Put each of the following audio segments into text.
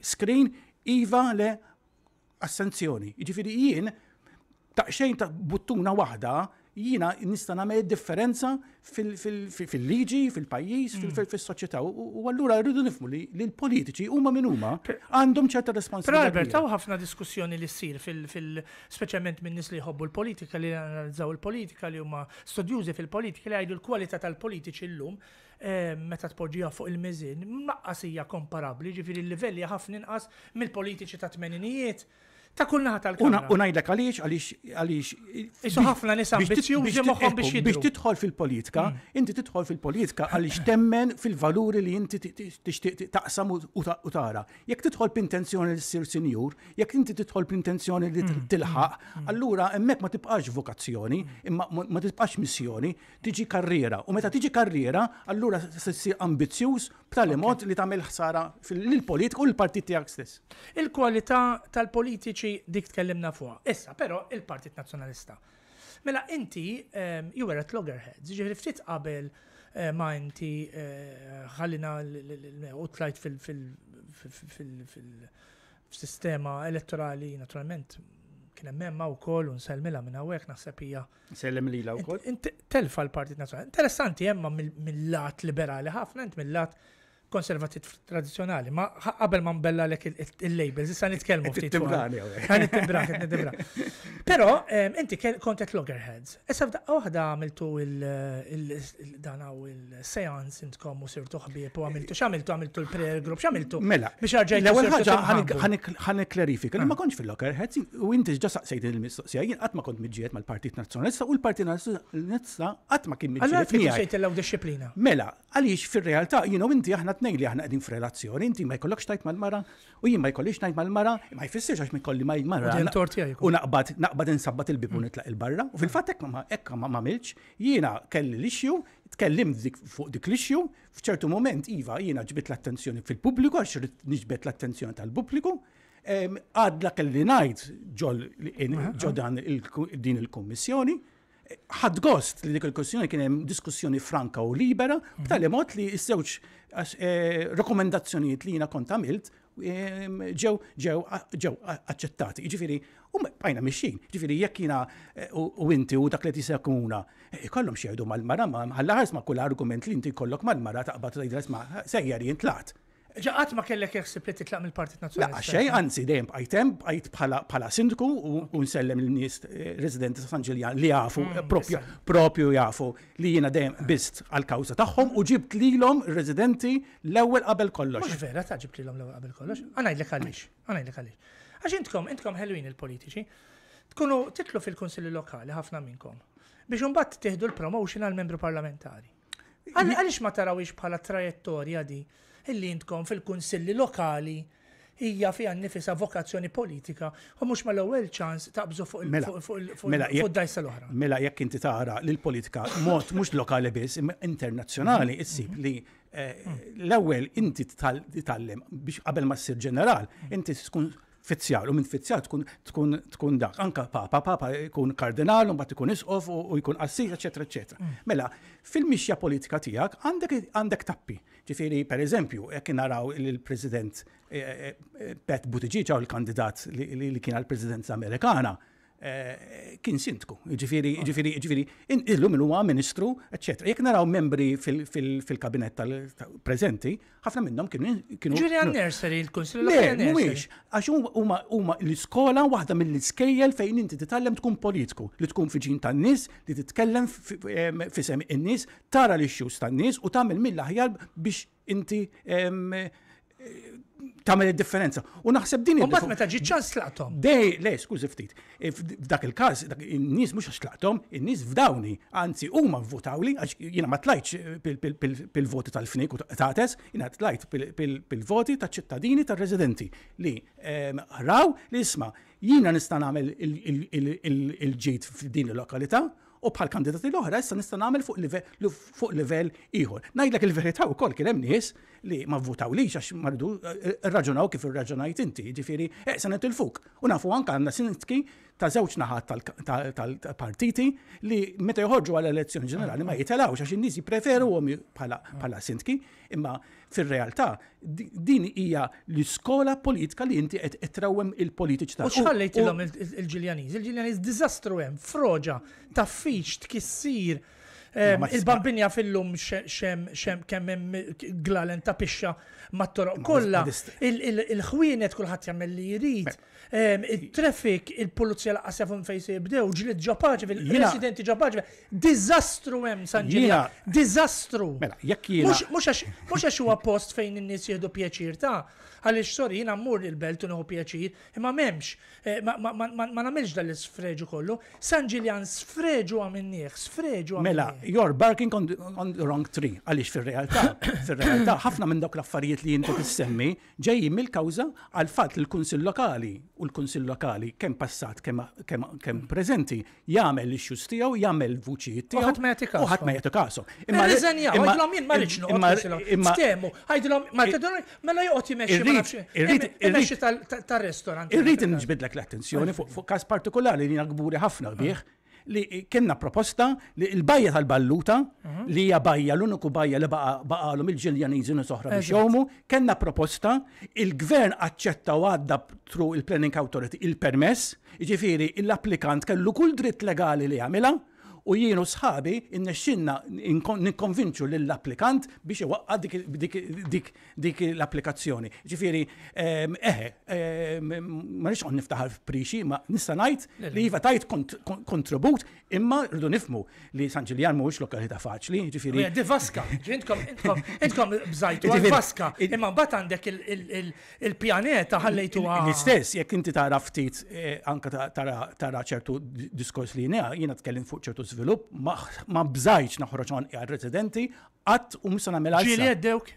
screen, iva le assenzjoni. Ġifiri jien, taqxejn ta' buttuna wahda, jina nista' nagħmel differenza fil-liġi, fil-pajjiż, mm. fil-soċjetà. U allura rridu nifmu li l-politiċi huma minn huma għandhom ċerta responsabilità. Albert, taw ħafna diskussjoni li ssir fil-speċjalment minn nies li jħobbu l-politika li analizzaw il-politika li huma studjużi fil-politika li għajdu l-kwalità tal-politiċi llum eh, meta tpoġġiha fuq il-miżin, naqqas hija komparabbli, ġifieri l-livelli ħafna inqas mill-politiċi ta' tmeninijiet ta' kull naħa tal-kamra. Unajdlek għaliex, għaliex, għaliex. Isu ħafna nisa ambizjużi moħħom biex jiddu. Biex tidħol fil-politika, mm. inti tidħol fil-politika għaliex temmen fil-valuri li inti taqsam u tara. Jekk tidħol b'intenzjoni li ssir sinjur, jekk inti tidħol b'intenzjoni li mm, tilħaq, mm, allura hemmhekk ma tibqax vokazzjoni, imma ma tibqax missjoni, tiġi karriera. U meta tiġi karriera, allura se ssir ambizzjuż b'tali mod li tagħmel ħsara fil-politika u l-partit tiegħek stess. Il-kwalità tal-politiċi politiċi dik tkellimna fuq. Issa, però il-Partit Nazzjonalista. Mela, inti ehm, at loggerheads, ġiħri ftit qabel eh, ma inti eh, ħallina u tlajt fil-sistema elettorali, naturalment, kien hemm ma wkoll u nselmilha minn hawnhekk naħseb hija. Sellem lilha wkoll. Telfa l-Partit Nazzjonali. Interessanti hemm mill-lat liberali ħafna, int mill-lat konservativ tradizjonali. Ma qabel ma mbella lek il-labels, issa nitkellmu ftit. Timbrani, għan it timbrani. Pero inti kontet loggerheads. Issa f'daqqa waħda għamiltu il dana u il-seans intkom u sirtu ħbib u għamiltu, xamiltu għamiltu l-prayer group, xamiltu. Mela, biex għarġajn. L-ewel ħagġa ħan klarifika, ah. ma konċ fil-loggerheads, u inti ġa saqsejt il-mistoqsija, jien għatma kont midġiet mal-Partit Nazjonalista u l-Partit Nazjonalista għatma kien midġiet. Għalli għatma kien Mela, għaliex fil-realtà, jino inti aħna ngħid li aħna qegħdin f'relazzjoni, inti ma jkollokx tajt mal-mara u jien ma jkollix tajt mal-mara, ma jfissirx għax mikolli ma mara U naqbad naqbad insabbat il-bibu mm. nitlaq il-barra u fil-fatt hekk ma hekk ma m'għamilx, jiena kelli l-issju, tkellimt fuq dik l-issju, f'ċertu moment iva jiena ġbit l-attenzjoni fil-pubbliku għax niġbet l-attenzjoni tal-pubbliku, għadla kelli ngħid ġol din il-kummissjoni, ħad gost li dik il-kussjoni kien hemm diskussjoni franka u libera, b'tali mod li s-żewġ rekomendazzjonijiet li jiena kont għamilt ġew ġew ġew aċċettati. Ġifieri, u bajna mixin, ġifieri jekk jina u inti u dak li tisekuna, ikollhom xi jgħidu mal-mara ma ħalla ma kull argument li inti kollok mal-mara taqbad tgħidles ma sejjer jintlat. Ġaqat ma kellek jaxsib li titlaq mill-Partit Nazzjonali. Xej, anzi, dejjem bqajtem, bqajt bħala sindku u nsellem l-nies eh, residenti ta' San Ġiljan li jafu, mm, propju jafu li jiena dejjem bist għal-kawza tagħhom u ġibt lilhom residenti l-ewwel qabel kollox. Mhux vera ta' ġibt lilhom l-ewwel qabel kollox. Għanajdlek għaliex, għanajdlek għaliex. Għax intkom, intkom ħelwin il-politiċi, tkunu titlu fil-Kunsilli Lokali ħafna minnkom biex imbagħad tieħdu l-promotion għal membru parlamentari. Għaliex ma tarawix bħala trajettorja di? illi jintkom fil-kunsilli lokali hija fiha nifisa vokazzjoni politika u mhux mal-ewwel ċans taqbżu fuq il mela, mela, dajsa l-oħra. Mela jekk inti tara l politika mod mhux lokali biss internazjonali, internazzjonali mhm. issib mhm. li eh, l-ewwel inti tal-tallim biex qabel ma ssir ġeneral, mhm. inti tkun fizzjar, u minn fizzjar tkun, tkun, tkun dak, anka papa, papa jkun kardinal, un bat ikun isqof u jkun qassir, eccetera, eccetera. Mm. Mela, fil-mixja politika tijak għandek, għandek tappi. Ġifiri, per eżempju, jek naraw il-president eh, eh, eh, Pet Buttigieg, il-kandidat li kien għal-presidenza Amerikana, kien sindku, ġifiri, ġifiri, ġifiri, illum il huwa ministru, ecc. Jek naraw membri fil-kabinet tal-prezenti, ħafna minnom kienu. Ġuri għal-nursery, il-konsil. Le, mwix, għax huma l-iskola waħda mill-iskejjel fejn inti titallem tkun politiku, li tkun fiġin tan-nies, li titkellem fisem in-nies, tara l-issues tan-nies u tagħmel mill-aħjar biex inti tagħmel id-differenza. U naħseb din il-dak. meta ġi ċans tlaqtom. Dej, le, skużi ftit. E, f'dak il-każ, in-nies mhux għax in-nies f'dawni, anzi huma vvutawli, għax jiena ma tlajtx pil-voti tal-fnik u tates, jiena tlajt pil-voti taċ-ċittadini tar-residenti li raw li isma' jiena nista' nagħmel il ġid f'din il-lokalità u bħal kandidati l-oħra issa nista' nagħmel fuq livell ieħor. Ngħidlek il-verità wkoll kien hemm nies li ma votawlix għax mardu eh, rraġunaw kif irraġunajt inti, ġifieri eqsa eh, fuq u nafu anke għandna sinitki ta' żewġ naħat tal-partiti li meta joħorġu għall elezzjoni ġenerali ma jitalawx għax in-nies jippreferuhom bħala sintki imma fil-realtà din hija l-iskola politika li inti qed trawem il-politiċi ta' U xħallejtilhom il-ġiljaniż, il-ġiljaniż diżastru hemm, froġa, taffiċ, tkissir, Eh, Il-bambinja fil-lum xem kemm glalen ta' pixxa mat-toroq kollha. Il-ħwienet kulħadd jagħmel li jrid. Il-traffic, il-pulizija laqqas jafhom fejn se jibdew, ġlid ġapaġi il-residenti ġapaġi. Diżastru hemm Sanġina. Diżastru. Mela, Mhux għax huwa post fejn in-nies jieħdu pieċir ta' għaliex sori jina mmur il-belt unu pjaċir, imma m'hemmx, eh, ma nagħmilx dal-sfreġu kollu, San Ġiljan sfreġu għamennieħ, sfreġu Mela, you're barking on, on the wrong tree, għaliex fil-realtà, fil-realtà, ħafna minn dawk l-affarijiet li t-semmi, ġejjin mill-kawża għal fat l-Kunsill Lokali u l-Kunsill Lokali kemm passat kemm preżenti jagħmel l-issues tiegħu, jagħmel vuċijiet tiegħu. Uħat ma jagħti kasu. Ħadd ma jagħti kasu. Imma riżenjaw, mela, għajdilhom jien ma rridx noqgħod. Stemu, għajdilhom ma tedhom mela Irrid, irrid, irrid. tal-restorant. Irrid nġbidlek l-attenzjoni fuq każ partikolari li nagburi ħafna ah. bih li kienna proposta li l-bajja tal-balluta mhm. li hija bajja l-uniku bajja li baqalhom il-ġiljaniżi soħra biex jomu, kena proposta il-gvern aċċetta u għadda tru il-Planning Authority il-permess, jiġifieri l-applikant kellu kull dritt legali li jagħmilha u jienu sħabi innexxinna nikkonvinċu lill-applikant biex iwaqqa dik l-applikazzjoni. Ġifieri, ehm, eħe, ehm, ma nix qon niftaħar priċi, ma nista' ngħid li jiva tajt kontribut imma rridu nifmu li San Ġiljan mhuwiex lokalità faċli, ġifieri. Oh, di vaska, intkom bżajtu għal vaska, imma mbagħad għandek il-pjaneta ħallejtu L-istess, jekk inti tara ftit eh, anka tara ċertu diskors li jiena tkellim fuq ċertu l-izvilup, ma bżajċ naħroċ għan għal residenti, għat u misa namela. Iva, ġili għaddewk?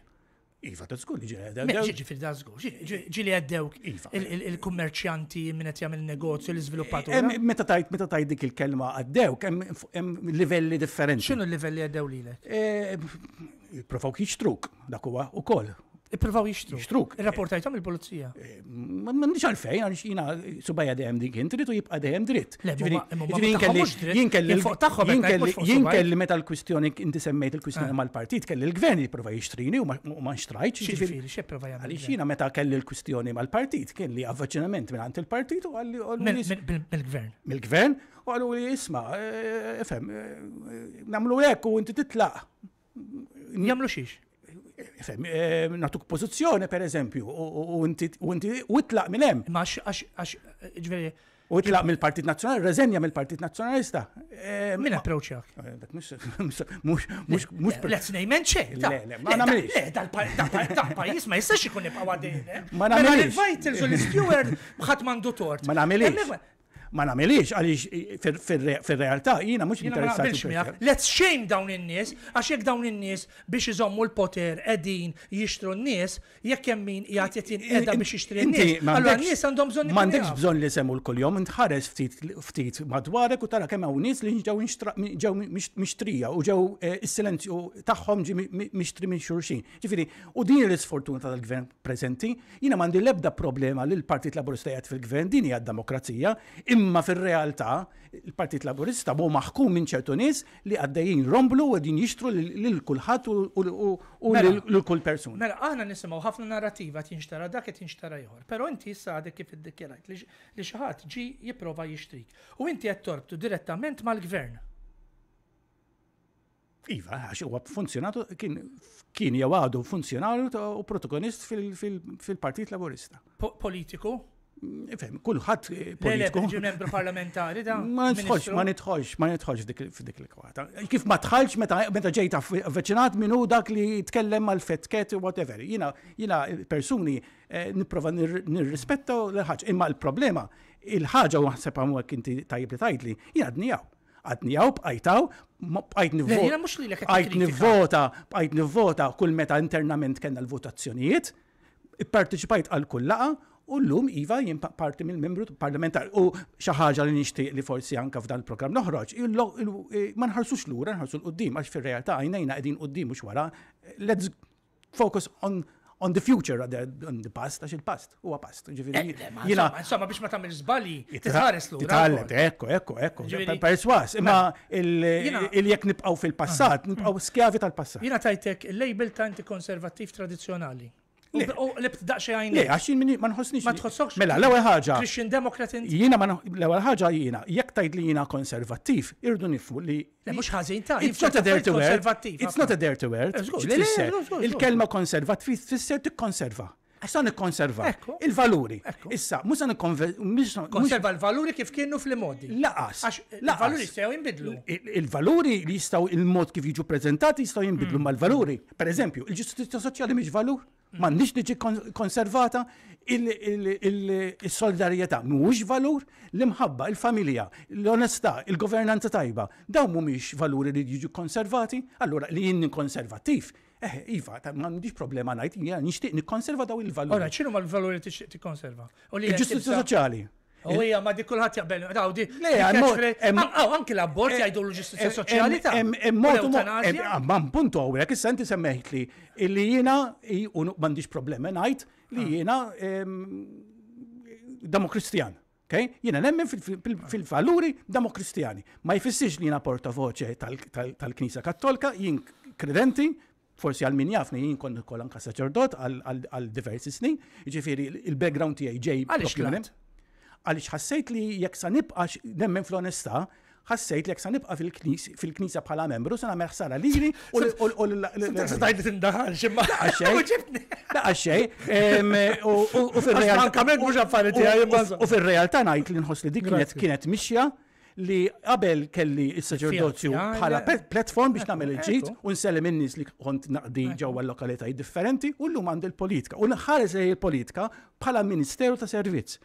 Iva, ta' zgur, ġili għaddewk. Ġili fil ġili għaddewk. Il-kummerċjanti minnet jgħamil negozju, l izviluppatu Meta tajt, meta tajt dik il-kelma għaddewk, hemm livelli differenti. ċinu livelli għeddew li l-ek? Eh, Profaw truk, dakuwa u koll. Ippruvaw jishtruk. Jishtruk. Il-rapportajtom il-polizija. Eh, eh, M'għandix għalfejn, għaliex jina subajja dejjem dik dritt u jibqa' dejjem dritt. Jinkelli meta l-kwistjoni inti semmejt il-kwistjoni eh. mal-partit, kelli l-gvern jipprova jishtrini u ma nxtrajtx. Għalix jina meta kelli l-kwistjoni mal-partit, kelli avvaċinament minn il-partit u għalli. Mill-gvern. Mill-gvern u għallu li jisma, fem, namlu ek u inti titlaq. Njamlu xiex? Eh, natuk pozizjoni per eżempju, u inti witlaq minn hemm. Ma'x għax, eh, ġveri. U itlaq mill-Partit Nazzjonali, reżenja mill-Partit Nazzjonalista. Min approċjak? Mux Let's name and check. Le, le, ma namilix. Le, dal-pajis ma jistax ikun eh? Ma namilix. Ma u l-Steward bħat mandu tort. Ma namilix ma namelix, għaliex fir-realtà jina mhux interessati. Let's shame dawn in-nies għax dawn in-nies biex iżommu l-poter qegħdin jixtru n-nies jekk hemm min edha qiegħda biex jishtru n-nies. Allura n-nies għandhom bżonn. M'għandekx bżonn li semmu l kuljom ntħares ftit madwarek u tara kemm hawn nies li ġew mixtrija u ġew eh, is-silenzju tagħhom ġi mishtri minn xurxin. Ġifiri, u din l-isfortuna tal-gvern preżenti, jiena m'għandi l-ebda problema li l-Partit Laburista jgħat fil-gvern din hija d-demokrazija, imma Imma fil-realtà, il-Partit Laburista bo maħkum minn ċertu nies li għaddejjin romblu u din jixtru lil kulħadd u mela, lil kull persuna. Mela, aħna nisimgħu ħafna narrativa tinxtara dak qed tinxtara ieħor. Però inti issa kif iddikjerajt li xi ħadd ġi jipprova jixtrik. U inti qed torbtu direttament mal-gvern. Iva, għax huwa funzjonatu kien kien jew għadu funzjonarju u protagonist fil-Partit Laburista. Politiku? Fem, kullħat eh, politiku. Le, membru parlamentari da. Ma nitħoġ, ma nitħoġ, ma nitħoġ f'dik il-kwata. Kif ma tħalġ meta ġejta veċinat minu dak li tkellem mal fetket whatever. Jina, jina persuni eh, niprofa nirrispetta l ħagġ Imma l-problema, il-ħagġa u għasab għamu għak inti tajib li tajtli, jina għadnijaw. Għadnijaw, bqajtaw, bqajt nivvota. Bqajt nivvota, bqajt nivvota kull meta internament kena l-votazzjonijiet, parteċipajt għal kull laqa U l-lum Iva jien parti mill-membru parlamentar u xaħġa li nixtieq li forsi anka f'dan il-programm noħroġ. E, ma nħarsux lura, nħarsu l-qoddim, għax fil-realtà għajnejna qegħdin qoddim mhux wara. Let's focus on on the future rather on the past, għax il-past, huwa għapast. Eh, jina, insomma, biex ma tamil zbali, titħares l Titħallet, ekko, ekko, ekko. Perswas, imma il-jek nibqaw fil-passat, ah. nibqaw skjavi tal-passat. Jina tajtek il-label ta' anti anti-konservativ tradizjonali. U għajni. Le, għaxin minni ma Ma tħossokx. Mela, l-ewel ħagġa. Christian Democrat inti. Jina ma l-ewel ħagġa jina, jek li jina konservattiv, irdu nifmu li. mux ħazin ta' It's not a dirty word. It's not a Il-kelma konservattiv tfisser tikkonserva. Sa nikkonserva il-valuri. Issa, mhux se konserva. l-valuri kif kienu fl-modi. Laqas. Il-valuri jistgħu jinbidlu. Il-valuri li jistgħu il-mod kif jiġu jistaw jistgħu jinbidlu mm. mal-valuri. Pereżempju, il-ġustizja soċjali mhix valur, mm. nix diġi konservata il-solidarieta mhuwiex valur, l-imħabba, il-familja, l onesta il-governanza tajba, mu mhumiex valuri li jiġu konservati, allura li jien konservativ. Eh, iva, ma m'għandix problema ngħid, jiena nixtieq nikkonserva daw il valur Ora, x'inhu l-valuri li tixtieq tikkonserva? Il-ġustizja soċjali. U hija ma di kulħat jaqbel, daw di. Aw anke l-abbort jgħidu l-ġustizja soċjali ta' ah, Ma puntu hawnhekk issa inti semmejt li illi jiena m'għandix problema ngħid li ah. jiena demokristjan. Okay? Jina nemmen fil-valuri demokristjani. Ma jfissix li jina voċe tal-Knisa Kattolka, jien kredenti, forsi għal min jafni jien kon kol anka saċerdot għal diversi snin, ġifiri il-background tiegħi ġej. Għaliex Għaliex ħassejt li jekk sa nibqax nemmen fl onesta ħassejt li jekk sa nibqa' fil-knisja bħala membru sa nagħmel ħsara lili u l-tajt li tindaħal ximma. Għaxej. U fil-realtà. U fil-realtà ngħid li nħoss li dik kienet mixja li qabel kelli is-saċerdozju bħala eh, platform biex nagħmel il-ġid u nsellem in-nies li kont naqdi ġewwa lokalitajiet differenti u llum għandi l-politika. U nħares lejn il politika bħala Ministeru ta' Servizz.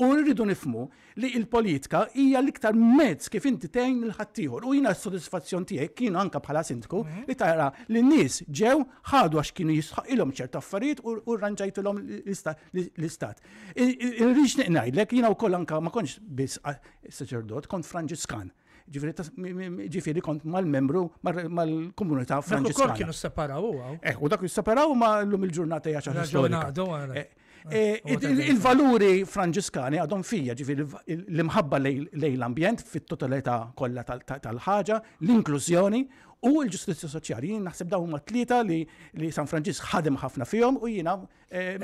U rridu nifmu li il-politika hija l-iktar mezz kif inti tgħin il-ħaddieħor. U jiena s-sodisfazzjon tiegħek kienu anka bħala sindku mhm. li tara li n-nies ġew ħadu għax kienu jisħaqilhom ċerta affarijiet u rranġajtilhom l-istat. Irriġ ngħidlek jiena wkoll anka ma kontx biss saċerdot, kont Franġiskan ġifiri kont mal-membru, mal-komunità franċiskana. Dak kienu separaw, eh, u dak separaw ma l-lum il-ġurnata jaxa. Eh, ah, il-valuri franġiskani għadhom fija ġifiri l-imħabba lej l-ambjent fit-totalità kollha tal-ħaġa, l-inklużjoni u l-ġustizja soċjali. Jien naħseb daw huma tlieta li San Franġis ħadem ħafna fihom u jiena eh,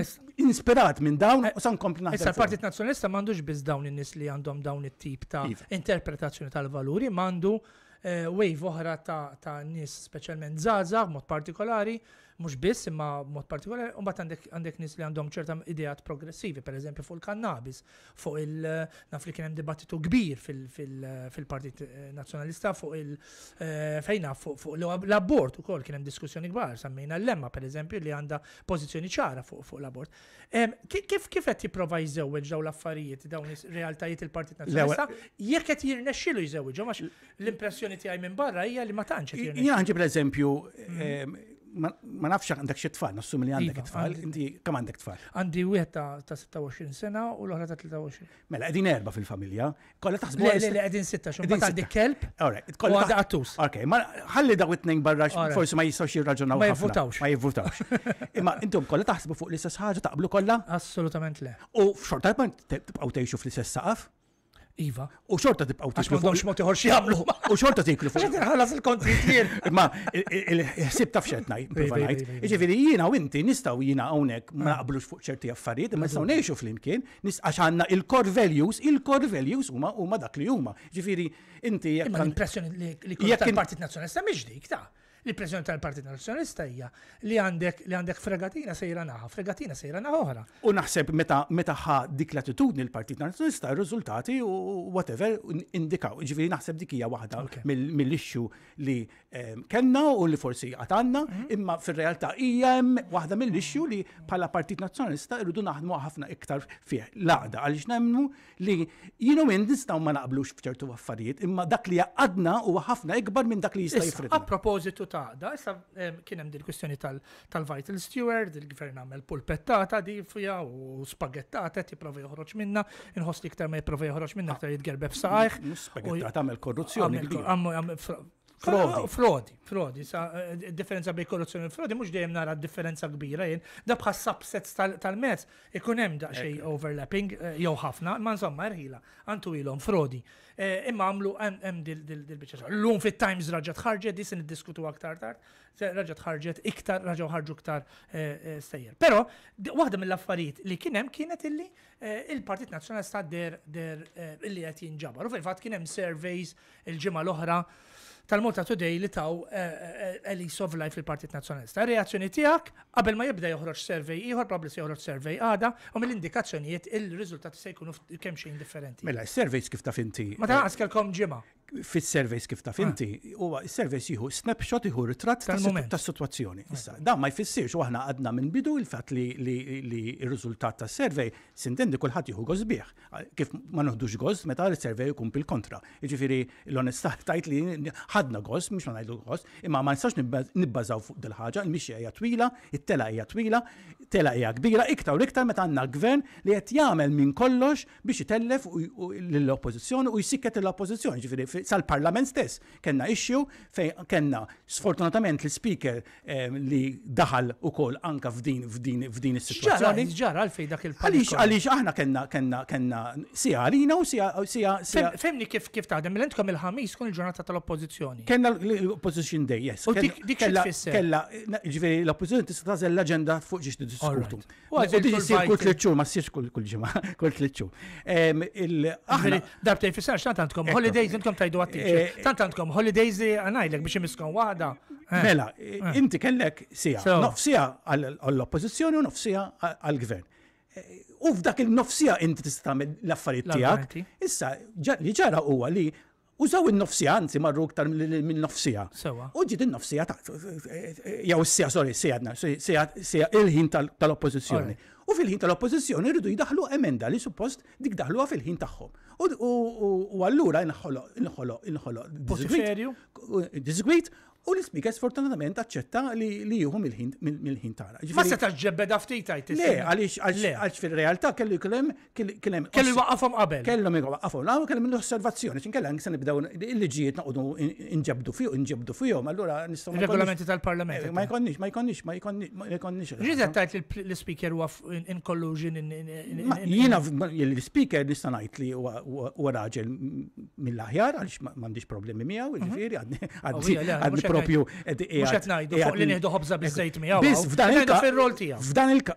inspirat minn dawn eh, u san kompli naħseb. Issa l-Partit Nazzjonista m'għandux biss dawn in-nies li għandhom dawn it-tip ta' iva. interpretazzjoni tal-valuri, m'għandu wave oħra ta' nies speċjalment żgħażagħ mod partikolari mhux biss imma mod partikolari, u mbagħad għandek nies li għandhom ċerta ideat progressivi, pereżempju fuq il-kannabis, fuq il naf li kien hemm dibattitu kbir fil-Partit eh, Nazzjonalista fuq il eh, fejna fuq l-abort ukoll kien hemm diskussjoni kbar sammejna l-lemma pereżempju li għandha pożizzjoni ċara fuq l-abort. Kif kif qed jipprova jżewweġ dawn l-affarijiet, dawn realtajiet il-Partit Nazzjonalista, jekk qed jirnexxilu jżewweġu, għax l-impressjoni tiegħi minn barra hija li ma tantx qed jirnexxielu. Jien għandi pereżempju mm ma nafx għandek xi tfal, nassum li għandek iva, tfal, inti kemm għandek tfal? Gandi wieħed ta' 26 sena u l-oħra ta' 23. Mela qegħdin erba' fil-familja, kollha taħsbu. Le le qegħdin sitta xi mbagħad għandi kelb. Alright, kollha għandha qattus. Okay, ma ħalli daw it-tnejn barra forsi ma jistgħux jirraġunaw. Ma jivvutawx. Ma jivvutawx. Imma intom kollha taħsbu fuq l-istess ħaġa taqblu kollha? Assolutament le. U f'xorta punt tibqgħu tgħixu fl-istess saqaf? Iva. U xorta tibqaw tixlu. Għandhom xmoti ħor jagħmlu. U xorta tiklu. Xed ħallas il-kontritier. Ma il-ħsib taf xed ngħid. Jiġifieri jiena u inti nistgħu jina hawnhekk ma ah. naqblux fuq ċerti affarijiet, ma nistgħu ngħixu flimkien, għax għandna il-core values, il-core values huma huma dak li huma. Ġifieri inti jekk. Ma l-impressjoni li jekk il-Partit Nazzjonalista mhix ta' li impressjoni tal-Partit Nazzjonalista hija li għandek li għandek fregatina sejra naħa, fregatina sejra naħa oħra. U naħseb meta meta ħa dik l-attitudni l-Partit Nazzjonalista r-riżultati u whatever indikaw. Ġifieri naħseb dik hija waħda mill-ixxu li ehm, kellna u li forsi għatanna, mhm. imma fir-realtà hija waħda mill-ixxu li bħala Partit Nazzjonalista irridu naħdmu ħafna iktar fih. Laqda għaliex nemmu li jienu minn nistgħu ma naqblux f'ċertu affarijiet, imma dak li għadna huwa ħafna ikbar minn dak li jista' jifrid. A propositu taqda. Issa kien hemm dil-kwistjoni tal-Vital Steward, il-gvern għamel pulpettata di fija u spagettata jipprova joħroġ minna, inħoss li iktar ma jipprova joħroġ minna aktar jitgerbeb saħħ. Spagettata għamel korruzzjoni. Ah, frodi. Frodi, frodi. Eh, differenza bej korruzzjoni u frodi, mux dejjem nara differenza kbira jien, da subsets tal-mezz, ikun hemm da xej overlapping, eh, jew ħafna, ma insomma, erħila, għantu ilhom frodi. Eh, imma għamlu hemm dil bicċa L-lum fit-Times raġat ħarġet, disin id-diskutu aktar tard, raġat ħarġet iktar, raġaw ħarġu iktar stejjer. Però, waħda mill-affarijiet li kien hemm kienet illi il-Partit sta der illi qed jinġabar. U fil-fatt kien hemm surveys il-ġimgħa l-oħra tal-Malta Today li taw eh, eh, eh, Elis of Life il-Partit Nazjonalista. Reazzjoni tijak, qabel ma jibda joħroġ survey, iħor probabli se joħroġ survey għada, u mill-indikazzjonijiet il-rizultati se jkunu kemxejn differenti. Mela, surveys kif taf inti. Ma ta' għaskalkom ġima fis-service kif taf ah. inti, huwa s-service jieħu snapshot jieħu ritratt tas-sitwazzjoni. Issa, dan ma jfissirx u aħna għadna minn bidu il-fatt li r-riżultat tas-survey sintendi kulħadd jieħu goż bih. Kif ma noħdux goż meta l-survey jkun bil-kontra. Iġifiri l-onestà tajt li ħadna goż, mhux ma najdu goż, imma ma nistax nibbażaw fuq dil-ħaġa, il mixi għajja twila, it-tela hija twila, tela hija kbira, iktar u iktar meta għandna gvern li qed jagħmel minn kollox biex jitellef lill-oppożizzjoni u jsikket l-oppożizzjoni. Jiġifieri sal-parlament stess. Kenna issue fejn kenna sfortunatament l-speaker eh, li daħal u kol anka f'din f'din f'din is-sitwazzjoni. Ġara għalfej dak il parlament Għaliex aħna kenna kenna kenna sija għalina u sija sija. Femni kif kif taħdem, l-entkom mela il-ħamis kun il-ġurnata tal-oppożizzjoni. Kenna l-opposition day, yes. U dik kella ġveri l-oppożizzjoni tista' tażel l-aġenda fuq ġiex diskutu. U dik isir kull tliċċur ma ssirx kull ġimgħa, kull tliċċur. Darbtej fissar, xnat għandkom holidays intkom tajdu għat eh, eh, Tant għandkom holidays għanajlek biex imiskon wahda. Eh, mela, inti kellek sija. Nofsija għall-oppozizjoni u nofsija għall-gvern. U f'dak il-nofsija inti tista' l-affarijiet tiegħek. Issa li ġara huwa li użaw il-nofsija, anzi marru ktar mill-nofsija. U ġiet il-nofsija ta' jew s-sija, sorry, s-sija il-ħin tal-oppozizjoni u fil-ħin tal oppozizjoni rridu jidaħlu emenda li suppost dik daħlu fil-ħin tagħhom. U allura inħolo, inħoloq disgwit u l-speaker sfortunatament aċċetta li juhum mill-ħin tara. Ma se taġġebbe daftit għajt. Le, għalix għalix fil-realtà kellu jkellem, kellem. Kellu waqafhom qabel. Kellhom waqafhom, la kellem l-osservazzjoni, xin kellha se nibdew il-liġijiet naqdu inġebdu fih, inġebdu fihom, allura nistgħu. Regolamenti tal-Parlament. Eh, ma jkonniex, ma jkonniex, ma jkonniex. Ġiet tajt l-speaker in collusion in. Jina l-speaker nista' ngħid li huwa raġel mill-aħjar għaliex m'għandix problemi miegħu, mhm. ġifieri għadni propju mhux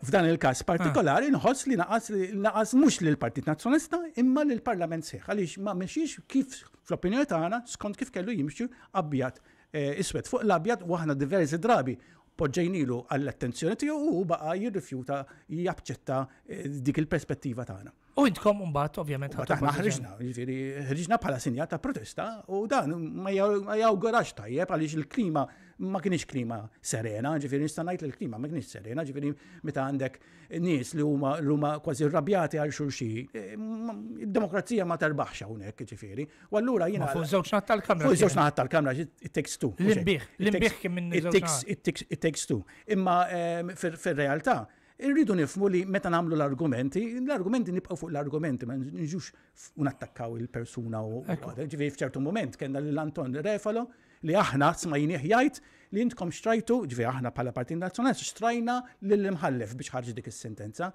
f'dan il-każ ah. partikolari nħoss li naqas naqas mhux lill-Partit Nazzjonista imma lill-Parlament sieħ għaliex ma mexiex kif fl-opinjoni tagħna skont kif kellu jimxu abbjat eh, iswed fuq l-abjad waħna diversi drabi poġġejnilu għall-attenzjoni tiegħu u baqa jirrifjuta jaċċetta eh, dik il-perspettiva tagħna. U intkom mbagħad ovvjament ħadd. Aħna ħriġna, jiġifieri ħriġna bħala sinja ta' protesta u dan ma jawgurax tajjeb għaliex il-klima ma kienx klima serena, ġifieri nista' ngħid il-klima ma kienx serena, ġifieri meta għandek nies li huma li huma kważi rrabjati għal xulxi, eh, id-demokrazija ma terbaħx hawnhekk ġifieri. U allura jiena. Fuq żewġ naħat tal-kamra. Fuq żewġ tal-kamra it takes two. L-imbieħ, l-imbieħ kien minn it takes two. Imma eh, fir-realtà Irridu nifmu li meta nagħmlu l-argumenti, l-argumenti nibqgħu fuq l-argumenti, ma nġux unattakkaw il-persuna u ġifieri f'ċertu moment kellna l Anton Refalo li aħna smajni ħjajt, li intkom xtrajtu, ġvi aħna pala partin nazjonali, xtrajna l-imħallef biex ħarġi dik is-sentenza.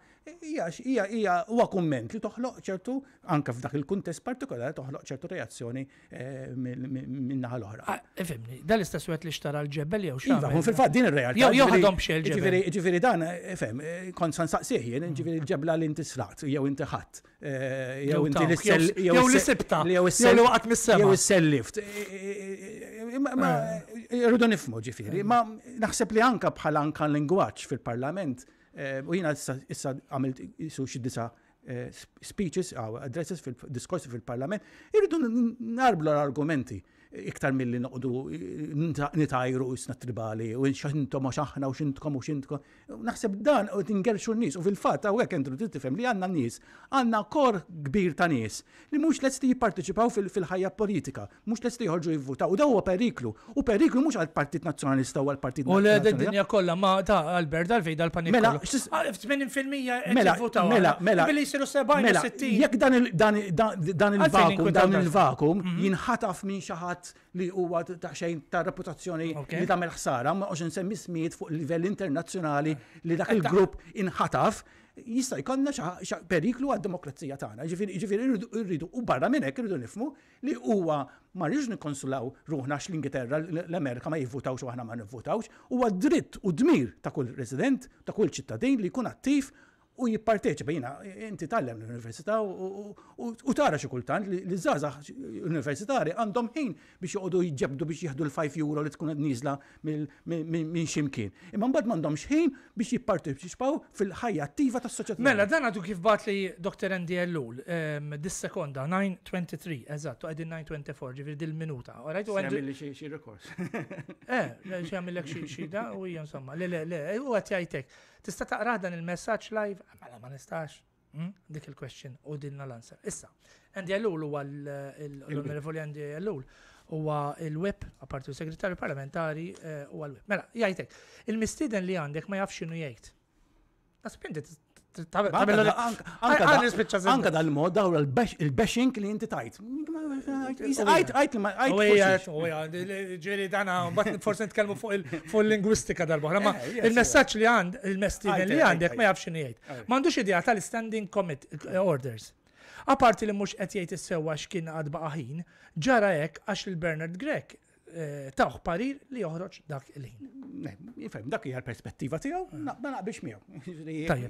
Ija, ija, ija, huwa kumment li toħloq ċertu, anka f'dak il-kuntest partikolari, toħloq ċertu reazzjoni eh, minna l-oħra. Efemni, ah, dal-istess wet li xtara l-ġebel jew xtara. Iva, fil-fat din il realtà Jew ħadhom xel ġebel. dan, efem, eh, kon san saqsieħ, ġiviri ġebla li inti srat, jew inti ħadd. Eh, jew inti l-issell. Jew l-sibta. Jew l-waqt mis-sema. Jew is-sellift. Ma, rridu nifmu, ġifiri. Eh, ma naħseb li anka bħal anka lingwaċ fil-parlament, eh, u jina issa għamilt jissu xiddisa eh, speeches, addresses fil-diskorsi fil-parlament, irridu narblu l-argumenti iktar mill-li noqdu nitajru jisna tribali u xintom u aħna u xintkom u xintkom. Naħseb dan u tingerxu n-nis u fil-fat għek entru t-tifem li għanna n-nis, għanna kor kbir ta' nis li mux l-esti jipparteċipaw fil-ħajja politika, mux l-esti jħorġu jivvutaw u daw u periklu u periklu mux għal partit nazjonalista u għal partit U le d-dinja kolla ma ta' Albert dal-fej dal-panik. Mela, ah, mija mela, eh? mela, mela, mela, mela, mela, mela, mela, mela, dan il mela, mela, il mela, jinħataf mela, xaħat fatt li huwa ta' xejn ta' reputazzjoni li tagħmel ħsara, ma għox semmi smiet fuq livell internazzjonali li dak eh, il-grupp inħataf, jista' jkollna xa' periklu għad-demokrazija tagħna. Ġifieri jiġifieri rridu u barra minn hekk irridu nifmu li huwa ma rridux nikkonsulaw ruħna l-Ingilterra l-Amerika ma jivvutawx u aħna ma nivvutawx, huwa dritt u dmir ta' kull resident, ta' kull ċittadin li jkun attiv u jipparteċipa jina, inti tallem l-Università u tara xi kultant li żgħażagħ universitari għandhom ħin biex joqogħdu jġebdu biex jieħdu l-5 euro li tkun nizla minn ximkien. Imma mbagħad m'għandhomx ħin biex jipparteċipaw fil-ħajja attiva tas-soċjetà. Mela dan għadu kif bat li Dr. Andy Ellul dis-sekonda 9:23 eżatt, u qegħdin 9:24 ġifier dil-minuta. Orajt u għandi xi xi rekors. Eh, xi jagħmilek xi da u hija insomma, le le le, u qed Tista' taqrah dan il-messaġġ live? Ah, mela ma nistax. Hmm? Dik il-question u dinna l-answer. Issa, għandi għallul huwa l-Onorevoli għandi għallul huwa il-web, apparti u segretarju parlamentari eh, huwa l-web. Mela, jgħidlek, il-mistiden li għandek ma jafx x'inhu jgħid. Anka dal-mod dawra il-bashing li inti tajt. Għajt oh, li ma għajt. Oh, oh, Ġeri dana, forse nitkellmu fuq il-lingwistika dal-bohra, ma eh, il-messagġ li għand, il-mestigen li għandek ma jafx jgħid. Mandux idea tal-standing commit eh, orders. Aparti li mux qed jgħid is-sewwa x'kien għad ħin, ġara hekk għax il-Bernard Grek Eh, tawħ parir li joħroġ dak il-ħin. Nifem, dak hija l-perspettiva tiegħu, ma naqbix miegħu.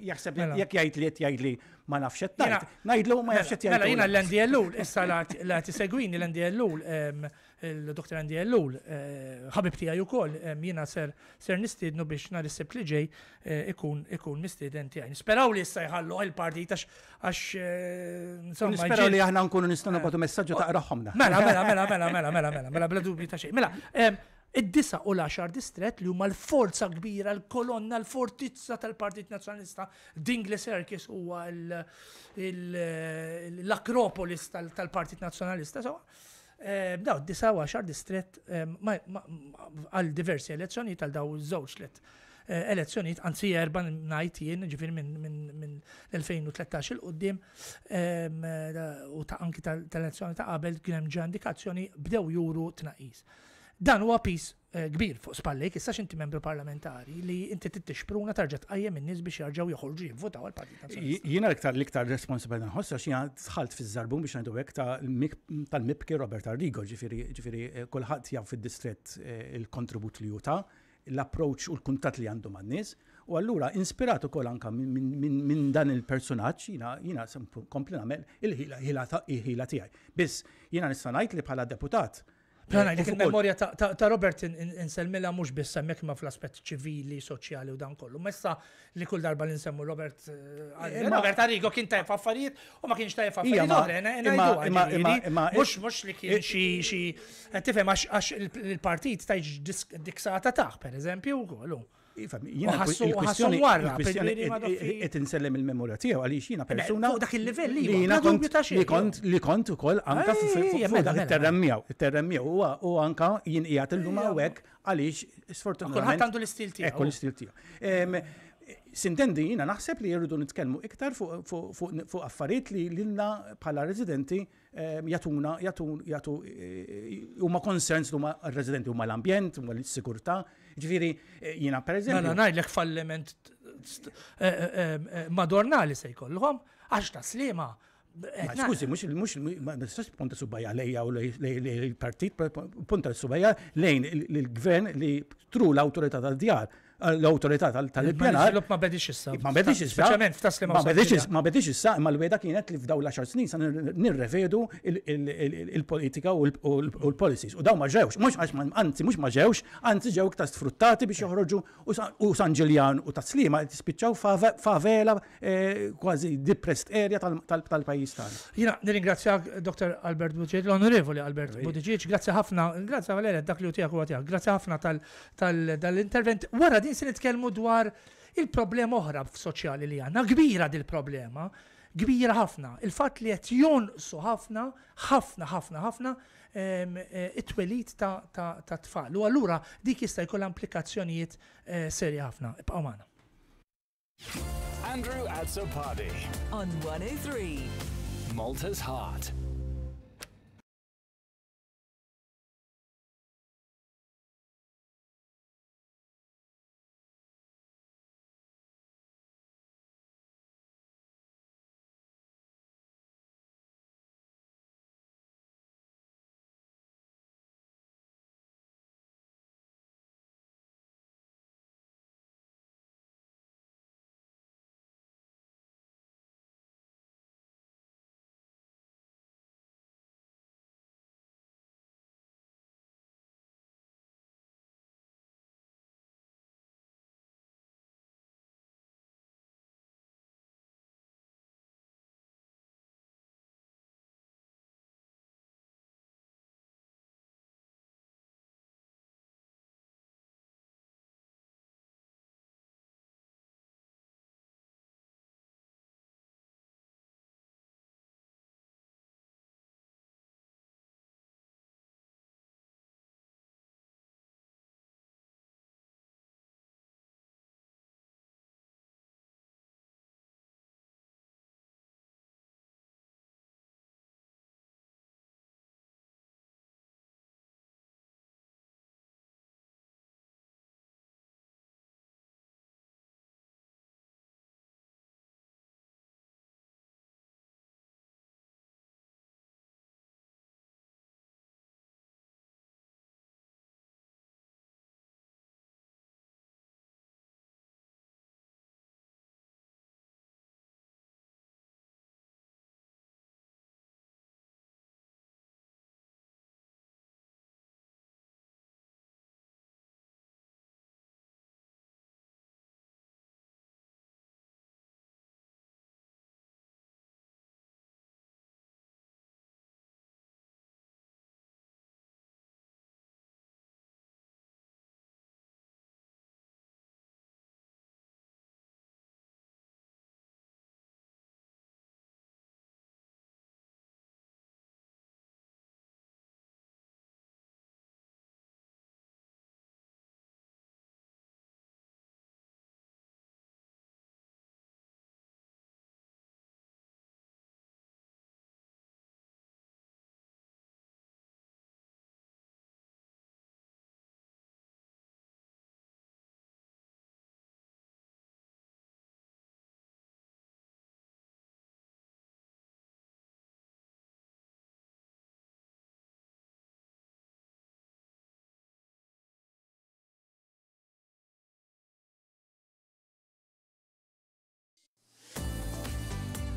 Jaħseb mela. jekk jgħid li qed jgħid li ma nafx qed ngħidlu ma jafx qed mela, jgħid. Mela jiena l l-għul, issa la tisegwini l l-ND l-għul il-Dr. Andy Ellul, eh, ħabib tijaj u koll, eh, jina ser, ser nistidnu biex nar is li ġej eh, ikun ikun mistiden tijaj. Nisperaw li jissa jħallu għal-partijt għax għax. Nisperaw li aħna nkunu nistanu batu messagġu ta' raħomna. Mela, mela, mela, mela, mela, mela, mela, mela, bla dubju ta' xej. Mela, id-disa u l-10 distret li huma l-forza kbira, l-kolonna, l-fortizza tal-Partit Nazjonalista, Dingle Serkis huwa l-akropolis tal-Partit Nazjonalista, sawa. Eh, daw, disawa xar distret eh, għal diversi elezzjoni tal daw żewġ let eh, elezzjoniet, anzi erba najt jien, ġifir minn 2013 il-qoddim, u ta' anki tal-elezzjoni ta' qabel kien hemm indikazzjoni bdew juru tnaqis. Dan huwa għapis Eh, kbir fuq spallejk, issa xinti membru parlamentari li inti tittixpruna tarġa tqajjem minn nies biex jarġaw joħorġu jivvotaw għal parti Jiena l-iktar l-iktar responsabilta nħoss għax jiena sħalt fiż-żarbun biex ngħidu hekk tal-mibki Robert Arrigo, ġifiri eh, kulħadd jaf fid distret eh, il-kontribut li juta, l-approċċ u l-kuntat li għandu man-nies. U allura inspiratu kol anka minn dan il-personaġġ jina jina kompli nagħmel il-ħila tiegħi. Biss jiena nista' ngħid li bħala deputat Pero eh, ngħidlek e il-memorja ta' Robert inselmilla mhux biss hemmhekk ma fl-aspett ċivili, soċjali u dan kollu. Messa li kull darba li nsemmu Robert eh, eh, Robert Arrigo kien tajf affarijiet u ma kienx tajf affarijiet Mhux mhux li kien xi tifhem għax il-partit tajġ diksata taħ pereżempju u kollu. Iva, ħassu warra, qed insellem il-memorja tiegħu għaliex jiena persuna. Dak il-livell li kont li kont ukoll anka u anka jien qiegħed illum hawnhekk għaliex sfortunatament. Kulħadd għandu l-istil tiegħu. Ekku l-istil tiegħu. Sintendi jina naħseb li jirridu nitkellmu iktar fuq affarijiet li lilna bħala residenti jatuna jatu e- e- huma concerns huma residenti huma l-ambjent, huma l-sigurtà, Ġviri, eh, jina per mela eżempju. Għana najlek falliment eh, eh, madornali se jkollhom, għax ta' slima. Skużi, mux il-mistess punta subajja lejja u lej il-partit, punta subajja lejn il-gvern li tru l autorita tal-djar l-autorità tal pjanar Ma bedix issa. Ma bedix issa. ma bedix ma bedix issa, Ma l-weda kienet li f'daw l snin sa nirrevedu il-politika u l-policies. U daw ma ġewx, mhux għax anzi mhux ma ġewx, anzi ġew iktar sfruttati biex joħroġu u San Ġiljan u slima. tispiċċaw favela eh, kważi depressed area tal-pajjiż tagħna. Jiena nirringrazzjak Dr. Albert Buġġiet, l-Onorevoli Albert Buġġiet, grazzi ħafna, grazzi Valeria dak li u tiegħek u grazzi ħafna tal-intervent. Wara din nis nitkellmu dwar il-problema oħra soċjali li għandna, kbira dil-problema, kbira ħafna. Il-fatt li qed jonqsu ħafna, ħafna, ħafna, ħafna e, it-twelit ta' tfal. U allura dik jista' jkoll implikazzjonijiet e, serji ħafna. Ibqgħu magħna. Andrew Adsopadi on 103 Malta's Heart.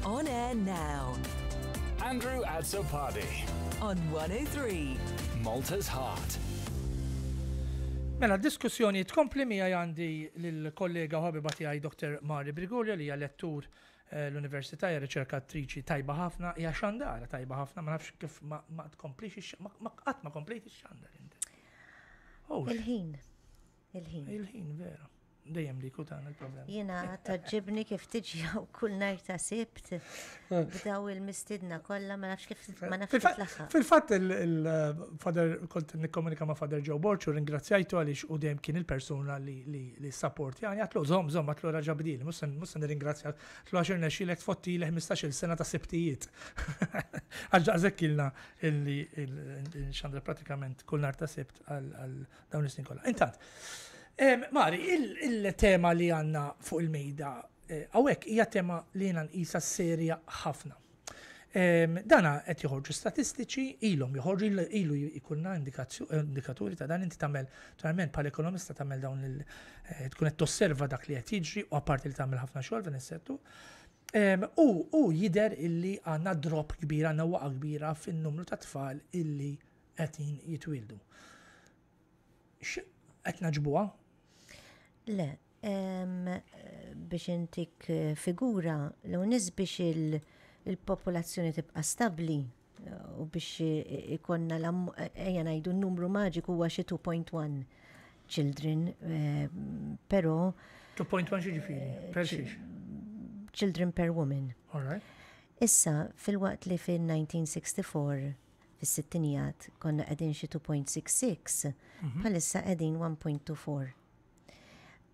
on air now. Andrew Azzopadi on 103 Malta's Heart. Mela, diskussjoni tkompli mija għandi l-kollega bati għaj Dr. Mari Brigolja li hija lettur eh, l-Università hija riċerkatriċi tajba ħafna, hija xandara tajba ħafna, ma nafx kif ma tkomplix ma qatt ma komplejt ix-xandar inti. Il-ħin. Il-ħin. Il-ħin, vera dejjem li kutan il-problem. Jina taġġibni kif tiġi u kull nar ta' sibt b'daw il-mistidna kollha ma nafx kif ma nafx tlaħħa. Fil-fatt il-fader eh, kont nikkomunika ma' fader Joe Borċu ringrazzjajtu għaliex u dejjem kien il-persuna li support jani għatlu zom zom għatlu raġabdil, musan ringrazzja għatlu għaxir nexilek fotti l il sena ta' sibtijiet. Għalġaqżek il illi xandra pratikament kull nar ta' sibt għal dawn is-snin kollha. Intant, Mari, il-tema li għanna fuq il-mejda, eh, għawek, hija tema li għanna nqisa serja ħafna. Dana qed joħorġu statistiċi, ilhom joħorġu ilu jkunna eh, indikaturi ta' dan inti tagħmel naturalment pal ekonomista tagħmel dawn il eh, tkun qed tosserva dak li qed jiġri u apparti li tagħmel ħafna xogħol f'dan is-settu. U jider illi għandna drop kbira, għandna waqa kbira fin-numru ta' tfal illi qed jitwildu. Qed naġbuha Le, biex intik figura, lo unis biex il-popolazzjoni tibqa stabli u biex ikonna l-ammu, najdu n-numru maġiku huwa xi 2.1 children, eh, pero 2.1 ġifiri, eh, Children per woman. All right. Issa, fil-waqt li fil-1964, fil-sittinijat, konna għedin xi 2.66, mhm. palissa għedin 1.24.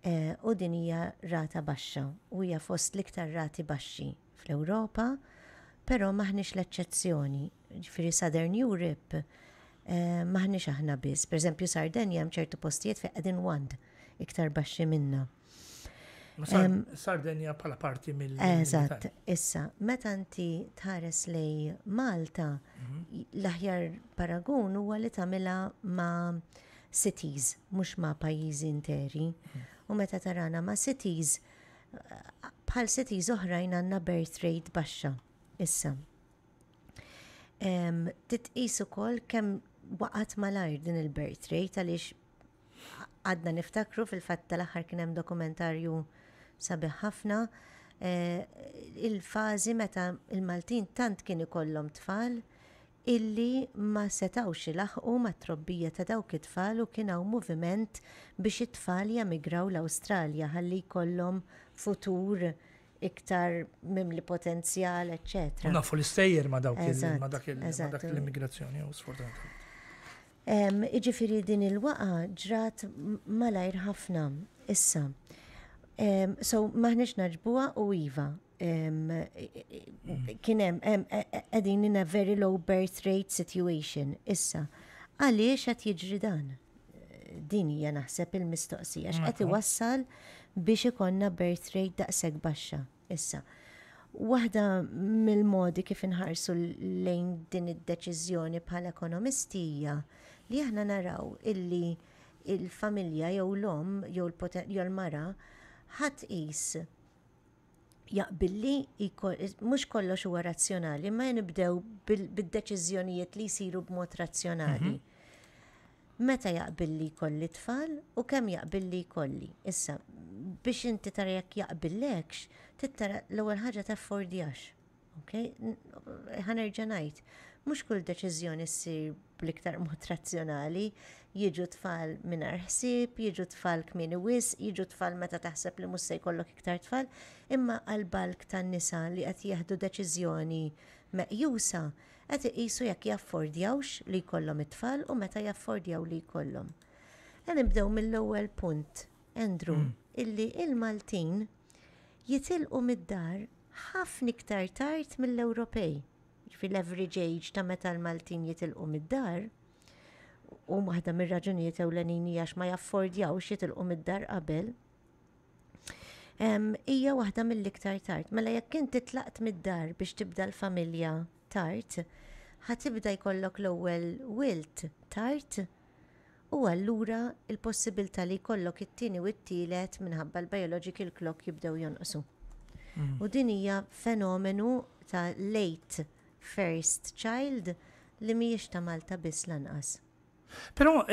Eh, u din hija rata baxxa u hija fost l-iktar rati baxxi fl-Ewropa, però maħniex l-eċċezzjoni. Ġifieri Southern Europe eh, maħniex aħna biss. Pereżempju Sardenja hemm ċertu postijiet fejn qegħdin wand iktar baxxi minna. Sardenja pala parti mill Eżatt, issa, meta inti tħares lej Malta, mhm. l-aħjar paragun huwa li tagħmilha ma' cities, mhux ma' pajjiżi interi. Mhm u meta tarana ma' cities eh, bħal cities oħrajn għandna birth rate baxxa issa. Titqis ukoll kemm waqgħet mal din il-birth rate għaliex għadna niftakru fil-fatt tal-aħħar kien hemm dokumentarju sabiħ ħafna eh, il-fażi meta il-Maltin tant kien ikollhom tfal illi ma setawx il-ħu ma trobbija ta' dawk it-tfal u kien hawn moviment biex it-tfal jamigraw l-Awstralja ħalli jkollhom futur iktar mimli potenzjal, ecc. Nafu l-istejjer ma dawk l-immigrazzjoni, u sfortunatamente. Iġifiri din il-waqa ġrat malajr ħafna, issa. So maħniġ naġbuha u iva, E, e, mm. kienem e, għedin in a very low birth rate situation. Issa, għaliex għat jiġri dan? Din hija naħseb il-mistoqsija, x'qed mhm. iwassal biex ikonna birth rate daqshekk baxxa. Issa, waħda mill-modi kif inħarsu lejn din id-deċiżjoni bħala ekonomistija li aħna naraw illi il-familja jew l-om jew l-mara ħadd qis jaqbilli mhux kollox huwa razzjonali, ma nibdew bid-deċiżjonijiet li jsiru b'mod razzjonali. Mhm. Meta jaqbilli kolli tfal u kemm jaqbilli kolli. Issa, biex inti tara jekk jaqbillekx, tittara l-ewwel ħaġa taffordjax. Ok, ħanerġa' ngħid, mhux kull deċiżjoni ssir bl-iktar mod razzjonali, jiġu tfal minar ħsieb, jiġu tfal kmieni wis, jiġu tfal meta taħseb li musse jkollok iktar tfal, imma għal-balk tan-nisa li qed jieħdu deċiżjoni meqjusa qed iqisu jekk jaffordjawx li jkollhom it-tfal u meta jaffordjaw li jkollhom. Għan e nibdew mill-ewwel punt, Andrew, mm. illi il-Maltin jitilqu mid-dar ħafna iktar tard mill-Ewropej. Fil-average age ta' meta l-Maltin jitilqu mid-dar u maħda mir-raġunijiet ewlenini għax ma jaffordjaw jitilqu mid-dar qabel. Ija waħda mill-iktar tard, mela jekk inti tlaqt mid-dar biex tibda l-familja tard, ħatibda jkollok l-ewwel wilt tard u allura il-possibilità li jkollok it-tieni u t-tielet minħabba l-biological clock jibdew jonqsu. Mm. U din hija fenomenu ta' late first child li mhijiex ta' Malta biss lanqas. Pero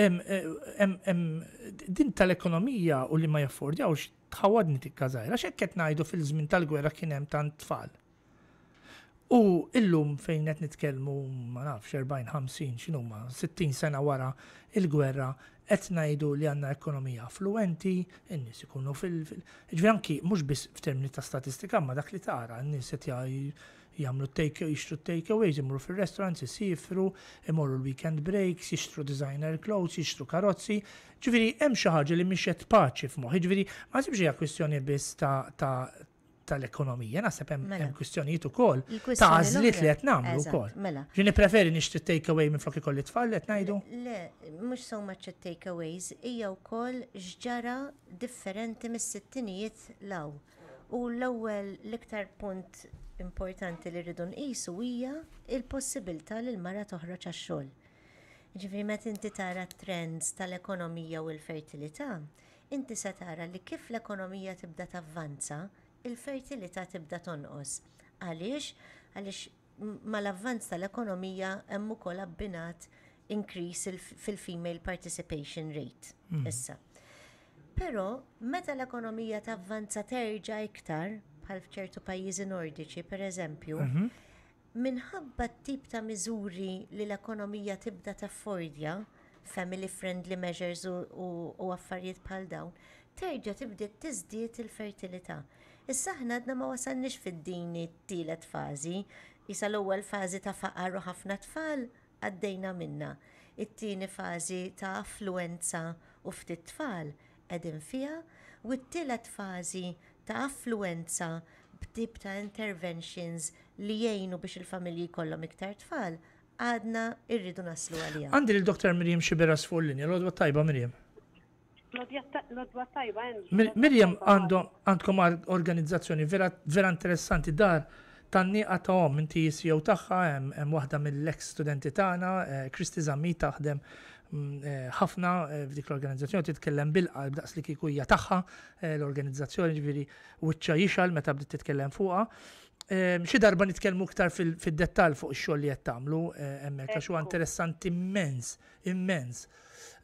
din tal-ekonomija u li ma jaffordjawx tħawadni tikkażajra, xekket najdu fil-żmien tal-gwerra kien hemm tant tfal. U illum fejn qed nitkellmu ma nafx 40, 50, x'inhuma 60 sena wara il-gwerra qed ngħidu li għandna ekonomija affluenti, in-nies ikunu fil-ġvjanki mhux biss f'termini ta' statistika, ma dak li tara, n-nies qed Jamlu take take away, imorru fil-restaurants, isifru, imorru l-weekend breaks, jixtru designer clothes, jixtru karozzi. Ġifieri hemm xi ħaġa li mhix qed paċi f'moħħ. Ġifieri ma sibx hija kwistjoni biss ta' tal-ekonomija, naħseb hemm mela. kwistjonijiet ukoll ta' għażliet li qed nagħmlu wkoll. Mela. Ġini preferi nixtri takeaway minn flok ikolli tfal qed ngħidu? Le, mhux so much takeaways, hija wkoll xġara differenti mis-sittinijiet law. U l-ewwel l-iktar punt importanti li rridu nqisu hija l possibilità li l-mara toħroġ għax-xogħol. Ġifri meta inti tara trends tal-ekonomija u l-fertilità, inti se tara li kif l-ekonomija tibda tavvanza, il-fertilità tibda tonqos. Għaliex? Għaliex mal-avvanz tal-ekonomija hemm ukoll abbinat increase fil-female participation rate. Mm. Issa. Però meta l-ekonomija tavvanza terġa' iktar, bħal fċertu pajjiżi nordiċi, pereżempju, mhm. minħabba t-tip ta' miżuri li l-ekonomija tibda ta' Fordja, family friendly measures u affarijiet bħal dawn, terġa' tibdi tiżdied il-fertilità. Issa ħna għadna ma wasalniex fid-dini t-tielet fażi, jisa l-ewwel fażi ta' faqar u ħafna tfal għaddejna minna. It-tieni fażi ta' affluenza u ftit tfal qegħdin fiha, u t-tielet fażi ta' affluenza b'tip ta' interventions li jgħinu biex il-familji kollhom iktar tfal, għadna irridu naslu għalija. Għandi l-doktor Mirjam xibera fuq l-linja, l-odwa tajba Mirjam. L-odwa tajba Mirjam għandkom organizzazzjoni vera interessanti dar tanni għom, inti jisjew taħħa, hemm waħda mill-ex studenti tagħna, Kristi eh, Zammi taħdem Mm, eh, ħafna eh, f'dik l-organizzazzjoni titkellem bil-qalb daqs li kieku taħħa tagħha eh, l-organizzazzjoni ġviri wiċċa jixal meta bdiet titkellem fuqha. Ehm, xi darba nitkellmu ktar fid-dettall fuq ix-xogħol li qed tagħmlu hemmhekk għax huwa interessanti immens, immens.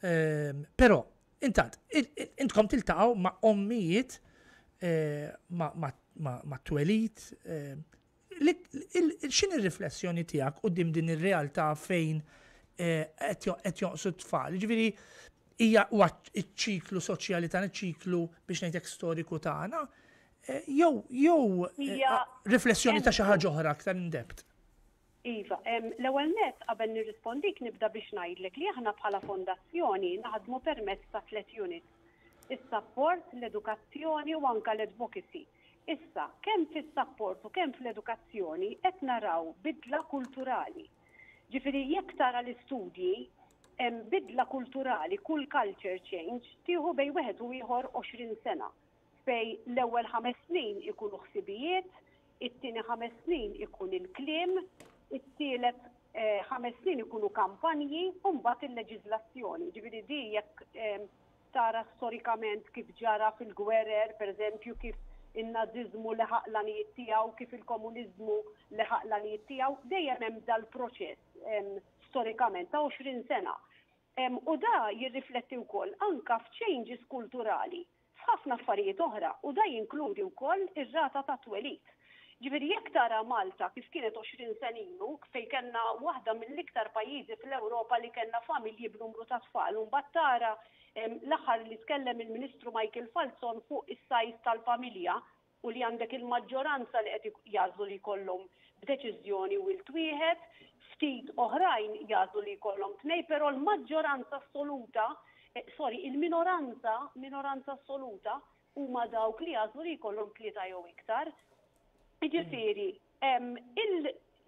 Ehm, però intant, intkom tiltaqgħu ma' ommijiet ma' twelit, xin ir-riflessjoni tiegħek qudiem din ir-realtà fejn qed eh, joqsu t-tfal. Ġifieri hija ċ-ċiklu soċjali tagħna, ċiklu biex ngħidlek storiku tagħna, eh, jew jew eh, riflessjoni ta' xi ħaġa oħra aktar indept. Iva, l-ewwel net qabel nirrispondik nibda biex ngħidlek li aħna bħala fondazzjoni naħdmu permezz ta' tliet unit. Is-support, l-edukazzjoni u anke l-advocacy. Issa, kemm fis-support u kemm fl-edukazzjoni qed naraw bidla kulturali Ġifiri, jekk tara l-istudji, bidla kulturali, kull culture change, tieħu bej wieħed u ieħor 20 sena. Fej l-ewwel ħames snin ikunu ħsibijiet, it-tieni ħames snin ikun il-kliem, it-tielet eh, ħames snin ikunu kampanji, u mbagħad il-leġiżlazzjoni. Ġifiri di jekk tara storikament kif ġara fil-gwerer, per eżempju, kif in-nazizmu leħaq l-anijiet tiegħu, kif il-komuniżmu leħaq l-anijiet tiegħu, dejjem hemm dal-proċess storikament ta' 20 sena. U da jirrifletti wkoll anka f'changes kulturali f'ħafna affarijiet oħra u da jinkludi wkoll ir-rata ta' twelit. Ġifieri jekk tara Malta kif kienet 20 sen fej kellna waħda mill-iktar pajjiżi fl-Ewropa li kellna familji b'numru ta' tfal u mbagħad tara l-aħħar li tkellem il-Ministru Michael Falzon fuq is-sajs tal-familja u li għandek il-maġġoranza li qed jazzu li kollum b'deċiżjoni u il twieħed ftit oħrajn jgħadu li kollom tnej, pero l-maġġoranza assoluta, eh, sorry, il-minoranza, minoranza assoluta, huma dawk li jgħadu li kollom tlieta jew iktar. Jiġifieri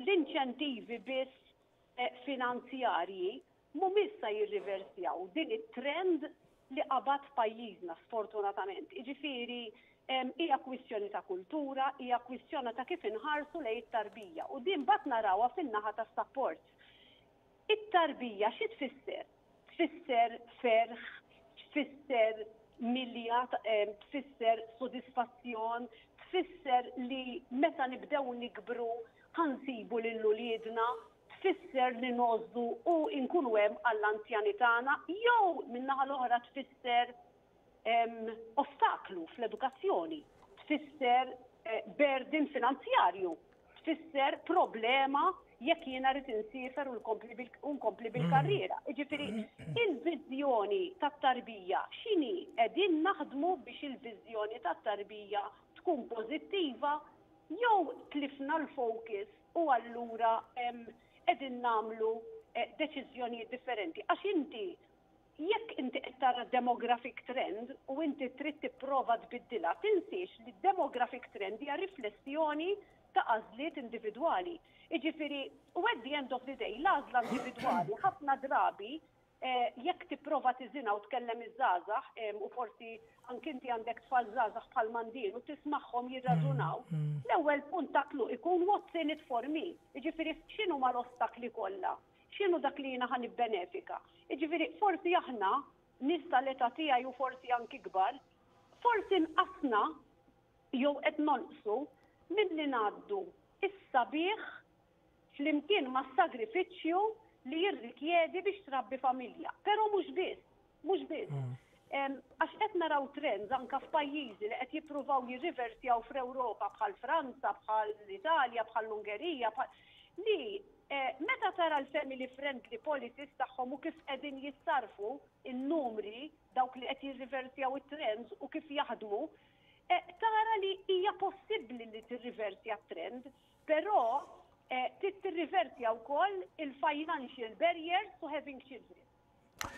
l-inċentivi biss eh, finanzjarji mumissa jirriversjaw din it-trend li qabad pajjiżna sfortunatament. Iġifiri, hija kwistjoni ta' kultura, hija kwistjoni ta' kif inħarsu lejn it-tarbija u din bat narawha fin-naħa ta' support. It-tarbija xi tfisser? Tfisser ferħ, tfisser milja, tfisser sodisfazzjon, tfisser li meta nibdew nikbru ħansibu lill-uliedna, tfisser li nozzu u inkunu hemm għall tagħna, jew minnaħa l-oħra tfisser ostaklu fl-edukazzjoni, tfisser eh, berdin finanzjarju, tfisser problema jekk jiena rrid insifer u nkompli bil-karriera. Mm. Ġifieri, mm. il-viżjoni tat-tarbija x'inhi qegħdin naħdmu biex il-viżjoni tat-tarbija tkun pożittiva jew tlifna l-fokus u allura qegħdin nagħmlu eh, deċiżjonijiet differenti. Għax inti jekk inti qed tara demographic trend u inti trid tipprova tbiddilha, tinsiex li demographic trend hija riflessjoni ta' għażliet individwali. Iġifieri, u at the end of the day, l-għażla individwali ħafna drabi eh, jekk tipprova tiżina u tkellem iż-żgħażagħ eh, u forsi anke inti għandek tfal żgħażagħ bħal mandin u tismagħhom jirraġunaw, mm, mm. l-ewwel punt taklu ikun what's in it for me. Iġifieri x'inhu l-ostakli kollha x'inhu dak li jiena ħan benefika. Jiġifieri forsi aħna nista l-età tiegħi u forsi anki kbar, forsi nqasna jew qed nonqsu milli ngħaddu is-sabiħ fl-imkien ma' sagrifiċċju li jirrikjedi biex trabbi familja. Però mhux biss, mhux biss. Mm. Għax qed naraw trends anka f'pajjiżi li qed jippruvaw jirriversjaw fl-Ewropa bħal Franza, bħal Italja, bħal Ungerija, li eh, meta tara l-family friendly policies tagħhom u kif qegħdin jissarfu il numri dawk li qed jirriversjaw it-trends u kif jaħdmu, eh, tara li hija possibbli li tirriversja trend, però eh, tirriversja wkoll il-financial barriers to having children.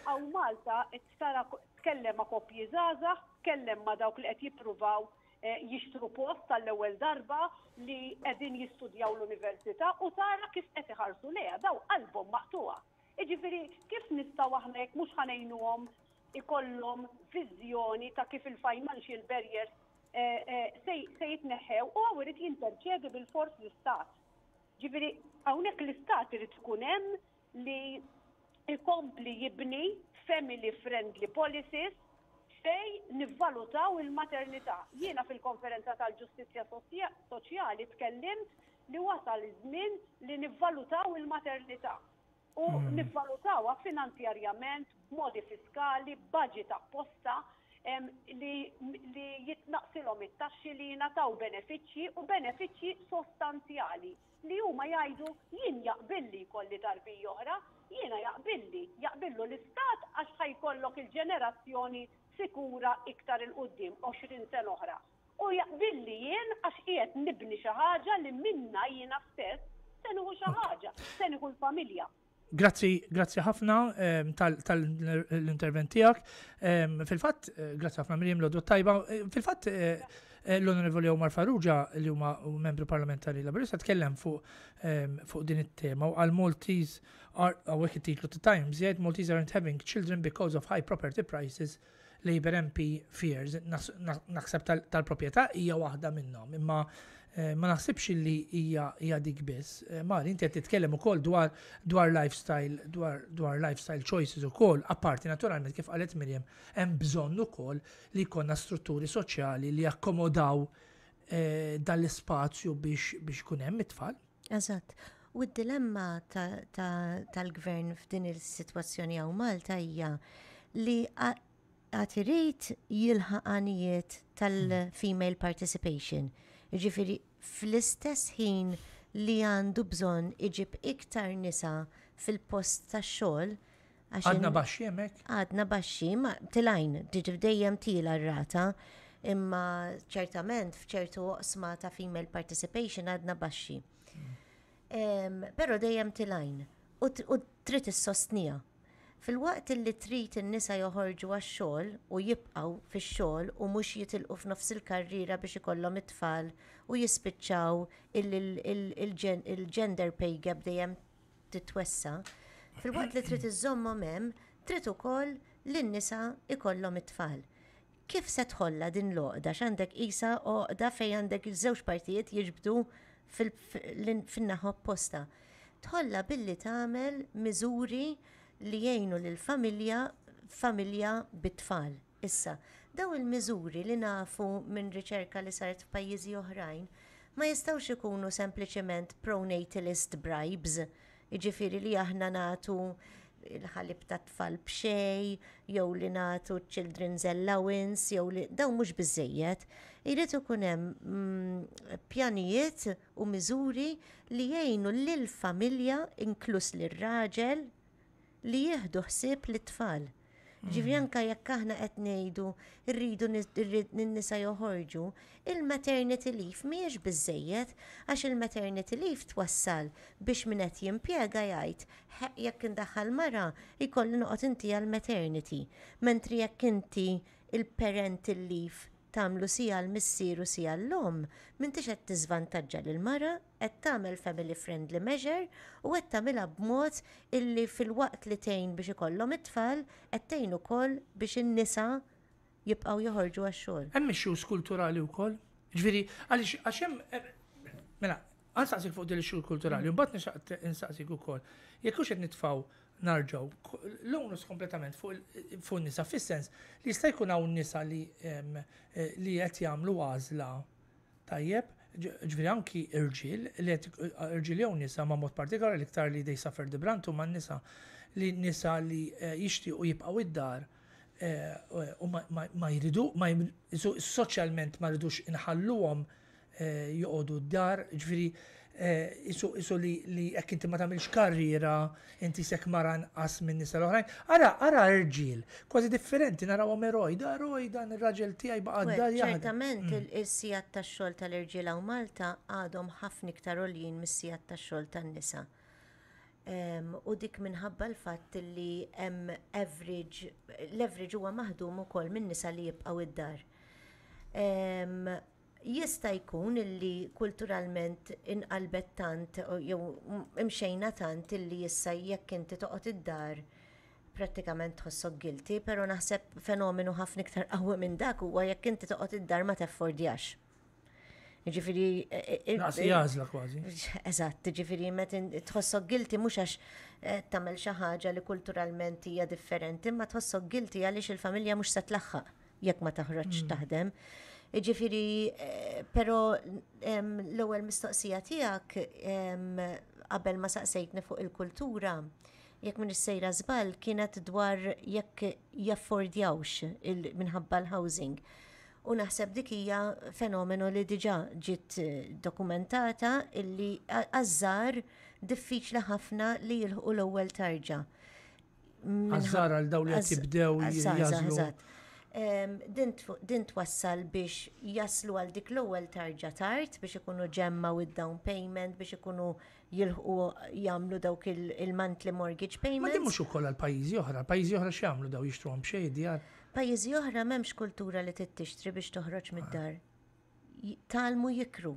Aw Malta tara t-kellem ma' kopji żgħażagħ, kellem ma' dawk li qed jippruvaw Eh, jixtru post tal-ewwel darba li qegħdin jistudjaw l-università u tara kif qed iħarsu leja daw qalbhom maqtuha. Iġifieri kif nistgħu aħna jekk mhux ħanejnuhom ikollhom viżjoni ta' kif il-financial barriers eh, eh, se jitneħħew u għawirit jinterċedi bil-fors l-istat. Ġifiri, għawnek l-istat irrit tkun hemm li ikompli jibni family friendly policies fej nivvalutaw il-maternità. Jiena fil-konferenza tal-ġustizja soċjali tkellimt li wasal iż-żmien li nivvalutaw il-maternità. U hmm. nivvalutaw finanzjarjament, modi fiskali, budget apposta li, li jitnaqsilhom it-taxxi li jingħataw benefiċċji u benefiċċji sostanzjali li huma jgħidu jien jaqbilli kolli darbi oħra, jiena jaqbilli, jaqbillu l-istat għax ħajkollok il-ġenerazzjoni sikura iktar il-qoddim 20 sen oħra. U jaqbilli jien għax qiegħed nibni xi ħaġa li minna jiena stess se nieħu xi ħaġa, se l-familja. Grazzi, grazzi ħafna tal-intervent tiegħek. Fil-fatt, eh, grazzi ħafna Mirjam l tajba. Eh, Fil-fatt, eh, l-Onorevoli Omar Farrugia li huma membru parlamentari laburista tkellem fuq din it-tema u għal Maltese are, għawek it-titlu ta' Times, jgħid Maltese aren't having children because of high property prices Labour MP Fears, naħseb tal-propieta hija waħda minnhom, imma eh, ma naħsibx li hija dik biss. Eh, ma inti qed titkellem ukoll dwar dwar lifestyle, dwar dwar lifestyle choices ukoll, apparti naturalment kif qalet Mirjam, hemm bżonn ukoll li jkollna strutturi soċjali li jakkomodaw eh, dal-ispazju biex biex kun hemm it-tfal. Eżatt. U d-dilemma tal-gvern f'din il-sitwazzjoni għaw Malta hija li għatirit jilħaq għanijiet tal-female participation. Ġifiri, fl-istess ħin li għandu bżon iġib iktar nisa fil-post ta' xol. Għadna baxxi jemmek? Għadna baxxi, ma tilajn, dejjem tila rata imma ċertament fċertu osma ta' female participation għadna baxxi. Mm. Pero dejjem tilajn, u trid is-sostnija Fil-waqt li trid in-nisa joħorġu għax-xogħol u jibqgħu fix-xogħol u mhux jitilqu f'nofs il-karriera biex ikollhom it-tfal u jispiċċaw il-gender pay gap dejjem titwessa. Fil-waqt li trid iżommhom hemm, trid ukoll lin-nisa ikollhom it tfal Kif se tħolla din l-oqda x'għandek qisa oqda fejn għandek iż-żewġ partijiet jiġbdu fin-naħa opposta. Tħolla billi tagħmel miżuri li jgħinu lil familja familja bit-tfal. Issa, daw il-miżuri li nafu minn riċerka li saret f'pajjiżi oħrajn ma jistawx ikunu sempliċement pronatalist bribes, iġifiri li aħna natu il-ħalib ta' tfal bxej, jew li natu children's allowance, jew li daw mhux biżejjed. Irrid ikun hemm mm, pjanijiet u miżuri li jgħinu l familja inklus l raġel li jieħdu ħsieb li tfal Ġivjanka mm. jekk aħna qed ngħidu rridu nisa joħorġu, il-maternity leave mhijiex biżejjed għax il-maternity leave twassal biex min qed jimpjega jgħid jekk indaħħal mara jkollu noqgħod inti għall maternity mentri jekk inti il-parental leave Tamlu sija l-missier u sija l-lom, m'intix qed tiżvantaġġa lil mara qed tagħmel family friendly measure u qed tagħmilha b'mod illi fil-waqt li tgħin biex ikollhom it-tfal qed tgħin ukoll biex in-nisa jibqgħu joħorġu għax-xogħol. Hemm ix-xhus kulturali wkoll. Ġifieri għaliex għax hemm mela għansaqsik fuq din ix kulturali, u mm. mbagħad nixaqt insaqsik ukoll. Jekk hux qed nitfgħu narġaw l-onus kompletament fuq nisa fis-sens li jista' jkun hawn nisa li eh, li qed jagħmlu għażla tajjeb ġviri anki irġil, eh, irġil jew nisa ma mod partikolari ktar li dej safer brantu eh, ma nisa li nisa li jishti u jibqaw id-dar u ma jridu, ma soċjalment ma jridux inħalluhom joqogħdu d-dar, ġviri Eh, isu li jekk inti ma tagħmilx karriera inti sek mara nqas minn nisa l-oħrajn. Ara, ara rġiel, kważi differenti narawhom eroj, da eroj dan ir-raġel tiegħi baqa' dar Ċertament mm. is sijat tax-xogħol tal irġiel u Malta għadhom ħafna iktar għoljin mis-sijat tax-xogħol tan-nisa. U dik minħabba l-fatt li hemm average, l-average huwa maħdum ukoll minn nisa li jibqgħu id-dar jista' jkun illi kulturalment inqalbet tant jew imxejna tant illi issa jekk inti toqgħod id-dar prattikament tħossok guilty, pero naħseb fenomenu ħafna iktar qawwi minn dak huwa jekk inti toqgħod id-dar ma teffordjax. Ġifiri. E, e, e, Naqsi jazla kważi. Eżatt, ġifiri, met tħossok gilti mhux għax tagħmel xi ħaġa li kulturalment hija differenti, ma tħossok gilti għaliex il-familja mhux se tlaħħaq jekk ma taħroġ mm. taħdem. Mm. Ġifiri, eh, pero l-ewel mistoqsija tijak qabel ma saqsejtni fuq il-kultura, jekk minn is-sejra żball kienet dwar jekk jaffordjawx minħabba l-housing. U naħseb dik hija fenomenu li diġa ġiet eh, dokumentata illi għazzar diffiċli ħafna li jilħu l-ewwel tarġa. Għazzar għal dawn li tibdew jażlu din twassal biex jaslu għal dik l-ewwel tarġa tart biex ikunu ġemma with down payment biex ikunu jilħu jagħmlu dawk il-monthly mortgage payments. Ma din mhux ukoll għal pajjiżi oħra, pajjiżi oħra x'jagħmlu daw jixtru hemm xejdi Pajjiżi oħra m'hemmx kultura li tittixtri biex toħroġ ah. mid-dar. Talmu jikru.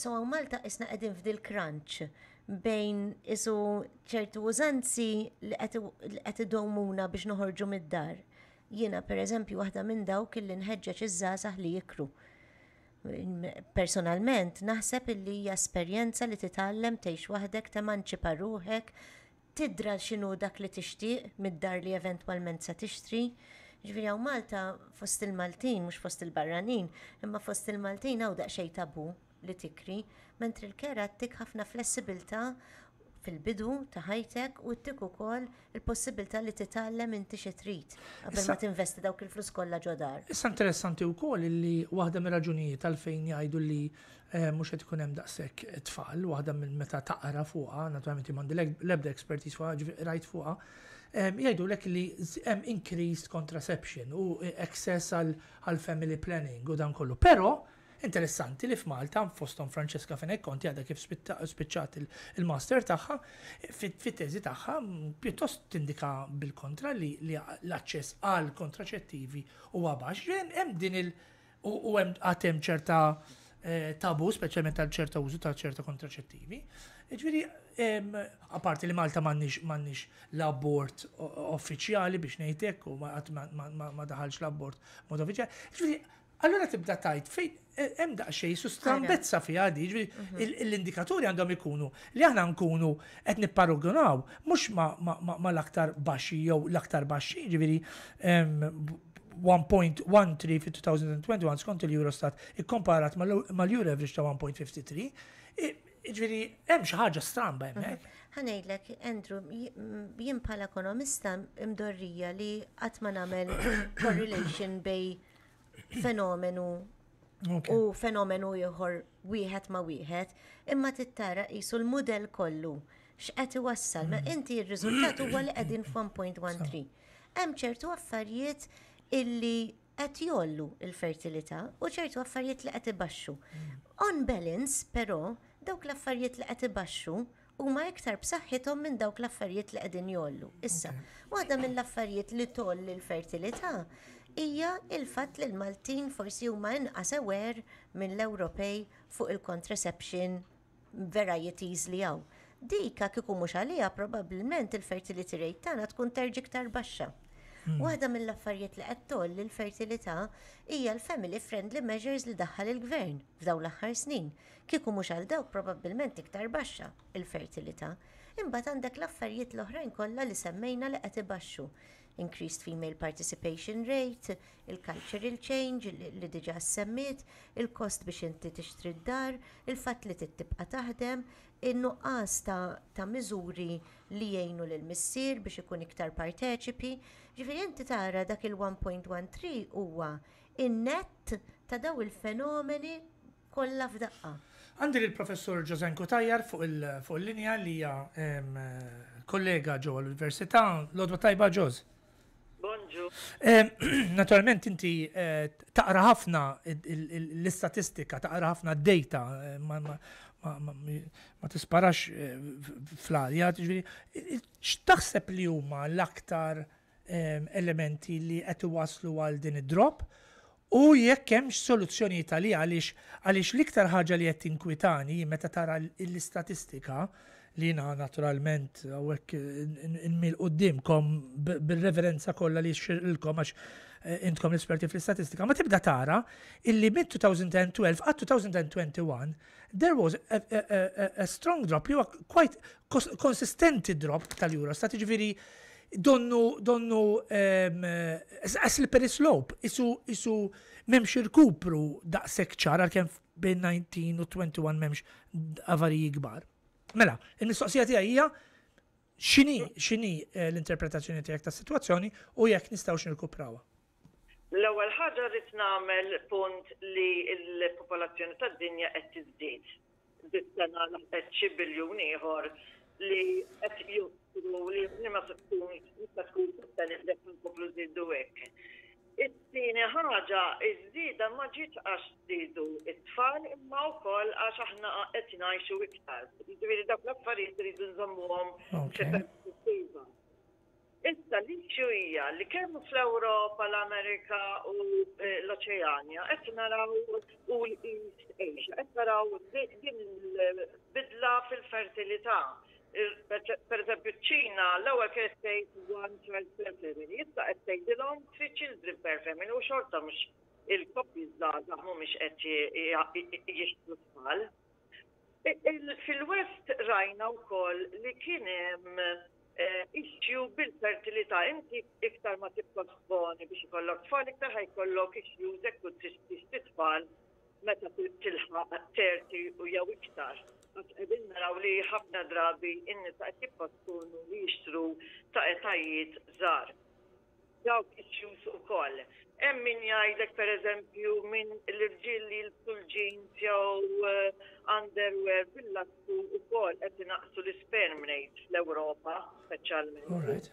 So Malta isna qegħdin f'dil crunch bejn isu ċertu użanzi li qed idomuna biex noħorġu mid-dar. Jiena pereżempju waħda minn dawk li nħeġġeġ iż-żgħażagħ li jikru. Personalment naħseb illi hija esperjenza li titgħallem tgħix waħdek temanċipa ruħek, tidra x'inhu dak li tixtieq mid-dar li eventwalment se tixtri. Ġifieri għaw Malta fost il-Maltin mhux fost il-barranin, imma fost il-Maltin għaw daqsxejn tabu li tikri mentri l-kera tik ħafna flessibilta fil-bidu ta' ħajtek u t-tik ukoll il-possibilità li titgħallem inti xi trid qabel ma tinvesti dawk il-flus kollha ġodar. Issa interessanti wkoll li waħda mir-raġunijiet għalfejn jgħidu li eh, mhux qed ikun hemm daqshekk tfal, waħda minn meta taqra fuqha, naturalment jimman l-ebda expertise fuqa, rajt fuqha, eh, jgħidu lek li hemm increased contraception u eh, access għal family planning u dan kollu. Però Interessanti li f'Malta fostom Francesca Fenek konti għadha kif spiċċat il-master tagħha fit-teżi tagħha pjuttost tindika bil-kontra li l-aċċess għal kontraċettivi huwa baxx. Hemm din il- u hemm għatem ċerta eh, tabu, speċjalment tal ċerta użu ta' ċerta kontraċettivi. Ġviri, jiġifieri, apparti li Malta mannix l-abort uffiċjali biex nejtek u ma daħalx l-abort mod uffiċjali. Ġviri, jiġifieri, allora tibda tajt, fejn E, hemm daqsxejn strambezza fiha di, mhm. l-indikaturi għandhom ikunu li aħna nkunu qed nipparugunaw mhux ma l-aktar baxxi jew l-aktar baxxi, ġifieri 1.13 fi 2021 skont il-Eurostat ikkomparat mal-Euro average ta' 1.53. Ġifieri hemm xi ħaġa stramba mhm. hemmhekk. Ħanejlek, Andrew, jien bħala ekonomista mdorrija li qatt ma nagħmel correlation bej fenomenu u fenomenu jħor wieħed ma wieħed, imma tittara qisu l-mudell kollu x'qed iwassal, ma mm. inti r-riżultat huwa li qegħdin f'1.13. Hemm ċertu affarijiet illi qed jollu il-fertilità u ċertu affarijiet li qed ibaxxu. Mm. On balance, però, dawk l-affarijiet li qed ibaxxu huma iktar b'saħħithom minn dawk l-affarijiet li qegħdin jollu. Issa, waħda mill-affarijiet li toll il-fertilità hija il-fatt li l-Maltin forsi huma inqas minn l ewropej fuq il-contraception varieties li hawn. Dika kieku mhux għaliha probabbilment il-fertility rate tagħna tkun terġi iktar baxxa. Hmm. Waħda mill-affarijiet li qed toll l-fertilità hija l-family friendly measures li daħħal il-gvern f'daw l-aħħar snin. Kieku mhux għal dawk probabbilment iktar baxxa il-fertilità. Imbagħad għandek l-affarijiet l-oħrajn kollha li semmejna li qed ibaxxu increased female participation rate, il-cultural change li diġa semmit, il-kost biex inti tixtri d-dar, il-fat li tibqa taħdem, in-nuqqas ta' miżuri li jgħinu l missier biex ikun iktar parteċipi, ġifieri inti tara dak il-1.13 huwa in-net ta' daw il-fenomeni kollha f'daqqa. Għandi il-professur Ġosenko Tajjar fuq il-linja li hija kollega ġo l-Università, l-odba tajba Ġoż. Naturalment inti eh, taqra ħafna l-istatistika, taqra ħafna d-data, eh, ma tisparax eh, fl-għalja, x'taħseb li huma l-aktar elementi li qed waslu għal din id-drop? U jekk hemmx soluzzjoni tal għaliex għaliex l-iktar ħaġa li qed tinkwitani meta tara l-istatistika li jina naturalment għawek nmil kom bil-reverenza kolla li xirlkom għax eh, intkom l-esperti fil-statistika. Ma tibda tara illi mid 2012 għat 2021 there was a, a, a, a strong drop li huwa quite consistenti drop tal stati ġviri donnu donnu um, slippery slope isu isu memx irkupru daqshekk għal kem bejn 19 u 21 memx avariji kbar. Mela, il-mistoqsija tiegħi hija x'inhi x'inhi l-interpretazzjoni tiegħek tas-sitwazzjoni u jekk nistgħu x'nirkuprawha. L-ewwel ħaġa rrid nagħmel punt li l-popolazzjoni tad-dinja qed tiżdied. Bis-sena qed xi biljun ieħor li qed juru li ma tkun tista' tkun sostenibli komplu żiddu hekk. It-tieni ħaġa iż żida ma ġiet għax żidu it-tfal imma wkoll għax aħna qed ngħixu iktar. Jiġifieri dawk l-affarijiet iridu nżommuhom fil-perspettiva. Issa l-issu hija li kemm fl-Ewropa, l-Amerika u eh, l-Oċeanja qed naraw u l-East Asia qed naraw din il-bidla fil-fertilità per esempio ċina l-ewwel qed tgħid one child per family, issa qed tgħidilhom three children per family u xorta mhux il-koppji żgħażagħ mhumiex qed jixtru tfal. E- Fil-West rajna wkoll li kien hemm eh, issue bil-fertilità, inti iktar ma tipposponi biex ikollok tfal, iktar ħajkollok issue zekku tistitfal meta tilħaq terti u jew iktar. Għedin naraw li ħafna drabi in ta' kippa tkunu li jishtru ta' etajiet żgħar. Dawk u ukoll. Hemm min jgħidlek pereżempju minn l-irġiel li l jeans jew eh, underwear billasku ukoll qed inaqsu l-sperm l fl-Ewropa speċjalment.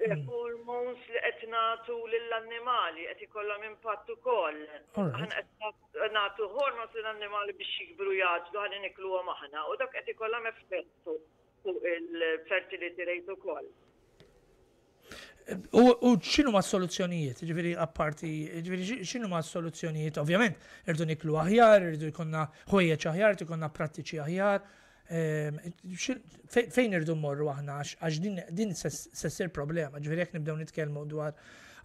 Mm. Eh, hormones li qed nagħtu lill-annimali qed ikollhom impatt ukoll. Aħna qed nagħtu hormones lill-annimali biex jikbru jaġlu ħalli nikluhom aħna u dak qed ikollhom effettu fuq il-fertility rate ukoll. U xinu ma soluzzjonijiet, ġifiri apparti, ġifiri xinu ma soluzzjonijiet, ovvjament, irdu niklu aħjar, irdu jkonna ħwejjeċ aħjar, irdu jkonna prattiċi aħjar, Ehm, fejn irdu morru aħna għax din sessir problema, ġveri jek nibdew nitkelmu dwar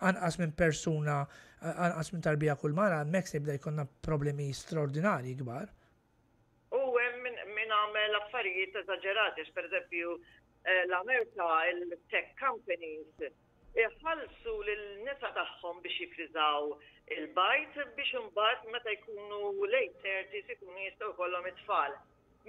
anqas minn persuna, anqas minn tarbija kull mara, mek jibda jkonna problemi straordinari gbar. U minn għamel affarijiet eżagġerati, per eżempju, eh, l-Amerika, il-tech companies, iħalsu l-nisa tagħhom biex jifrizaw il-bajt biex imbagħad meta jkunu late 30 ikunu jistgħu jkollhom it-tfal.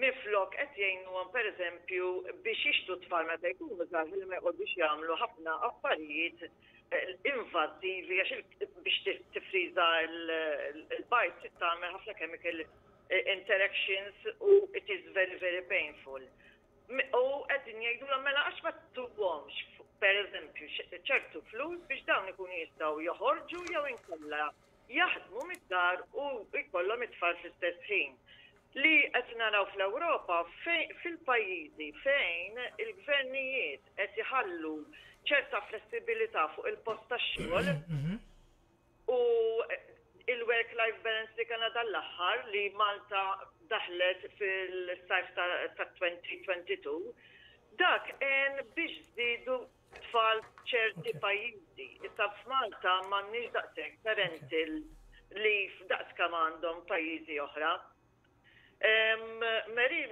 Miflok qed jgħinuhom pereżempju biex jixtu tfal meta jkunu żgħir il-meqod biex jagħmlu ħafna affarijiet eh, invażivi għax biex tifriża l-bajt tagħmel ħafna chemical eh, interactions u it is very very painful. U qegħdin jgħidu l mela għax ma tuhomx pereżempju ċertu flus biex dawn ikunu jistgħu joħorġu jew inkolla jaħdmu mid-dar u jkollhom it-tfal fl-istess ħin li qed naraw fl-Ewropa fil-pajjiżi fejn il-gvernijiet qed iħallu ċerta flessibilità fuq il-post tax-xogħol mhm. u il-work-life balance li kena dal-aħħar li Malta daħlet fil-sajf ta' 2022 dak en biex zidu tfal ċerti pajjiżi. Issa f'Malta m'għandniex daqshekk parentil li f'daqs kam pajjiżi oħra. Meri,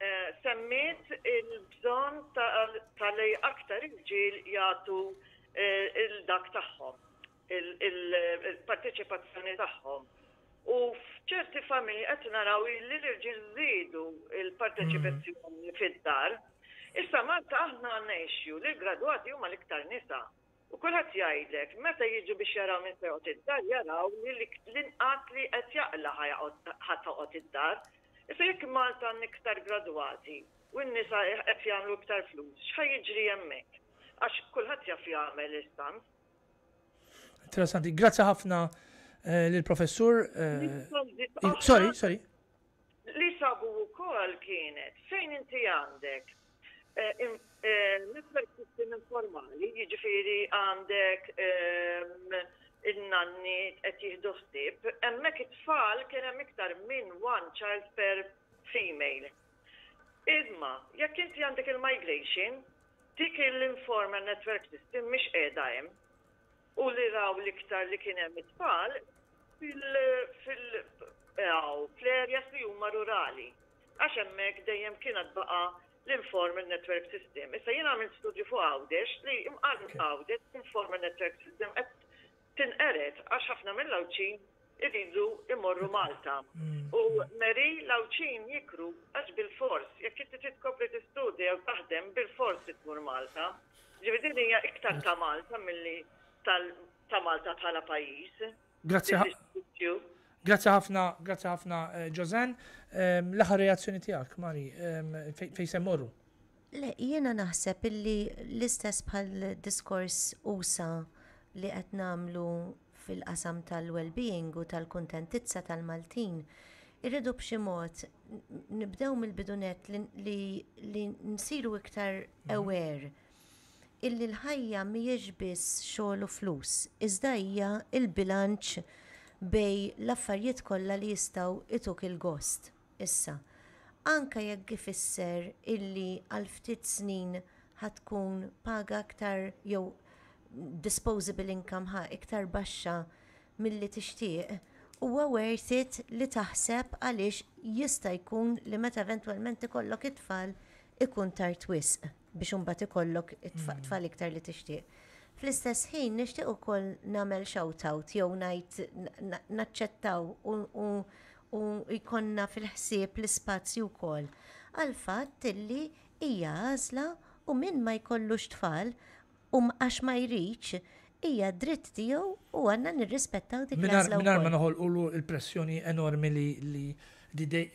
eh, semmiet il-bżon tal li aktar il-ġil jgħatu eh, il-dak taħħom, il-parteċipazzjoni taħħom. U fċerti familji qed naraw li l ġil zidu il-parteċipazzjoni mm. fid-dar. Issa Malta aħna nexxu li l-gradwati huma l-iktar nisa. U kulħadd jgħidlek meta jiġu biex jaraw minn se id-dar jaraw li l inqat li qed jaqla ħatoqgħod id-dar. Issa jekk Malta niktar graduati u n-nisa qed jagħmlu iktar flus, x'ħaj jiġri hemmhekk? Għax kulħadd jaf jagħmel istan. Interessanti, grazzi ħafna eh, lill-professur. Eh, ah, sorry, ah, sorry. Li sabu wkoll kienet fejn inti għandek eh, netwerk sistem informali, jiġifieri għandek ehm, il-nanni qed jieħdu ħsieb, hemmhekk it-tfal kien hemm iktar minn one child per female. Imma, jekk inti għandek il-migration, dik l-informal network system mhix qiegħda hemm. U li raw l-iktar li kien hemm it-tfal fil fl-areas li huma rurali. Għax hemmhekk dejjem kienet baqa' l-informal network system. Issa jiena għamil studju fuq Għawdex li imqarn Għawdex l-informal network system tinqeret għax ħafna mill-lawċin iridu imorru Malta. Mm. U meri lawċin jikru għax bil-fors, jekk inti titkopri tistudja jew taħdem bil-fors tmur Malta. Ġividin hija iktar ta' Malta milli ta' Malta bħala pajjiż. Grazie Grazzi ħafna, grazzi ħafna, eh, Josen. Ehm, l-aħħar reazzjoni tiegħek, Mari, ehm, fejn se morru? Le, jiena naħseb illi l-istess bħal diskors usa li qed nagħmlu fil-qasam tal-well-being u tal-kuntentizza tal-Maltin, irridu b'xi mod nibdew mill-bidunet li, li nsiru iktar mhm. aware illi l-ħajja mhijiex biss xogħol u flus, iżda hija il-bilanċ bej l-affarijiet kollha li jistgħu ituk il-gost issa. Anka jekk ifisser illi għal ftit snin ħatkun paga aktar jew disposable income ha iktar baxxa milli tixtieq, huwa worth it li taħseb għaliex jista' jkun li meta eventwalment ikollok it-tfal ikun tar wisq biex imbagħad ikollok it-tfal mm. iktar li tixtieq. Fl-istess ħin nixtieq ukoll nagħmel shout-out jew ngħid naċċettaw u jkollna fil-ħsieb l-ispazju wkoll għal fatt illi hija għażla u minn ma jkollux tfal um għax ma jriċ, hija dritt tiegħu u għanna nirrispettaw dik il-għazla. Minar ma noħolqulu l-pressjoni enormi li li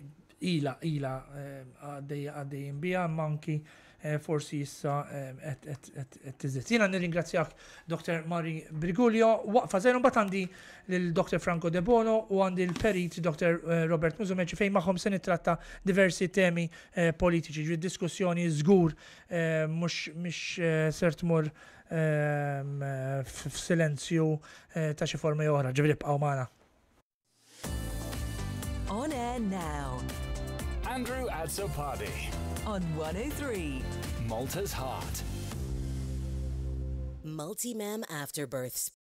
ila ila eh, għaddej għaddej bija manki Eh, forsi jissa qed Jena Jiena nirringrazzjak Dr. Mari Brigulio, waqfa zero mbagħad għandi lill-Dr. Franco De Bono u għandi l-perit Dr. Eh, Robert Muzumeċi fejn magħhom se nittratta diversi temi eh, politiċi, ġvid diskussjoni żgur mhux sert ser tmur ehm, f'silenzju ta' xi forma oħra, ġivri bqgħu On air now. Andrew Atzopardi on 103 Malta's Heart. multi Mem Afterbirths.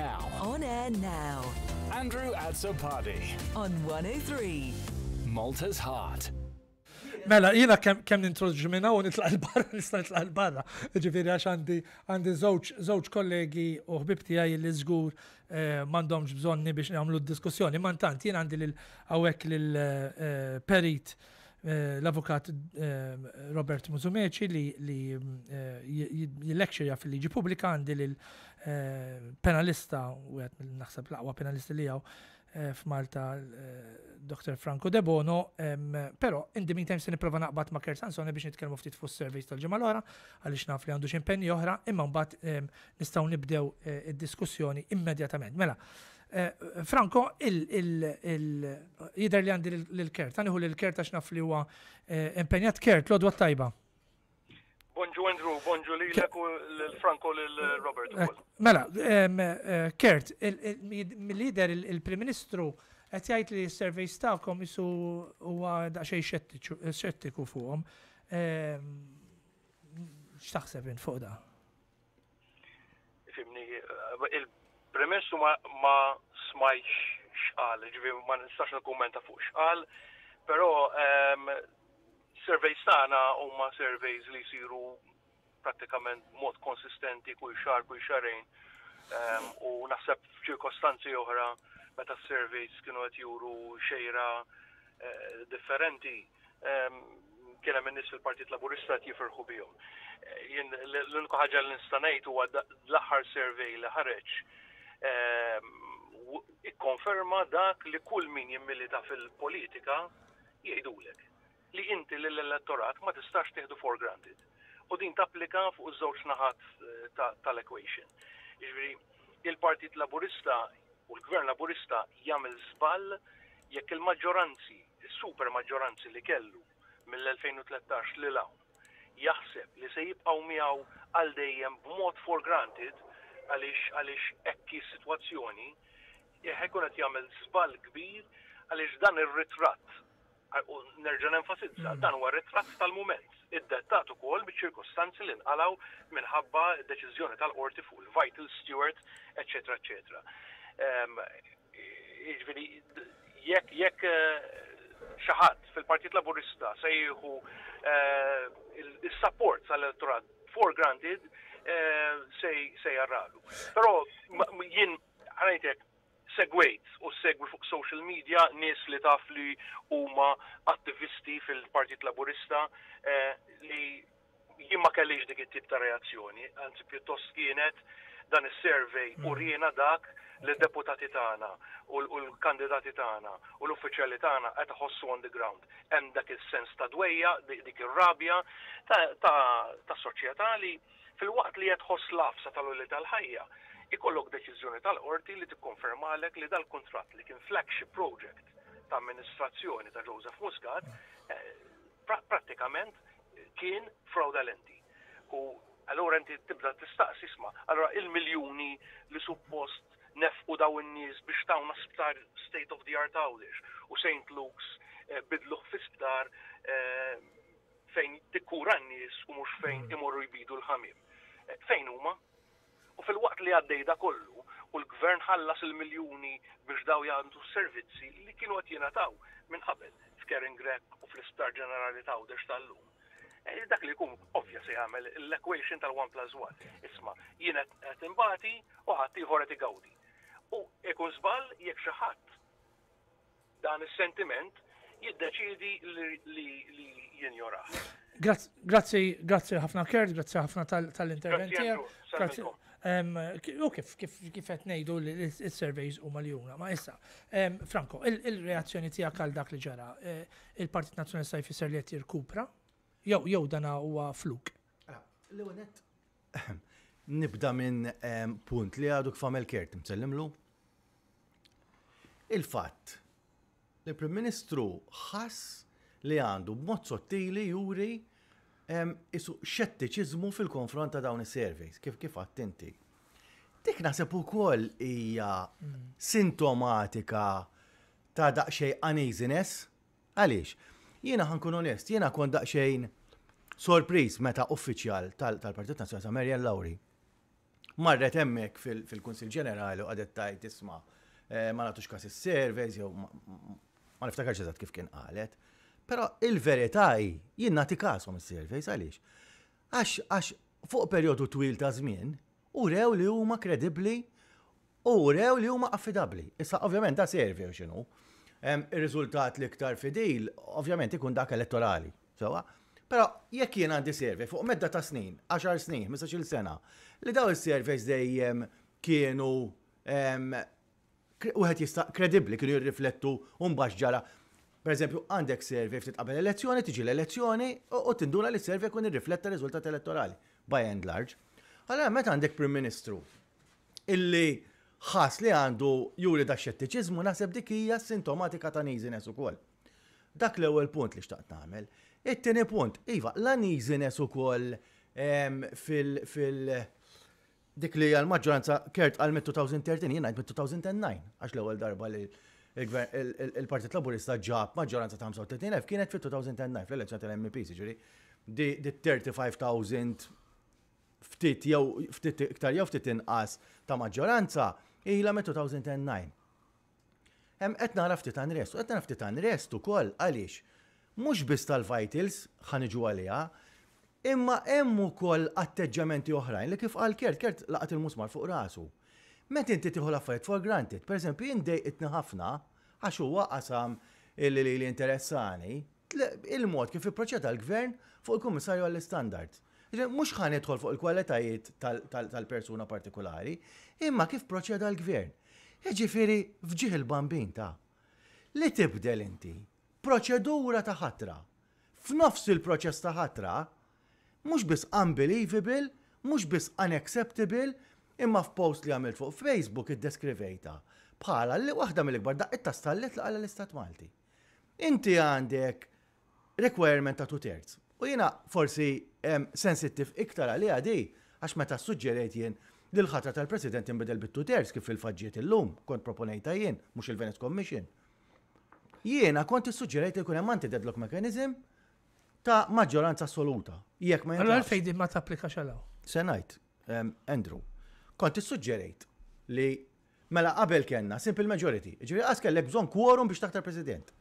now. On air now. Andrew Azzopadi. On 103. Malta's Heart. Mela, jina kem, kem minna u nitlaq il barra nista nitlaq il barra Ġifiri għax għandi għandi zoċ kollegi u ħbibti għaj li zgur eh, mandomġ bżonni biex njamlu d-diskussjoni. Mantant, jina għandi l-għawek l-perit. Eh, eh, uh, Eh, l-avukat eh, Robert Muzumeċi li eh, jilekxerja fil-liġi pubblika għandi l-penalista, u għet naħseb l-aqwa penalista li għaw f'Malta Dr. Franco De Bono, pero in the meantime se niprofa naqbad ma' Kers Sansone biex nitkellmu ftit fuq service tal-ġimgħa l ora għaliex naf li għandu ximpenni oħra, imma mbagħad nistgħu nibdew id-diskussjoni immedjatament. Mela, Eh, Franco, jider li għandi l-kert, għaniħu l-kert għax naf li huwa eh, impenjat kert, l tajba. Bonġu Andrew, bonġu li l l-Franco l-Robert. Eh, mela, kert, mill-lider il-Prim Ministru għet jajt li s servej stawkom jisu huwa daċxej xettiku fuqom. Xtaħseb fuq da? Fimni, Premessu ma, ma smajx xqal, ġivim ma nistax nkommenta fuq xqal, pero um, ehm, surveys tagħna huma surveys li jsiru pratikament mod konsistenti kull xar kuj xarejn um, u naħseb f'ċirkostanzi oħra meta s-surveys kienu qed juru xejra uh, differenti um, kien hemm nies fil-Partit Laburista qed jifirħu bijom. l-unika ħaġa li nista' ngħid huwa l-aħħar survey li ħareġ Ehm, ikkonferma dak li kull min jimmilita fil-politika jgħidulek li inti l-elettorat ma tistax tieħdu for granted. U din tapplika fuq iż-żewġ naħat eh, tal-equation. Ġifieri, il-Partit Laburista u l-Gvern Laburista jagħmel żball jekk il-maġġoranzi, is-super maġġoranzi li kellu mill-2013 li law jaħseb li se jibqgħu miegħu għal dejjem b'mod for granted għaliex għaliex ekki situazzjoni ħekun qed jagħmel żball kbir għaliex dan ir-ritratt u nerġa' nenfasizza mm. dan huwa ritratt tal-mument id-dettat ukoll biċ-ċirkostanzi li nqalaw minħabba deċiżjoni tal-qorti fuq il-Vital Stewart, eċetera, eċetera. Ehm, jiġifieri jekk jekk eh, xaħat fil-Partit Laburista sejħu eh, il-support tal-elettorat for granted, Eh, se jarralu. Pero jien għanajtek segwejt u segwi fuq social media nies li taf li huma attivisti fil-Partit Laburista eh, li jien ma kellix dik it-tip ta' reazzjoni, anzi pjuttost kienet dan is-survey mm. u riena dak li deputati tagħna u l-kandidati tagħna u l-uffiċjali tagħna qed ħossu on the ground. Hemm dak is-sens ta' dwejja, dik ir-rabja ta' soċjetali fil-waqt li jadħos lafsa tal-ulli tal-ħajja, ikollok deċiżjoni tal-qorti li t-konfermalek li dal-kontrat li kien flagship project ta' amministrazzjoni ta' Joseph Muscat eh, prattikament kien fraudalenti. U allora inti tibda tistaqsi sma, allora il-miljuni li suppost nefqu daw in-nies biex tawna sptar state of the art għawdix u St. Luke's eh, bidlu f sptar eh, fejn tikkura n-nies u mhux fejn mm. imorru jbidu l-ħamim fejn huma? U fil-waqt li għaddej da kollu, u l-gvern ħallas il-miljuni biex daw jgħandu servizzi li kienu għat jenataw minn qabel f'Kering Grek u fl-Istar Ġenerali ta' Udex tal-lum. E, dak li jkun ovvja se jagħmel l-equation tal-1 plus 1. Isma, jien qed imbati u ħadd ieħor qed igawdi. U ekun żball jekk xi ħadd dan is-sentiment jiddeċiedi li jinjoraħ. Grazzi, grazzi ħafna Kert, grazzi ħafna tal-interventi. Grazzi. U kif qed ngħidu l-surveys u maljuna. Ma issa, Franco, il-reazzjoni tiegħek għal dak li ġara, e, il-Partit Nazzjonalista jfisser li qed jirkupra? Jew jew dana huwa fluk. Mela, Leonet, nibda minn punt li għadu kfamel Kert msellimlu. Il-fatt, il-Prim Ministru ħass li għandu b'mod sottili juri isu xettiċizmu fil-konfront ta' dawn is servejs kif kif għattinti. Dik naħseb ukoll hija mm. sintomatika ta' daqsxejn uneasiness. Għaliex, jiena ħankun onest, jiena kon daqxejn sorpriż meta uffiċjal tal-Partit tal Nazjonali ta' Marjan Lauri. Marret hemmhekk fil-Kunsil fil Ġenerali u qadet tajt isma' eh, ma nagħtux każ is-servejs jew ma niftakarx eżatt kif kien qalet. Pero il-verità hi jien nagħti kasom is-surveys għaliex. Għax għax fuq perjodu twil ta' żmien rew li huma kredibbli u rew li huma affidabbli. Issa ovvjament da survey x'inhu. Ir-riżultat l-iktar fidil ovvjament ikun dak elettorali. Sewa, Pero jekk jien għandi survey fuq medda ta' snin, 10 snin, 15 sena, li daw is-surveys dejjem kienu u jista' kredibli kienu jirriflettu un ġara Per eżempju, għandek serve ftit qabel elezzjoni, tiġi l-elezzjoni u tinduna li s-servi kun irrifletta riżultat elettorali, by and large. Allora, meta għandek Prim Ministru illi ħas li għandu juri da xettiċizmu naħseb dik hija sintomatika ta' niziness ukoll. Dak l-ewwel punt li xtaqt nagħmel. It-tieni punt, iva, la niziness ukoll fil- fil- dik li għal-maġġoranza kert għal mit-2013, jien mit-2009, għax l-ewwel darba li il-Partit Laburista ġab maġġoranza ta' 35,000 kienet fit-2009 fl-elezzjoni tal mp ġiri jiġifieri, di 35,000 ftit jew ftit iktar jew ftit inqas ta' maġġoranza ilha me 2009. Hemm qed nara ftit anrest, qed nara ftit anrest ukoll għaliex mhux biss tal-vitals ħaniġu għaliha, imma hemm ukoll atteġġamenti oħrajn li kif qal Kert, Kert laqat il-musmar fuq rasu. Meta inti tieħu l for granted, pereżempju jien dejqitni ħafna għax huwa qasam li interessani il-mod kif ipproċeda l-gvern fuq il-Kummissarju għall-Istandard. Mux ħan jitħol fuq il-kwalitajiet tal-persuna partikolari, imma kif proċeda l-gvern. Ġifiri fġiħ il-bambin ta' li tibdel inti proċedura ta' ħatra. F'nofs il-proċess ta' ħatra, mhux biss unbelievable, mhux biss unacceptable, imma f'post li għamil fuq Facebook id-deskrivejta bħala li waħda mill-ikbar daqqit ta' stallet li l-Istat Malti. Inti għandek requirement ta' two-thirds. U jina forsi sensitif iktar għali għadi, għax meta suġġerejt jien li l-ħatra tal-President imbidel bit two kif il-fagġiet il-lum, kont proponejta jien, mux il-Venet Commission. Jiena kont suġġerejt ikun hemm anti-deadlock mechanism ta' maġġoranza assoluta. Jekk ma Allora fejdi ma tapplika xalaw. Senajt, Andrew, kont suġġerejt li Mela qabel kellna simple majority. Ġifieri qas kellek bżonn quorum biex taħtar president.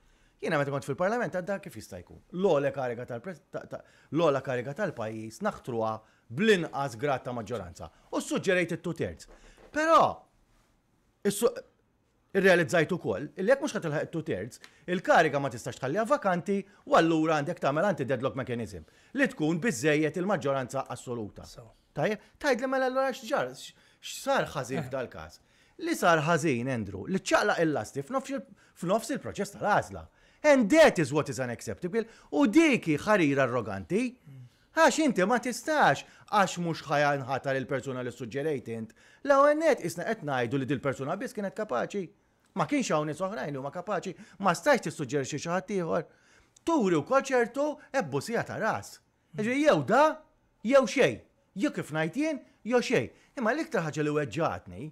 Jiena meta kont fil-Parlament għadda kif jista' jkun. L-ogħla kariga tal kariga tal-pajjiż naħtruha bl-inqas grad ta' maġġoranza. U suġġerejt it-two thirds. Però irrealizzajt ukoll li jekk mhux ħadd it two thirds, il-kariga ma tistax tħallija vakanti u allura għandek tagħmel anti deadlock mechanism li tkun biżejjed il-maġġoranza assoluta. Tajjeb, tgħidli mela allura x'ġar x'sar ħażin f'dal-każ li sar ħażin Andrew, li ċaqla il-lasti f'nofs il-proċess tal-għażla. And that is what is unacceptable u diki ħarir arroganti. Għax inti ma tistax għax mhux ħajan ħatar il-persuna li suġġerejt int. L-għennet isna qed ngħidu li dil-persuna biss kienet kapaċi. Ma kienx hawn nies oħrajn huma kapaċi, ma stax tissuġġerixxi xi ħadd ieħor. Turi wkoll ċertu sija ta' ras. Ġi jew da, jew xejn, jew kif ngħid jien, jew xejn. Imma l-iktar ħaġa li weġġatni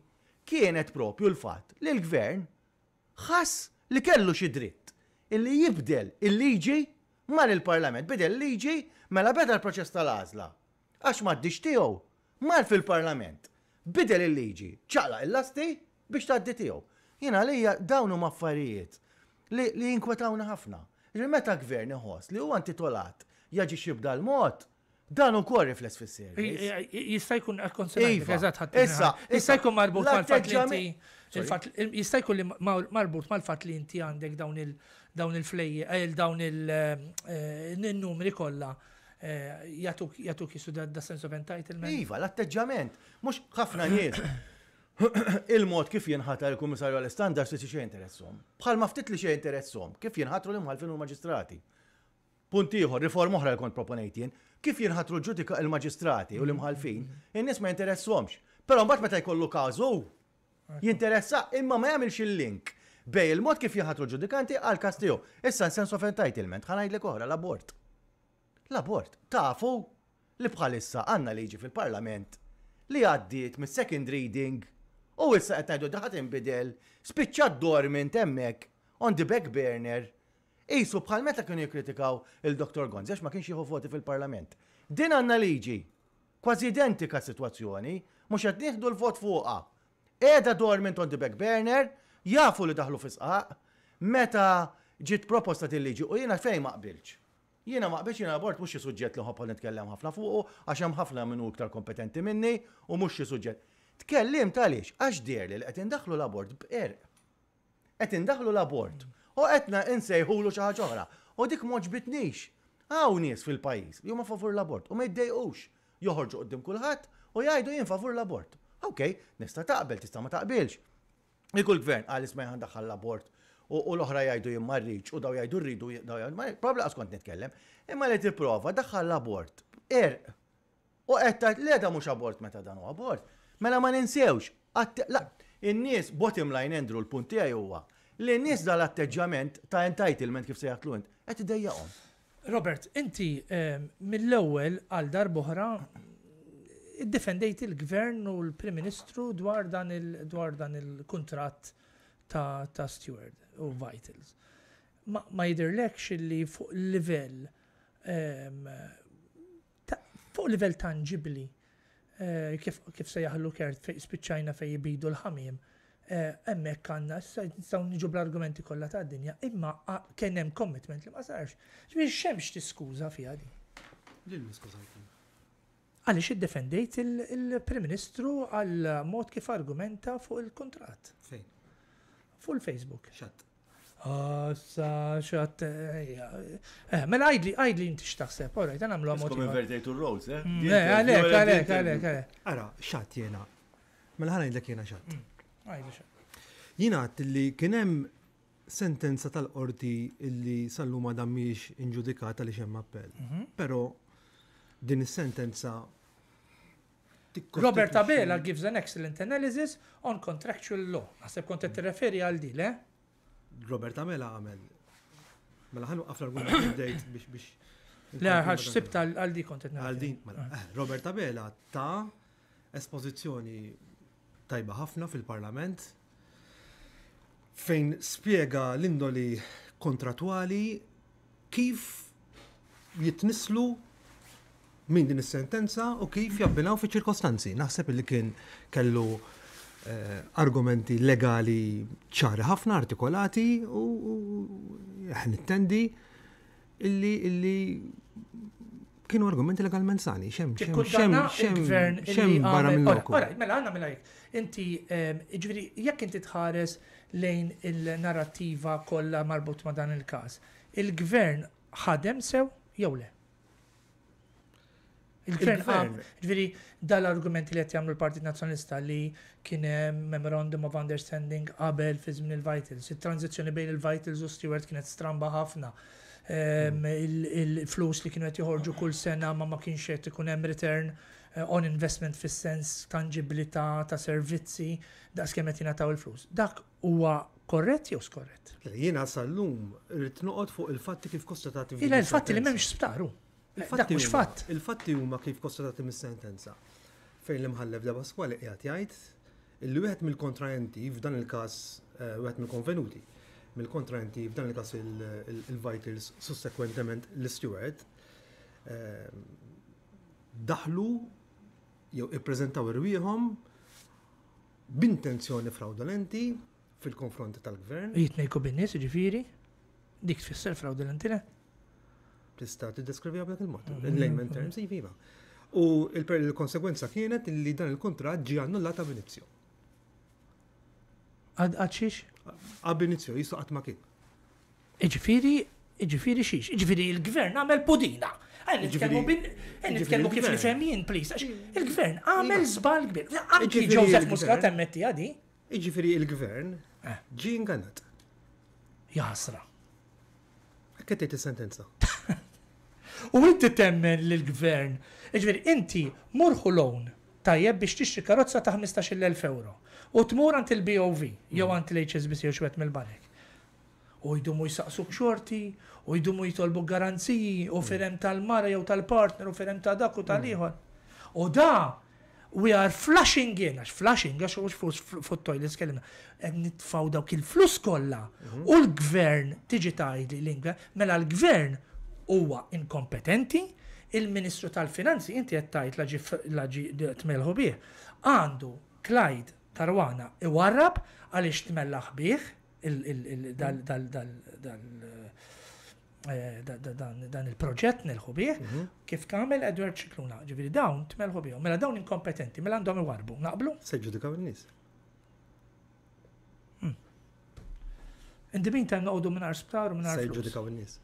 kienet propju l-fat li l-gvern ħass li kellu xi dritt illi jibdel il-liġi mal il-parlament. Bidel liġi mela beda l-proċess tal-għażla. Għax ma tiegħu mal fil-parlament. Bidel il-liġi, ċala il-lasti biex ta' tiegħu. Jiena lija dawn huma affarijiet li jinkwetawna ħafna. Meta gvern iħoss li huwa intitolat jaġi xibda l-mod, Dan ukoll rifles fis-servis. Jista' jkun akkonsidrat iva, eżatt ħadd. Issa, jista' jkun marbut mal-fatt li inti marbut mal-fatt li inti għandek dawn il flejje eh, il dawn eh, il-numri kollha eh, jatuk jisu da sens of entitlement. Iva, l-atteġġament, mux ħafna nies. Il-mod kif jenħatar il-Kummissarju għal-Standard li xie interessom. Bħal maftit ftit li xie interessom, kif jenħatru l-imħalfin u maġistrati. Puntiħor, riform oħra li kont proponejtien, kif jinħatru ġudika il-maġistrati u l-imħalfin, in-nies ma jinteressomx. Però mbagħad meta jkollu każu jinteressa imma ma jagħmilx il-link bej il-mod kif jinħatru ġudikanti għal każ tiegħu. Issa sens of entitlement ħanajdlek oħra l-abort. L-abort tafu li bħalissa għandna liġi fil-Parlament li għaddiet mis-second reading u issa qed ngħidu daħat inbidel spiċċa dormint hemmhekk on the back burner Isu bħal meta kienu jikkritikaw il-Dr. Gonzi, għax ma kienx jieħu voti fil-Parlament. Din għandna liġi, kważi identika situazzjoni, mhux qed nieħdu l-vot fuqha. Eda dormint on the back burner, jafu li daħlu fisqaq, meta ġiet proposta din liġi u jiena fejn ma Jena Jiena jena qbilx abort mhux xi suġġett li hoppa nitkellem ħafna fuqu għax hemm ħafna minnu iktar kompetenti minni u mhux xi suġġett. Tkellimt għaliex għax dirli li qed indaħlu l-abort b'erq. Qed indaħlu l-abort U etna insejħulu xi ħaġa oħra. U dik moġbitnix. Hawn nies fil-pajjiż li huma favur l-abort u ma jdejqux joħorġu qudiem kulħadd u jgħidu jien favur l-abort. Ok, nista taqbel, tista ma taqbilx. Ikul gvern għal ma jgħan daħħal l-abort u l-oħra jgħidu jimmarriċ u daw jgħidu rridu, daw jgħidu qas għaskont nitkellem, imma li t-prova daħħal l-abort, er, u għettat le da mux abort meta dan u abort, mela ma ninsewx, la, in-nies bottom line endru l-punti huwa li nies dal-atteġġament ta' entitlement kif se jgħatlu int, qed idejjaqhom. Robert, inti ehm, mill-ewwel għal darbohra iddefendejt il-gvern u l-Prim Ministru dwar dan il-kuntratt ta', ta Steward u Vitals. Ma, ma jidirlekx li fuq livell ehm, fuq livell tangibli eh, kif, se jaħlu kert fej spiċċajna fej jibidu l-ħamim Eh, emmek għanna, saw nġub bl-argumenti kollha ta' dinja, imma kien hemm commitment li ma sarx. Ġbir xemx tiskuża fiha di. Din niskużajt. Għaliex iddefendejt il-Prim Ministru għal mod kif argumenta fuq il-kontrat. Fejn? Fuq il-Facebook. Xatt. Ossa, xatt, eh, mela għajdli, għajdli jinti xtaħseb, orajt, għan għamlu għamlu. Għamlu invertejtu r-rolls, eh? Mm. eh għalek, għalek, għalek, għalek. Ara, xatt jena. Mela ħana jidlek jena xatt. Mm. Jina għat li kienem sentenza tal-qorti illi salluma dan miex inġudikata li xemma appell. Mhm. Pero din is-sentenza Robert Abela gives an excellent analysis on contractual law. Għasab kont qed tirreferi għal di, le? Eh? Robert Abela għamel. Mela ħanu għafra l-argument bdejt biex biex. Le, ħax sibta għal di kont qed mela. eh, Robert Abela ta' espożizzjoni tajba ħafna fil-Parlament fejn spiega l-indoli kontratwali kif jitnislu min din is-sentenza u kif jabbinaw fi ċirkostanzi. Naħseb li kien kellu eh, argumenti legali ċari ħafna, artikolati u, u nittendi illi illi kienu argumenti legalment sani, xem, xem, xem, xem, xem, barra minn loku. Ora, mela għanna mela jek, inti, ehm, ġviri, jekk inti tħares lejn il-narrativa kolla marbut ma dan il-kas, il-gvern ħadem sew jew le? Il-gvern għam, ġviri, dal-argumenti li għetjamlu l-Partit Nazjonalista li kien Memorandum of Understanding qabel fi żmien il-Vitals, il-tranzizjoni bejn il-Vitals u Stewart kienet stramba ħafna. Mm. il-flus li kienu qed joħorġu kull sena ma ma kienx qed ikun hemm return eh, on investment fis-sens tangibilità ta' servizzi da' skemm qed jingħataw il-flus. Dak huwa korrett jew skorrett? Jiena sal-lum rrid noqgħod fuq il-fatti kif tivi. Ila il-fatti li m'hemmx sptaru. Dak Il-fatti huma kif kostatati mis-sentenza. Fejn l-imħallef da' Pasquale qiegħed jgħid li wieħed mill-kontrajenti f'dan il-każ eh, wieħed mill-konvenuti mill-kontranti f'dan il-kas il-Vitals sussekwentement l-Stewart ehm, daħlu jew ippreżentaw irwieħom b'intenzjoni fraudolenti fil konfront tal-gvern. Jitnejku bin-nies ġifiri? Dik tfisser fraudolenti le? Tista' tiddeskriviha b'dak il-mod. Mm-hmm. In-layman terms jiviva. U il-konsekwenza kienet li dan il-kontrat ġi annullata ab inizio. Għad għadxiex? ab inizio jisu għat ma kien. Iġifiri, iġifiri xiex, iġifiri il-gvern għamel pudina. Għan nitkellmu kif nifemmin, please. Mm. Il-gvern għamel zbal iva. kbir. Anki Joseph Muscat emmetti għadi. Iġifiri il-gvern eh. ġi inganat. Jasra. Kettit il-sentenza. U inti temmen l-gvern. Iġifiri, inti murħu lawn tajjeb biex tixtri karozza ta' 15.000 euro u tmur għant il-BOV, jew mm. għant l-HSBC u xwet mill-banek. U mu jisaqsu xorti, u mu jitolbu garanziji, u mm. firem tal-mara jew tal-partner, u firem ta' dak u mm. tal-ieħor. U da, we are flashing in, għax flashing, għax u flus fuq toilet skellimna, għed nitfaw dawk il-flus kolla, mm-hmm. u l-gvern, tiġi tajli l-ingla, mela l-gvern huwa inkompetenti, il-Ministru tal-Finanzi, inti għed tajt laġi tmelħu bih, għandu Clyde tarwana iwarrab għaliex tmellaħ bih dan il-proġett nilħu bih, mhm. kif kamel Edward Ċikluna, ġiviri dawn tmelħu bih, mela dawn inkompetenti, mela għandhom iwarbu, naqblu? dikaw il-nis. Indibin hmm. ta' n-għodu minn arsptar u minn arsptar. dikaw il-nis.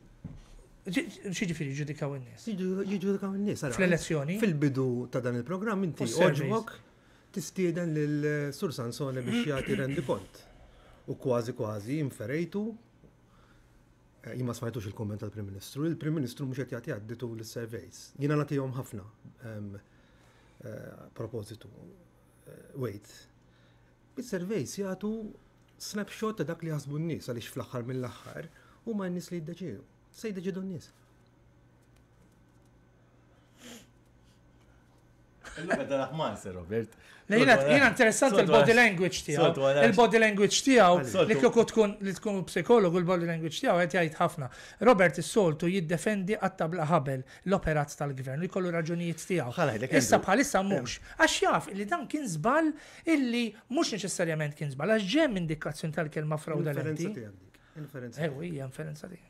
Xieġifiri ġudikaw il-nis? Ġudikaw il-nis, Fl-elezzjoni? Fil-bidu ta' dan il programm inti oġbok tistieden lil-Sur eh, Sansone biex jagħti rendi kont. U kważi kważi inferejtu eh, ma smajtux il-komment tal-Prim Ministru, il-Prim Ministru mhux qed jagħti għadditu l servejs Jiena nagħtihom ħafna eh, propositu. Wait. is servejs jagħtu snapshot ta' dak li jaħsbu n-nies għaliex fl-aħħar mill-aħħar huma n-nies li jiddeċidu. Se jiddeċidu n-nies. Illum qed raħman se Robert jina interessant il-body language tijaw. Il-body language tijaw, li kieku tkun li tkun psikologu il-body language tijaw, għet jgħid ħafna. Robert is-soltu jiddefendi għatta bla ħabel l-operat tal-gvern, li kollu raġunijiet tijaw. Issa bħalissa mux. Għax jaf li dan kien zbal illi mux neċessarjament kien zbal, għax ġem indikazzjoni tal-kelma fraudolenti. Eh, inferenza. Ewi, inferenza tijaw.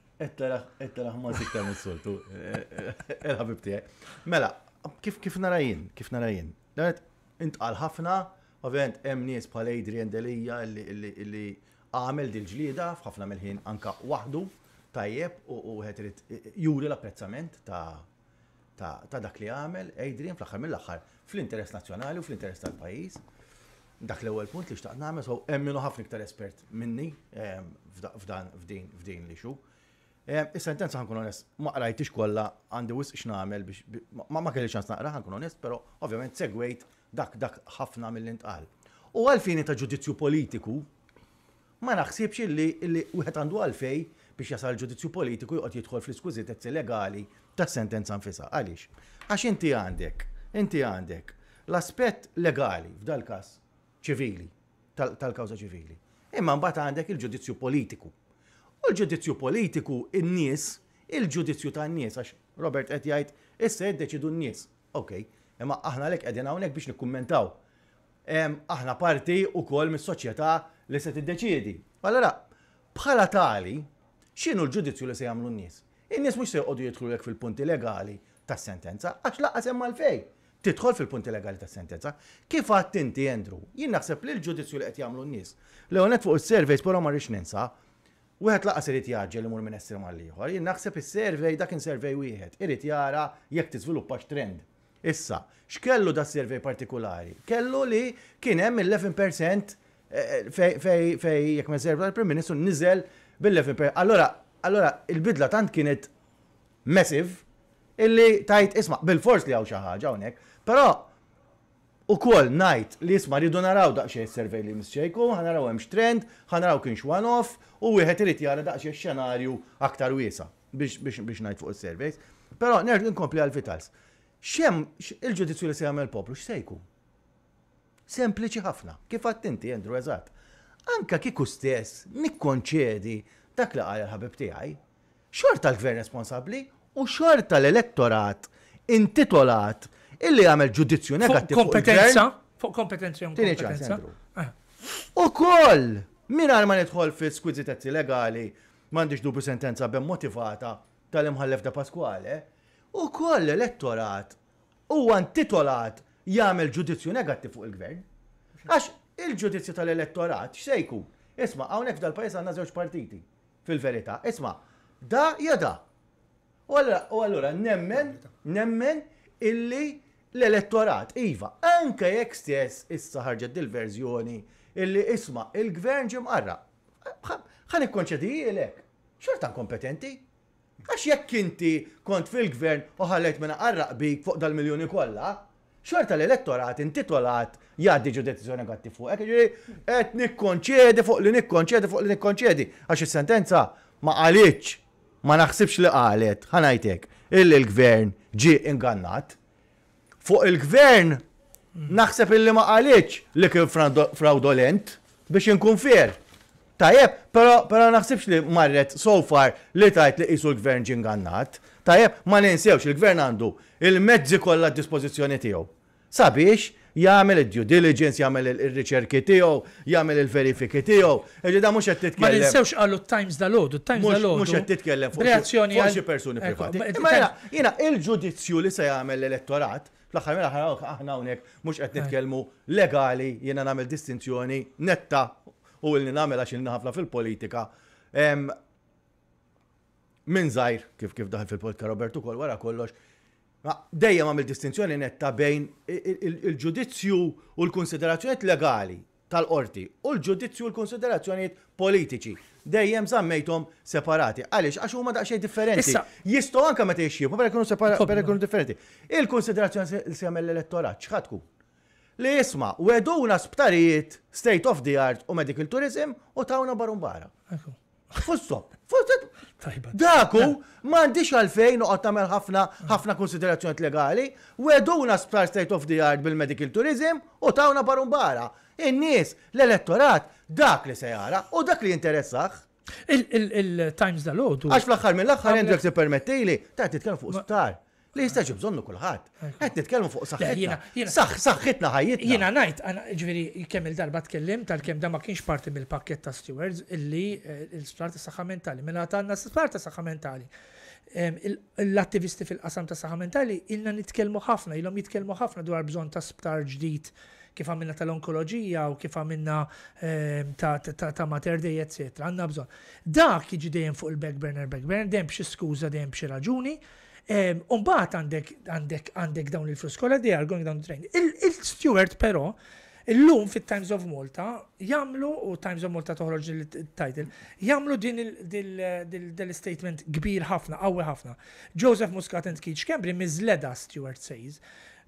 Ettelaħ ma siktar mis-soltu. Eh, eh, il-ħabib Mela, kif narajin, kif narajin. Danet, intqal ħafna, ovvjament hemm nies bħal Adrian Delija li għamel dil ġlieda f'ħafna mill-ħin anka waħdu tajjeb u wieħed irid juri l-apprezzament ta' dak li għamel Adrian fl-aħħar mill-aħħar fl-interess nazzjonali u fl-interess tal-pajjiż. Dak l-ewwel punt li xtaqt nagħmel so hemm minnu ħafna iktar espert minni ehm, f'dan f'din li xu. Ehm, is-sentenza ħankun onest, ma qrajtix kollha għandi wisq x'namel biex ma kelli ċans naqra ħankun onest, però ovvjament segwejt dak dak ħafna mill-intqal. U għalfini ta' ġudizzju politiku, ma naħsibx li li wieħed għandu għalfej biex jasal ġudizzju politiku joqgħod jidħol fl-iskużitezzi legali ta' sentenza nfisa. Għaliex? Għax inti għandek, inti għandek l-aspett legali f'dal każ ċivili, tal-kawża ċivili. Imma mbagħad għandek il-ġudizzju politiku. U l-ġudizzju politiku in-nies, il-ġudizzju tan-nies għax Robert qed jgħid issa jiddeċidu n-nies. Okej, okay Imma aħna lek qegħdin hawnhekk biex nikkummentaw. Aħna parti wkoll mis-soċjetà li se tiddeċiedi. Allora, bħala tali, x'inhu l-ġudizzju li se jagħmlu n-nies? In-nies mhux se jqogħdu jidħlu lek fil-punti legali tas-sentenza għax laqas hemm fej Tidħol fil-punti legali tas-sentenza. Kif għat inti jendru? Jien naħseb li l-ġudizzju li qed jagħmlu n-nies. Leonet fuq is-surveys però ma rix ninsa, Wieħed laqas irid jaġġel mur minn esser mal ieħor. Jien naħseb is servej dak in servej wieħed. Irid jara jekk tiżviluppax trend. Issa, x'kellu da survey partikolari? Kellu li kien hemm il-11% eh, eh, fej jekk ma serv tal-Prim Ministru niżel bil-11%. Allora, allora il-bidla tant kienet massive illi tajt isma' bil-fors li hawn xi ħaġa hawnhekk, però U kol najt li isma rridu naraw daqxie survey li misċejku, ħanaraw hemmx trend, ħanaraw kienx one off, u wieħed irid jara daqxie xenarju aktar wiesa biex biex biex najt fuq is-surveys. Però nerġgħu nkompli għal vitals xem il-ġudizzju li se jagħmel poplu x'sejku? Sempliċi ħafna, kif għattinti Andrew eżatt. Anka kiku stess nikkonċedi dak li qal ħabib tiegħi. Xorta l-gvern responsabbli u xorta l-elettorat intitolat illi għamel ġudizzju negattiv. Kompetenza? Fuq kompetenza. Tini kompetenza Andrew. Eh. U koll, minar ma nidħol fi skwizitetzi legali, mandiġ dubu sentenza ben motivata tal-imħallef da Pasquale, u koll elettorat u antitolat jagħmel ġudizzju negattiv fuq il-gvern. Għax il-ġudizzju tal-elettorat x'sejku. Isma' hawnhekk f'dal-pajjiż għandna żewġ partiti fil-verità. Isma' da jada. da. U allura nemmen, nemmen illi l-elettorat, iva, anke jekk stess issa ħarġet dil-verżjoni illi isma' il-gvern ġimqarra. Ħan ikkonċedi ilek, xorta kompetenti, Għax jekk inti kont fil-gvern u ħallejt minna għarraq bik fuq dal-miljoni kollha, xorta l-elettorat intitolat jgħaddi ġudizzjoni għatti fuq, ġiri, et nikkonċedi fuq li nikkonċedi fuq li nikkonċedi, għax il-sentenza ma għalieċ, ma naħsibx li għalet, ħanajtek, illi l-gvern ġi ingannat. Fuq il-gvern naħseb illi ma għalieċ li kien fraudolent biex nkun fier. Tajjeb, pero, pero naħsibx li marret so far li tajt li isu l-gvern ġingannat. Tajjeb, ma ninsewx il-gvern għandu il-mezzi kollha d dispożizzjoni tiegħu. Sabiex, jagħmel id-due diligence, jagħmel ir-riċerki tiegħu, jagħmel il-verifiki tiegħu. Eġi da mhux qed titkellem. Ma ninsewx qalu Times da lodu, Times da lodu. Mhux qed titkellem fuq xi persuni privati. Ma jiena il-ġudizzju li se jagħmel l-elettorat, fl-aħħar mill aħna hawnhekk mhux qed eh. nitkellmu legali jiena nagħmel distinzjoni netta u li nagħmel għax ħafna fil-politika. Min żgħir kif kif daħi fil-politika Robertu kol wara kollox. Dejjem għamil distinzjoni netta bejn il-ġudizzju u l-konsiderazzjoniet legali tal-qorti u l-ġudizzju u l-konsiderazzjoniet politiċi. Dejjem zammejtom separati. Għaliex, għax huma daqsxejn differenti. Jistgħu anke kunu separati per ikunu differenti. Il-konsiderazzjoni li se jagħmel l-elettorat xħatku? li jisma, u għeduna sptarijiet state of the art u medical tourism u tawna barun barra. Fustop, fustop. Daku, mandiċ għalfejn u għattamel ħafna ħafna konsiderazzjoniet legali, u għeduna sptar state of the art bil-medical tourism u tawna barun In-nies, l-elettorat, dak li se jara u dak li interessax. Il-Times dal-Għax fl-axħar mill-axħar jendrek se permettili, ta' titkan fuq sptar. Li jistaġib zonnu kullħat. Għet nitkellmu fuq saħħitna. Saħħitna ħajjitna. Jina najt, ġviri, kemm il-darba tkellim tal-kem da ma kienx parti mill-pakket ta' stewards illi eh, l sparta ta' saħħa mentali. Mela ta' għanna splar ta' saħħa mentali. L-attivisti fil-qasam ta' saħħa mentali ilna nitkellmu ħafna, ilhom jitkellmu ħafna dwar bżon ta' sptar ġdid kif għamilna tal-onkoloġija u kif għamilna ta' mater dej, etc. Għanna bżon. Dak jiġi dejjem fuq il backburner backburner, back burner, dejjem b'xi skuża, dejjem b'xi raġuni. Umbat għandek għandek għandek dawn il-flus kolla di għal going down the train. Il-Stewart però il-lum fit-Times of Malta jamlu, u Times of Malta toħroġ il-title, jamlu din il-statement kbir ħafna, qawwi ħafna. Joseph Muscat and Keach Cambry mizleda, Stewart says.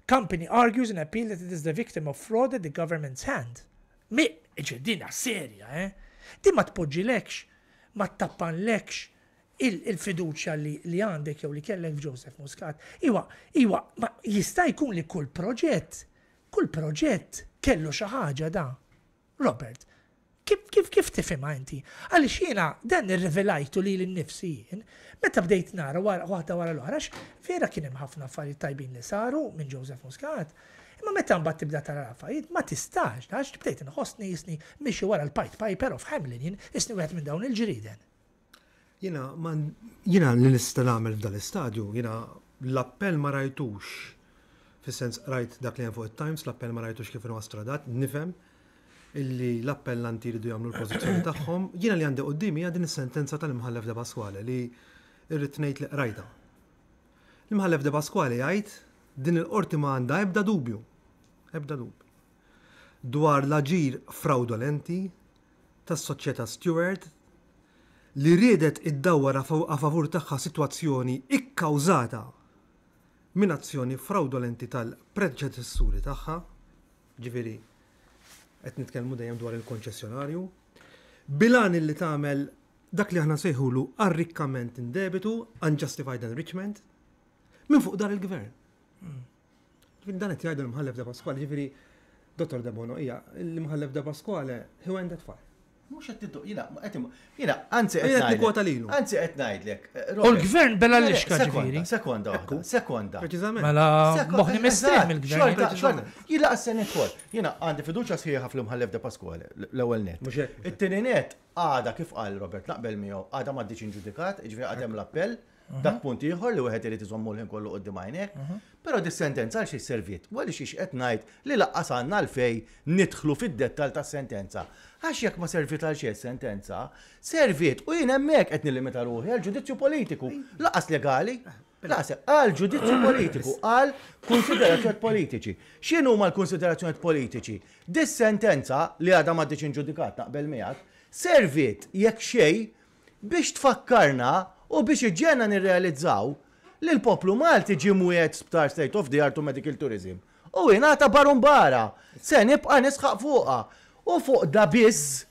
Company argues in appeal that it is the victim of fraud at the government's hand. Mi, ġedina, serja, eh? Di ma tpoġi lekx, ma tappan lekx, il-fiduċja li għandek jew li kellek f'Joseph Muscat. Iwa, iwa, ma jista' jkun li kull proġett, kull proġett kellu xi ħaġa da. Robert, kif kif kif tifhem inti? Għaliex jiena dan irrivelajtu li l-nifsi jien, meta bdejt nara waħda wara l-oħra, vera kien hemm ħafna affarijiet tajbin li saru minn Joseph Muscat. Imma meta mbagħad tibda tara l-affarijiet, ma tistax, għax tibdejt inħossni jisni mixi wara l pite piper of Hamlin, isni wieħed minn dawn il-ġriden. Jina, man, jina li nista namel f'dan l-istadju, jina l-appell ma rajtux, fil-sens rajt dak li fuq il-Times, l-appell ma rajtux kif inwa stradat, nifem illi l-appellanti li jagħmlu l-pozizjoni tagħhom, jiena li għandi qoddimi din is-sentenza tal-imħallef de Pasquale li irrid ngħid li rajta. L-imħallef de Pasquale jgħid din il-qorti ma għandha ebda dubju. Ebda dubju. Dwar l-aġir fraudolenti tas-soċjetà Stewart li riedet id-dawra a favur tagħha sitwazzjoni ikkawżata minn azzjoni fraudolenti tal-predeċessuri tagħha, ġiviri, qed nitkellmu dejjem dwar il-konċessjonarju, bilan li tagħmel dak li aħna sejħulu arrikkament indebitu, unjustified enrichment, minn fuq dar il-gvern. Ġifieri dan qed jgħidu l-mħallef da Pasquale, ġiviri, Dottor Debono Bono, hija, l-mħallef da Pasquale, he went that far. Mux għed tiddu, jina, għetim, jina, għanzi għed najd. Kota lilu. Għanzi għed najd lek. U eh, l-gvern bella eh, li xka ġviri. Sekonda, sekonda. Preċizament. Mela, moħni eh, mistrem il-gvern. Jina għassan kol. Jina għandi fiduċa sħiħa fl-imħallef de Pasquale, l-ewel net. It-tini net, għada kif għal Robert, naqbel miegħu, għada maddiċ inġudikat, ġviri jiġifieri għadem l-appell, dak punt ieħor li wieħed irid iżommu l-ħin kollu qudiem għajnek, però dis-sentenza għal xi serviet, għal xi qed ngħid li laqqas għandna l-fej nidħlu fid dettall tas-sentenza. Għax jekk ma servit għal xejn sentenza, servit u jien hemmhekk qed nilimita ruħi għal ġudizzju politiku, laqas legali. Laqas għal ġudizzju politiku, għal konsiderazzjoniet politiċi. X'inhu huma l-konsiderazzjoniet politiċi? Dis sentenza li għadha ma diċin ġudikat naqbel miegħek, servit jekk xejn biex tfakkarna u biex iġġenna nirrealizzaw li l-poplu Malti ġi mwiet sptar state of the art u medical tourism. U jina ta' barumbara, se nibqa nisħaq fuqa. U fuq da biss,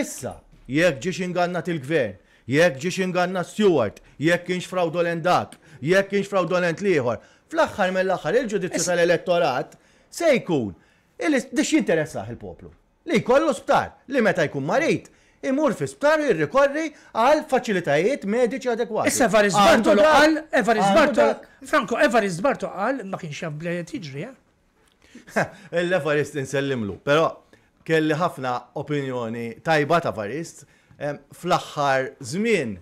issa, jekk ġiex ingannat il-gvern, jekk ġiex ingannat Stewart, jekk kienx fraudolent dak, jekk kienx fraudolent liħor, fl-axħar mill-axħar il-ġudizzju tal-elettorat se jkun il-dix jinteressaħ il-poplu. Li kollu sptar, li meta jkun marit, imur fi sptar jirrikorri għal faċilitajiet mediċi adekwati. Issa Evaris Bartolo għal, Evaris Bartolo, Franco, Evaris Bartolo għal, ma kienx jaf blejet jiġri, eh? L-Evarist nsellimlu, pero kelli ħafna opinjoni tajba ta' Farist, fl-axħar żmien,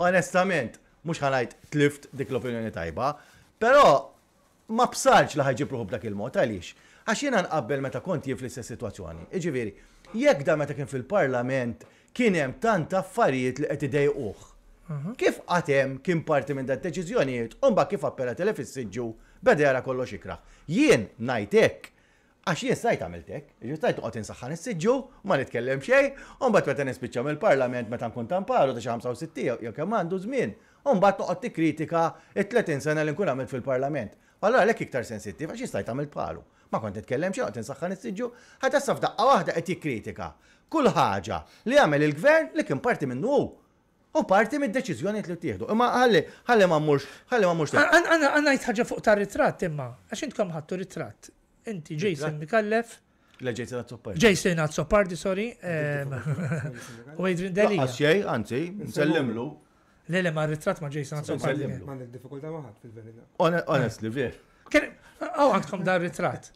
onestament, mhux ħanajt tlift dik l-opinjoni tajba, però ma bsarx li ħajġib ruħu b'dak il-mod għalix. Għax jiena nqabbel meta konti jif fl-istess sitwazzjoni. Iġiviri, jekk da meta kien fil-Parlament kien hemm tant affarijiet li qed idejquh. Mhm. Kif għatem kien parti minn dat deċiżjonijiet, unba kif appella telefis siġġu beda jara kollox ikra. Jien najtek Għax jien stajt għamiltek, stajt għotin saħħan s-sġu, ma nitkellem xejn, u mbagħad meta nispiċċa mill-Parlament meta nkun tamparu ta' xi 65 jew kemm għandu żmien, u mbagħad noqgħod tikkritika it-30 sena li nkun għamilt fil-Parlament. Allora lek iktar sensittiv għax jistajt għamil bħalu. Ma kont nitkellem xej, għotin insaħħan is sġu ħadd issa f'daqqa waħda qed jikkritika kull ħaġa li għamel il-gvern li kien parti minnu U parti minn deċiżjoni li tieħdu. Imma ħalli, ħalli ma mmurx, ħalli ma mmurx. Għanna jitħagġa fuq ta' ritratt imma, għax intkom ħattu ritratt inti Jason Mikallef. La Jason Azzopardi. Jason Azzopardi, sorry. U Adrian Deli. Għasjej, għanti, nsellimlu. Lele ma' ritrat ma' Jason Azzopardi. Ma' diffikulta maħat fil-verina. Honestly, ver. Għaw għandkom dar ritrat.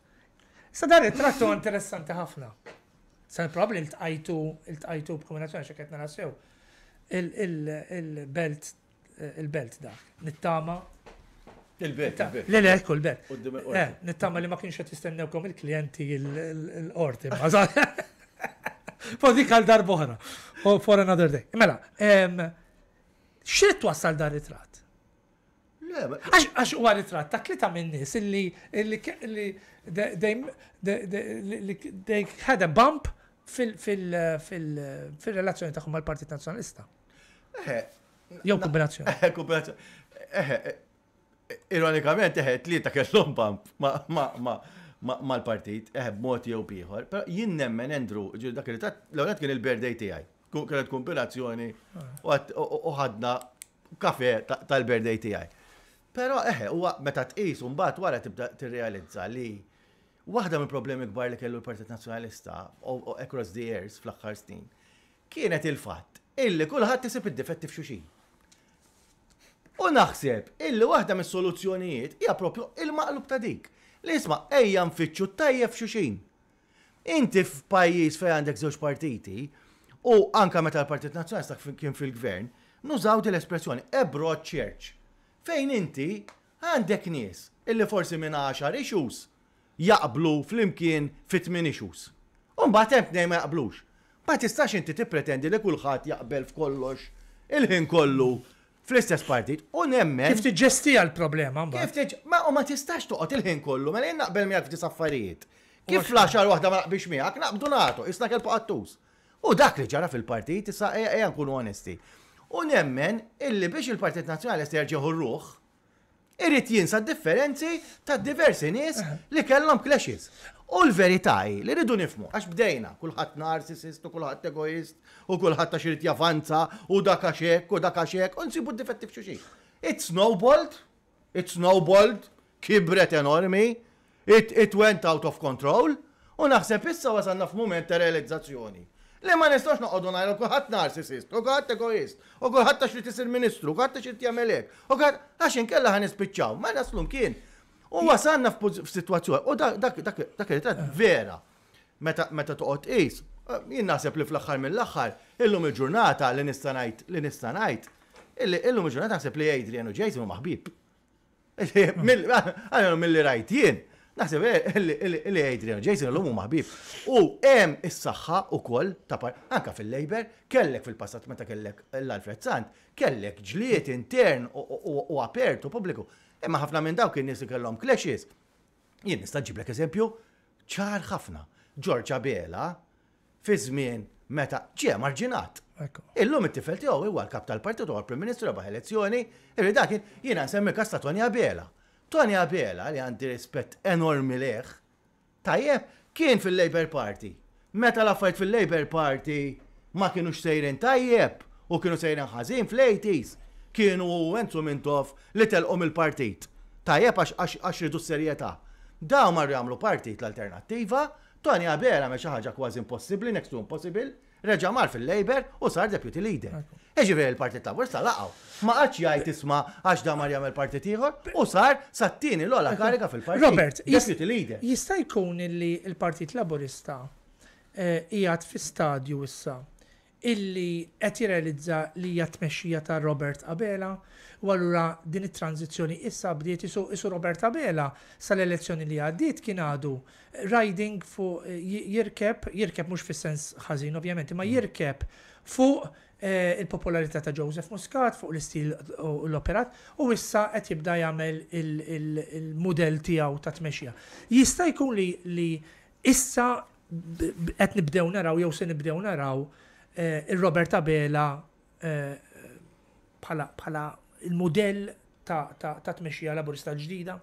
Sa dar ritrat u interessanti ħafna. Sa' probabli il-tqajtu, il-tqajtu b'kombinazzjoni xeketna nasew. Il-belt, eh, il-belt da. Nittama, il bet il bet Le, le, kull bek. Eh, nittama li ma kienx qed jistennewkom il-klijenti l-orti. Fodik għal dar boħra. For another day. Mela, xirrit wassal dar ritrat? Għax huwa ritrat ta' klita minn nies illi they had a bump fil-relazzjoni tagħhom mal-Partit Nazzjonalista. Eh, Jew kombinazzjoni. Eh, kombinazzjoni ironikament eħed eħe tlieta kellhom pump mal-partit, eħed b'mod jew ieħor. Però jien nemmen Andrew, dak li l-għonet kien il-birthday tiegħi. Kienet kompilazzjoni u ħadna kafe tal-birthday tiegħi. Però eħe, huwa meta tqis un mbagħad wara tibda tirrealizza li waħda mill problemi kbar li kellu l-Partit Nazzjonalista across the years fl-aħħar snin kienet il-fatt illi kulħadd tisib id-difetti f'xuxin. U naħseb illi waħda mis soluzzjonijiet hija propju il-maqlub ta' dik. Li isma' ejja nfittxu tajjeb xuxin. Inti f'pajjiż fejn għandek żewġ partiti u anka meta l-Partit Nazzjonalista kien fil-gvern, nużaw din l-espressjoni ebro church. Fejn inti għandek nies illi forsi minn 10 issues jaqblu fl-imkien fit 8 issues. mbagħad hemm tnejn ma jaqblux. Ma tistax inti tippretendi li kulħadd jaqbel f'kollox il-ħin kollu fl-istess partit, u nemmen. Kif tiġġestija l-problema, mba? Kif tiġ, ma u ma tistax toqgħod il-ħin kollu, ma mela lejn naqbel miegħek f'dis affarijiet. Kif flaxar waħda ma naqbix miegħek, naqbdu nagħtu, isna kelb qattus. U dak li ġara fil-partit, issa ejja e, nkunu onesti. U nemmen illi biex il-Partit Nazzjonali jerġieħu ruħ, irrit jinsa differenzi ta' diversi nies li kellhom clashes. U l-verità li rridu nifmu, għax bdejna, kulħadd narcissist u kulħadd egoist u kulħadd ta' xirid javanza u dak hekk u dak hekk, u nsibu d-difetti f'xi It snowballed, it snowballed, kibret enormi, it, it went out of control u naħseb issa wasanna f'mument ta' realizzazzjoni. Li ma nistax noqogħdu ngħidu kulħadd narcissist, u kulħadd egoist, u kulħadd ta' xrid isir ministru, u kulħadd ta' xrid jagħmel hekk, u kulħadd għax inkella ħanispiċċaw, ma naslum kien U wasanna f'sitwazzjoni, u dak li ritrat vera, meta toqgħod is, jien naħseb li fl-aħħar mill-aħħar, illum il-ġurnata li nista' li nista' ngħid, illum il-ġurnata naħseb li Adrian u Jason ma ħbieb. Għanu mill-li rajt jien. Naħseb li Adrian Jason l-lum huma maħbib. U hemm is-saħħa ukoll ta' anka fil lejber kellek fil-passat meta kellek l-Alfred Sant, kellek ġliet intern u apertu pubbliku Imma ħafna minn dawk in-nies li kellhom clashes. Jien nista' ġiblek eżempju ċar ħafna. Giorgia Bela fi żmien meta ġie marġinat. Illum it-tifel tiegħu huwa l-kap tal-partit u prim ministru rebaħ elezzjoni, irrid dak jiena nsemmi kas ta' Tonja Bela. Tonja Bela li għandi rispett enormi leħ, tajjeb kien fil-Labor Party. Meta l-affarijiet fil-Labor Party ma kienux sejrin tajjeb u kienu sejrin ħażin fl-80s kienu entu minn li telqom il-partit. Tajjeb għax ridu s-serjetà. Daw mar jagħmlu partit l-alternattiva, Tony Abera me xi ħaġa kważi impossibbli, next to impossible, reġa mar fil-Labor u sar deputy leader. Eġi il-partit labur sta laqaw. Ma għax jgħajt tisma' għax da marjam il-partit ieħor u sar sattini l-ola karika fil-partit. Robert, deputy leader. Jista' jkun li l-partit laburista hija eh, fi stadju issa illi qed jirrealizza li hija tmexxija ta' Robert Abela u allura din it-tranzizzjoni issa bdiet isu, isu Robert Abela sal-elezzjoni li għaddiet kien għadu riding fuq jirkeb, jirkeb mhux fis-sens ħażin ovvjament, ma mm. jirkeb fuq eh, il-popolarità ta' Joseph Muscat fuq l-istil u l-operat u issa qed jibda jagħmel il-mudell tiegħu ta' tmexxija. Jista' jkun li, li issa qed nibdew naraw jew se nibdew naraw Eh, il-Roberta Bela eh, bħala il-modell ta' tmexxija laburista ġdida?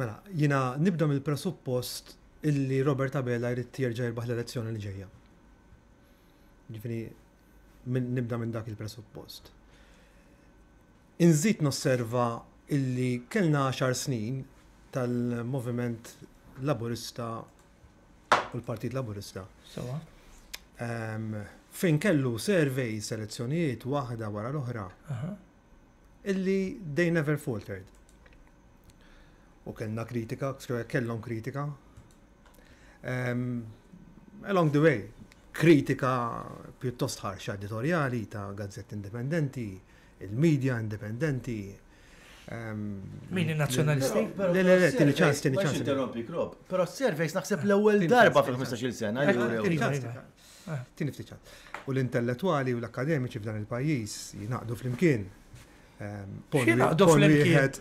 Mela, jina nibda mill-presuppost illi Roberta Bela jrid jerġa' jirbaħ l-elezzjoni li ġejja. Ġifini, nibda minn dak il-presuppost. Inżid nosserva illi kellna 10 snin tal-moviment laburista u l-Partit Laburista. Sawa fejn kellu survey selezzjonijiet waħda wara l-oħra. Illi they never faltered. U kellna kritika, kellhom kritika. Um, along the way, kritika pjuttost ħarxa editorjali ta' gazzett indipendenti, il-medja indipendenti. Min il-nazjonalisti? Le, le, le, tini ċans, tini ċans. Però s-servejs naħseb l-ewel darba fil-15 sena. Eh, tini ftiċat. U l-intellettuali u l-akademiċi f'dan il-pajis jinaqdu fl-imkien. Ehm, Xinaqdu fl-imkien.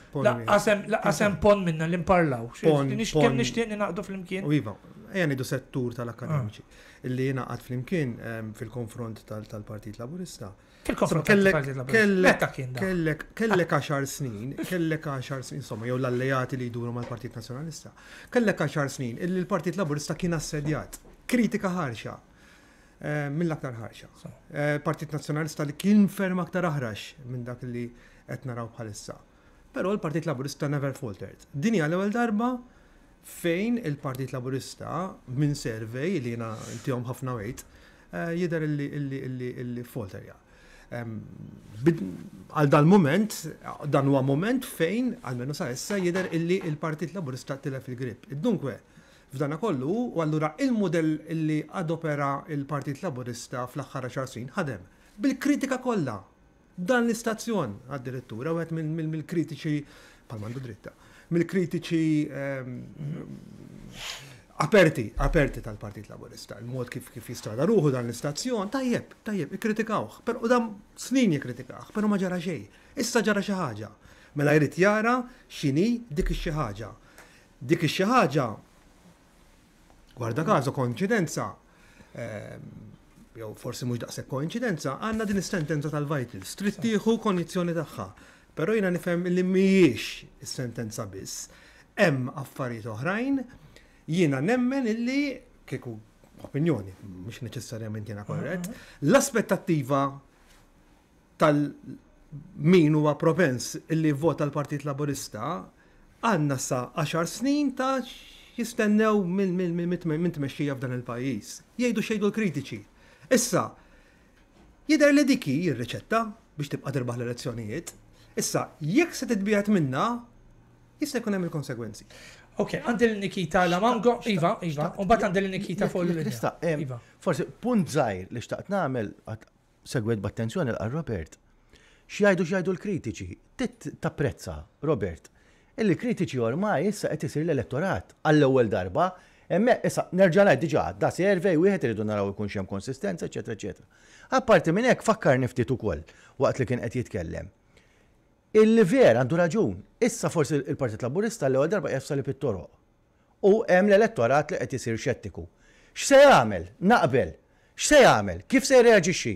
Laqasem pon minna l-imparlaw. Kem nishtiq ninaqdu fl-imkien. U oh, jiva, jgħanidu settur tal-akademiċi. Ah. Illi jinaqad fl-imkien ehm, fil-konfront tal-Partit Laburista. Fil-konfront tal-Partit Laburista. Ah. Kellek għaxar snin, kellek 10 snin, insomma, jew l-allejati li jduru mal-Partit Nazjonalista. Kellek 10 snin, illi l-Partit Laburista kien assedjat. Kritika ħarxa. Eh, mill-aktar ħarxa. Eh, Partit Nazzjonalista li kien ferm aktar aħrax minn dak li qed naraw bħalissa. Però l-Partit Laburista never faltered. Din hija l-ewwel darba fejn il-Partit Laburista minn servej li jiena intihom ħafna wejt eh, jidher illi falterja. Għal dal-moment, dan huwa moment fejn, għalmenu sa' issa, jidher illi il-Partit Laburista tilef il-grip. Dunkwe, F'dana kollu, u allura il-modell li adopera il-Partit Laburista fl-axħar xar snin ħadem. Bil-kritika kollha dan l-istazzjon għad-direttura u għed mill-kritiċi, palmandu dritta, mill-kritiċi ehm, aperti, aperti tal-Partit Laburista, il-mod kif kif jistrada ruħu dan l-istazzjon, tajjeb, tajjeb, ikkritikawh, per u dam snin jikkritikawh, per ma ġara xej, issa ġara xi ħaġa. Mela jrid jara x'inhi dik ix-xi ħaġa. Dik ix-xi ħaġa Gwarda kazo, konċidenza, ehm, jew forsi mhux daqshekk koincidenza, għandna din is-sentenza tal-vital, strittieħu kondizzjoni tagħha. Però jiena nifhem li mhijiex is-sentenza biss. Hemm affarijiet oħrajn jiena nemmen illi kieku opinjoni, mhux neċessarjament jiena korrett, l-aspettattiva tal- min huwa propens illi vota l-Partit Laburista għandna sa 10 snin ta' jistennew minn tmexxija f'dan il-pajjiż. Jgħidu xejdu l-kritiċi. Issa, jidher li diki r-riċetta biex tibqa' dirbaħ l-elezzjonijiet. Issa, jekk se titbijat minna, jista' jkun hemm il-konsegwenzi. Ok, għandil Nikita la mango, Iva, Iva, un bat għandil Nikita fuq l iva. Forse, punt zaħir li xtaqt namel, segwet b'attenzjoni l Robert. Xjajdu xjajdu l-kritiċi, tit tapprezza, Robert, illi kritiċi ormai issa qed isir l-elettorat għall-ewwel darba. Emme, issa, nerġa' ngħid diġà da servej wieħed iridu naraw ikun xi hemm konsistenza, eċetera, eċetera. Apparti minn hekk fakkar niftit ukoll waqt li kien qed jitkellem. Il-ver għandu raġun, issa forsi il-Partit Laburista l-ewwel darba jafsa it-toroq U hemm l-elettorat li qed isir xettiku. X'se jagħmel? Naqbel. X'se jagħmel? Kif se jreaġixxi?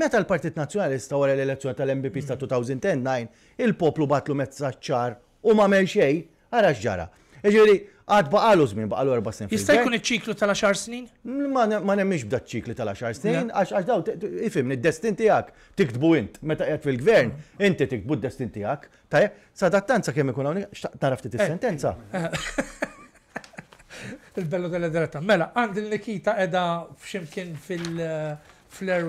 Meta l-Partit Nazzjonalista wara l-elezzjoni tal-MBP ta' 2009 il-poplu batlu mezzaċċar u ma mel xej, għara xġara. Eġeri, għad baqalu zmin, baqalu erba sen. Jista' jkun iċ-ċiklu tal-10 snin? Ma nemmix bda ċiklu tal-10 snin, għax għax daw, ifim, id-destin tijak tiktbu int, meta qed fil-gvern, inti tiktbu d-destin tijak, ta' tanza kemm ikun hawnhekk, taraf tit eh. sentenza Il-bello della diretta. Mela, għand il-Nikita edha f'ximkien fil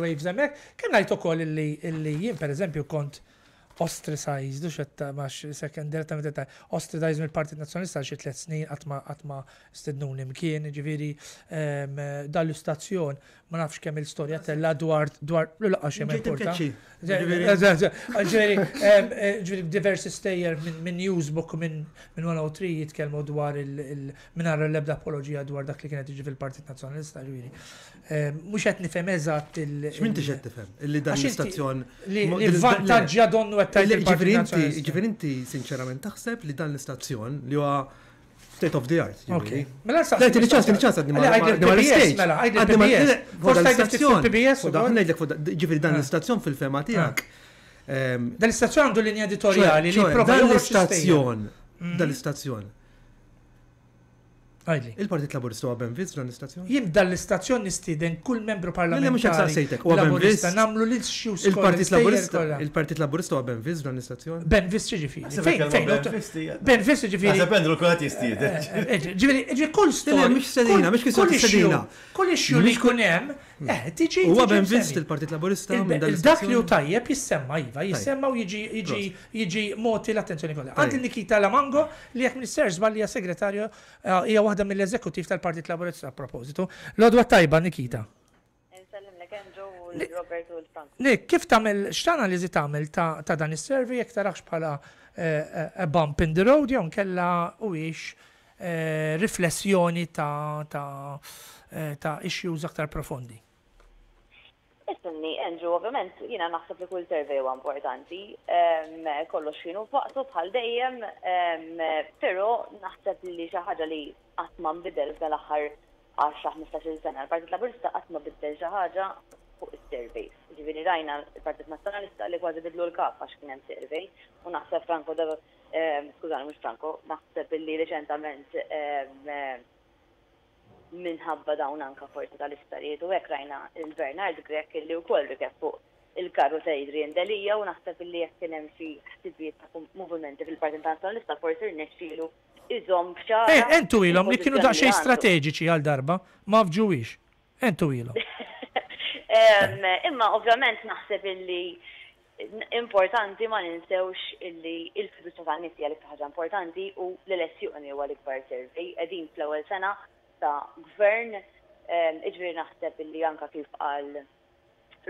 waves emmek, kemm ngħid ukoll illi jien pereżempju kont ostracized, u xetta maċ sekender ta' medeta ostracized mill partit Nazjonalista xie tlet snin għatma għatma stednun imkien, ġiviri ehm, dal-istazzjon, ma nafx kemm il-storja tella dwar dwar l-laqqa xie importa. Ġiviri ehm, eh, diversi stejjer minn newsbook minn 103 jitkelmu dwar il għarra l-ebda apologija dwar dak li kienet ġi fil-partit Nazzjonalista ġiviri. Mux ehm, għet nifem eżat il- Xminti xet il Li dan l-istazzjon. Li vantagġa donnu għet Ġifirinti, sinċerament, taħseb li dan l-istazzjon li huwa state of the art. Okay. Mela sa. Dajti li ċans, li ċans għaddim għal-stage. Mela, għaddim għal-PBS. Ġifir dan ah. l-istazzjon fil-fema ah. tijak. Dan l-istazzjon għandu linja editoriali li Dan l-istazzjon, dan mm-hmm. l-istazzjon Il-Partit Laburista huwa Benviz dan l-istazzjon? Jien dan l-istazzjon nistieden kull membru parlamentari. Mela mhux saqsejtek, għabben Benviz. Namlu li xi Il-Partit Laburista. Il-Partit Laburista huwa Benviz dan l-istazzjon? Ben Benviz ġifieri. Fejn fejn? Benviz ġifieri. Sependu kulħadd jistieden. Ġifieri, ġifieri kull storja. Mhux sedina, mhux kisur sedina. Kull ixxu li kunem. Eh, tiġi. għabben Benviz il-Partit Laburista Dak li u tajjeb jissemma jiva, jissemma u jiġi jiġi jiġi moti l-attenzjoni kolla. Għandi Nikita Lamango li jekk Minister Żbalja segretarju eh, hija waħda mill-eżekutiv tal-Partit Laburista a propositu. Lodwa tajba, Nikita. Nik, kif tamel, xtana li tamel ta' dan is-servi jek tarax bħala eh, eh, a bump in the road jew kella u eh, riflessjoni ta' issues aktar profondi? Issemni, Andrew, ovvjament, jina naħseb li kull survey huwa importanti, kollox xinu faqtu bħal dejjem, pero naħseb li xi ħaġa li qatt ma nbidel fl-aħħar 10-15 sena. Il-Partit Laburista qatt bidel xi ħaġa fuq is servej Ġivini rajna l-Partit Nazzjonalista li kważi bidlu l kaf għax kien hemm u naħseb Franco da skużani mhux Franco, naħseb li reċentament minħabba dawn anka forsi tal-istarijiet u hekk rajna il-Bernard Grek illi wkoll rikef fuq il-karru ta' Idrien Delija u naħseb illi jekk kien hemm xi ħsibijiet ta' movimenti fil-Partit Nazzjonalista forsi rnexxielu iżhom f'xahar. Eh, entu ilhom li kienu daqsxejn strateġiċi għal darba, ma fġuwix. Entu ilhom. Imma ovvjament naħseb illi importanti ma ninsewx illi il-fiduċa ta' nisja li ħaġa importanti u l-elezzjoni huwa l-ikbar servi. Qegħdin fl-ewwel sena ta' gvern, iġbiri naħseb li anka kif għal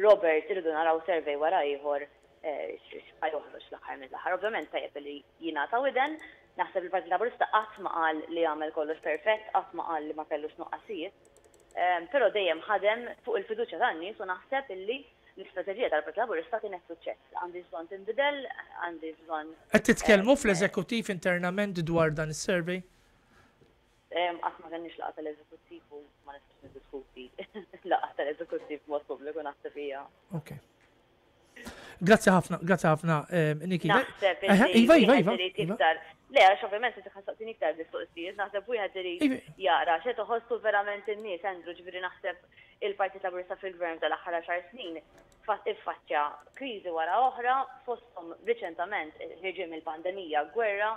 Robert irridu naraw survey wara ieħor eh, għajoħroġ l-aħħar mill-aħħar. Ovvjament tajjeb li jina ta' widen, naħseb il parti Laburista qatt ma qal li għamel kollox perfett, qatt ma qal li ma kellux nuqqasijiet, però dejjem ħadem fuq il-fiduċja tan-nies u naħseb illi l-istrateġija tal parti Laburista kienet suċċess. Għandi bżonn tinbidel, għandi bżonn. Għattitkelmu titkellmu eh, fl-eżekutiv internament dwar dan is-survey? ma għannix laqa tal-eżekuttivu, ma nistax diskuti laqa tal-eżekuttiv mod pubbliku naħseb hija. Ok. Grazzi ħafna, grazzi ħafna, Niki. Naħseb, eh, eh, iva, iva, iva. Le, għax ovvjament se tħassaqtin iktar mistoqsijiet, naħseb u jħadri iva. jara, xe toħossu verament in-nies, Andrew, ġifieri naħseb il-Partit Laburista fil-Gvern tal-aħħar xar snin iffaċċja kriżi wara oħra fosthom riċentament ħirġim il-pandemija, gwerra,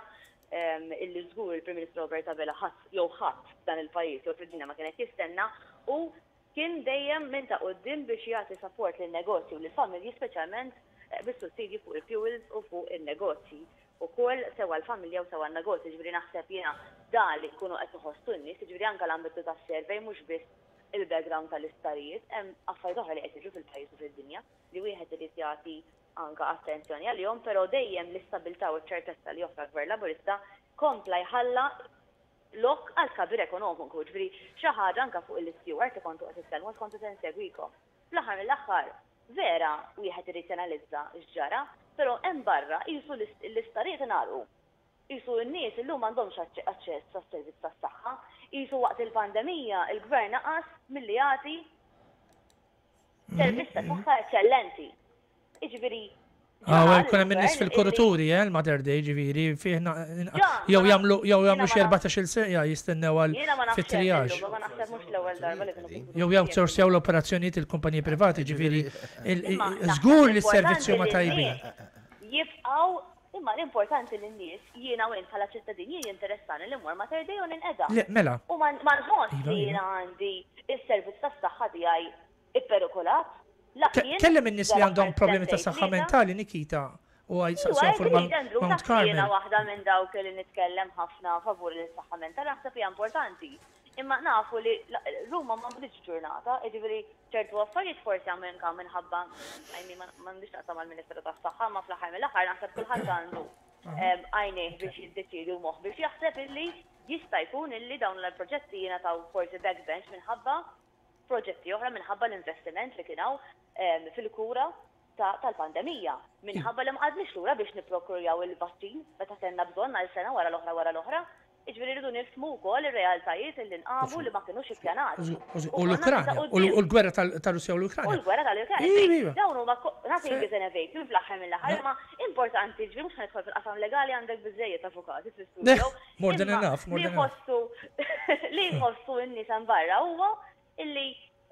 illi żgur il-Prim Ministru Robert Abela ħadd jew ħadd dan il-pajjiż jew fid-dinja ma kienet jistenna u kien dejjem minn ta' qudiem biex jagħti support lin-negozju u lill-familji speċjalment eh, bis-sussidji fuq il-fuels u fuq il-negozji. U koll sewa l-familja u sewa l-negozji, ġbri naħseb jena dal kunu għet nħostunni, ġbri anka l-ambitu ta' servej mux biss il-background tal-istarijiet, hemm affarijiet oħra li qed jiġu fil-pajjiż u fid-dinja li wieħed irid jagħti anka attenzjoni għal-jom, pero dejjem l-istabilta u ċertessa li joffra gvern laburista kompla jħalla lok għal kabir ekonomiku, ġviri xaħġa anka fuq il ti kontu għatistel, għas kontu segwikom. Fl-ħar mill-axħar, vera, u jħed irrit ġġara, ġara, pero hemm barra jisu l-istariet naru. Jisu n-nies illum għandhom aċċess sa' servizz tas-saħħa, jisu waqt il-pandemija il-gvern naqas milli jagħti mm-hmm. servizz tas-saħħa eċċellenti iġviri. Għaw, ah, kuna minnis fil-kuraturi, eh, l-Mother Day ġviri, fiħna, jow jamlu, jow jamlu xie 14 sija jistennew għal fit-trijax. Jow jow t-sorsjaw l-operazzjoniet il-kumpanji privati ġviri, zgur li s-servizzju ma tajbin. Jifqaw Imma l-importanti li n-nies jiena u bħala ċittadini jinteressani li mmur ma terdej u ninqeda. Mela. U ma nħoss iva, li iva. għandi il-servizz tas saħħa tiegħi ipperikolat. Kellem in nis li għandhom problemi ta' saħħa mentali, Nikita. U għaj saqsa formal Mount Carmel. Jena wahda minn dawk li nitkellem ħafna favur l-saħħa mentali, naħseb importanti. Imma nafu li Ruma ma mblitx ġurnata, ġiviri ċertu affarijiet forsi għamil kam minħabba, għajmi ma mblitx naqsam għal-Ministru ta' Saħħa, ma fl-ħar mill-ħar naħseb kullħat għandu għajnih biex jiddeċidi u moħ biex jaħseb illi jista' jkun illi dawn l-proġetti jena ta' forsi backbench minħabba proġetti oħra minħabba l-investiment li kienaw fil-kura tal-pandemija. Minħabba li mqadniex lura biex niprokurjaw il-vaccin, meta kellna bżonn għal sena wara l-oħra wara l-oħra, iġveri rridu nifmu kol il-realtajiet li nqabu li ma kienux ippjanat. U l-Ukranja, u l-gwerra tal-Russja u l-Ukranja. U l-gwerra tal-Ukranja. Iva, iva. Dawn huma nagħti jiżenevejt, jien fl-aħħar mill-aħħar, eh. ma importanti ġviri mhux ħanidħol fil-qasam legali għandek biżejjed avukati fl-istudio. Eh, more than enough, more than enough. Li jħossu n-nies barra huwa illi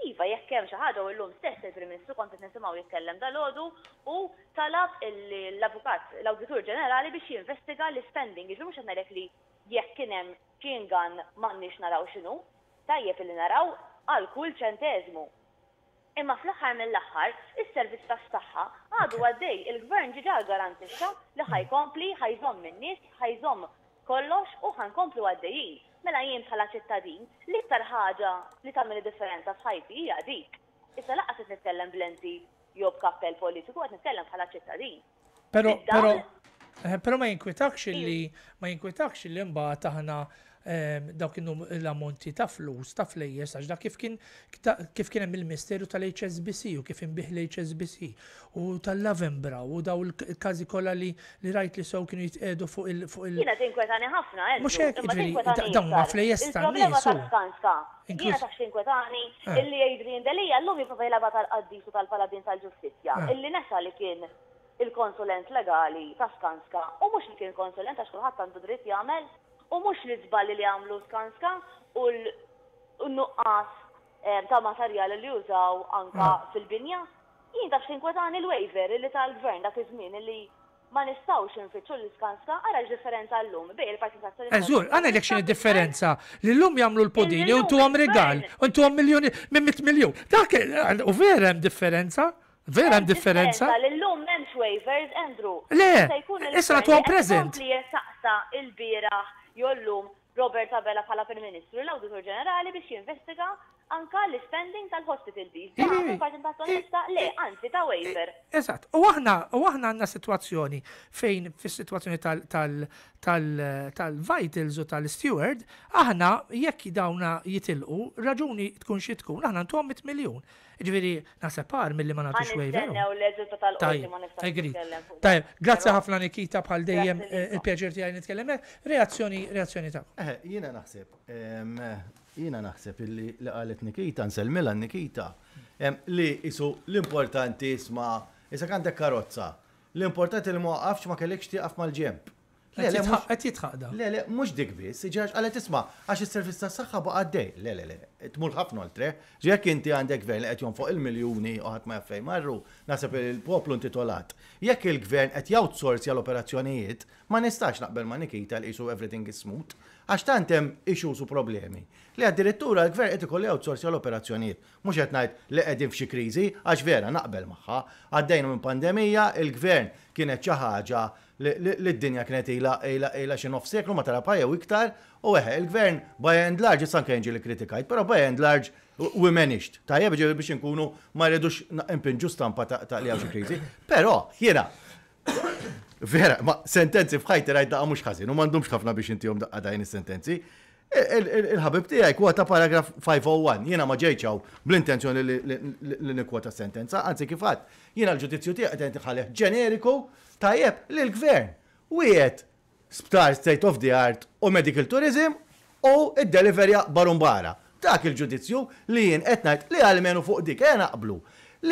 Iva, jekk hemm xi ħaġa u llum stess il-Prim Ministru kont qed nisimgħu jitkellem dal u talab l-Avukat, l-Awditur Ġenerali biex jinvestiga l-spending. Iġbru mhux qed ngħidlek li jekk kien hemm xien m'għandniex naraw x'inhu, tajjeb li naraw għal kull ċentezmu. Imma fl-aħħar mill-aħħar, is-servizz tas-saħħa għadu għaddej il-gvern ġiġa garantixxa li hmm. ħajkompli, ħajżomm min-nies, ħajżomm kollox u ħankomplu għaddejjin mela jien bħala ċittadin l-iktar ħaġa li tagħmel differenza f'ħajti hija dik. Issa laqas qed nitkellem blenti enti jew b'kappell politiku qed nitkellem bħala ċittadin. Però però eh, però ma jinkwitakx li ma jinkwitakx li mbagħad aħna dawk kienu l-ammonti ta' flus, ta' flejjes, għax da' kif kien hemm il-misteru tal-HSBC u kif inbih l-HSBC u tal-Lavembra u daw il-każi kollha li li rajt li sew kienu jitqedu fuq il- fuq il- Jiena tinkwetani ħafna, eh. Mhux hekk ġifieri dawn ma' flejjes ta' nies. Jiena ta' xinkwetani eh. illi Adrian Delija llum jipprova jilaba tal-qaddisu tal-paladin tal-ġustizzja eh. illi nesa li kien il-konsulent legali ta' Skanska u mhux li kien konsulent għax kulħadd għandu dritt jagħmel u mux li zballi li għamlu Skanska u l-nuqqas ta' materjal li jużaw anka ah. fil-binja. Jien ta' xinkwetani il waiver li tal-gvern da' fizmin li ma nistawx nfittxu l-iskanska għara differenza l-lum. Bej, il-partizazzjoni. Eżur, eh, għana li xin differenza li l-lum jamlu l-podini u tu għam regal, u tu għam miljoni, minn mit miljon. Dak, eh, u vera hemm differenza? Vera hemm differenza? L-lum memx waivers, Andrew. Le, issa tu għam prezent. Li jessaqsa il-biraħ jollum Robert Abela bħala Prim Ministru l-Auditor Ġenerali biex jinvestiga anka l-spending tal-hospital bills. Le, anzi, ta' waiver. Eh, eżatt, u aħna, u aħna għanna situazzjoni fejn fis situazzjoni tal-vitals u tal-steward, aħna jekk dawna jitilqu, raġuni tkun xi tkun, aħna ntuhom 100 miljon. Ġviri, naħseb par mill-li ma nagħtux waiver. Tajb, tajb, grazzi ħafna Nikita bħal dejjem eh, il-pjaċir tiegħi nitkellem eh, Reazzjoni, reazzjoni ta' eh, jiena naħseb ehm, jiena naħseb li qalet Nikita nselmilha Nikita ehm, li isu l-importanti isma' issa kantek karozza. L-importanti li ma ma kellekx tieqaf mal-ġemp Le, le, għet jitħaqda. Le, le, mux dik bis, ġeħax, għalet tisma, għax il-servis ta' saħħa saxħa ba' għaddej. Le, le, le, tmur ħafna għaltre, ġeħak inti għandek gvern għet jom fuq il-miljoni u għat ma' jaffej marru, nasab il-poplu intitolat. Jekk il-gvern għet jawtsorsi għal-operazzjonijiet, ma' nistax naqbel ma' nikita l-isu everything is smooth, għax tantem issues u problemi. Le, addirittura l-gvern għet ikolli jawtsorsi għal-operazzjonijiet, mux għet najt li għedin f'xi krizi, għax vera naqbel maħħa, għaddejna minn pandemija, il-gvern kienet ċaħħaġa li d-dinja kienet ila xin of seklu ma tara pajja u iktar u eħe, il-gvern by and large jissan kien li kritikajt, pero by and large we managed. Tajjeb ġevi biex nkunu ma rridux impinġu stampa ta' li għawxie krizi, pero jena. Vera, ma sentenzi fħajti rajt da' mux ħazin, u mandumx ħafna biex inti jom daqqa sentenzi. Il-ħabib għaj kwota paragraf 501, jena ma ġejċaw bl-intenzjoni li nikwota sentenza, għanzi kifat, jena l-ġudizzju tijaj għedin ġeneriku tajjeb li l-gvern. jiet sptar state of the art u medical tourism u id-deliverja barumbara. Dak il-ġudizzju li jien etnajt li għalmenu fuq dik jena naqblu.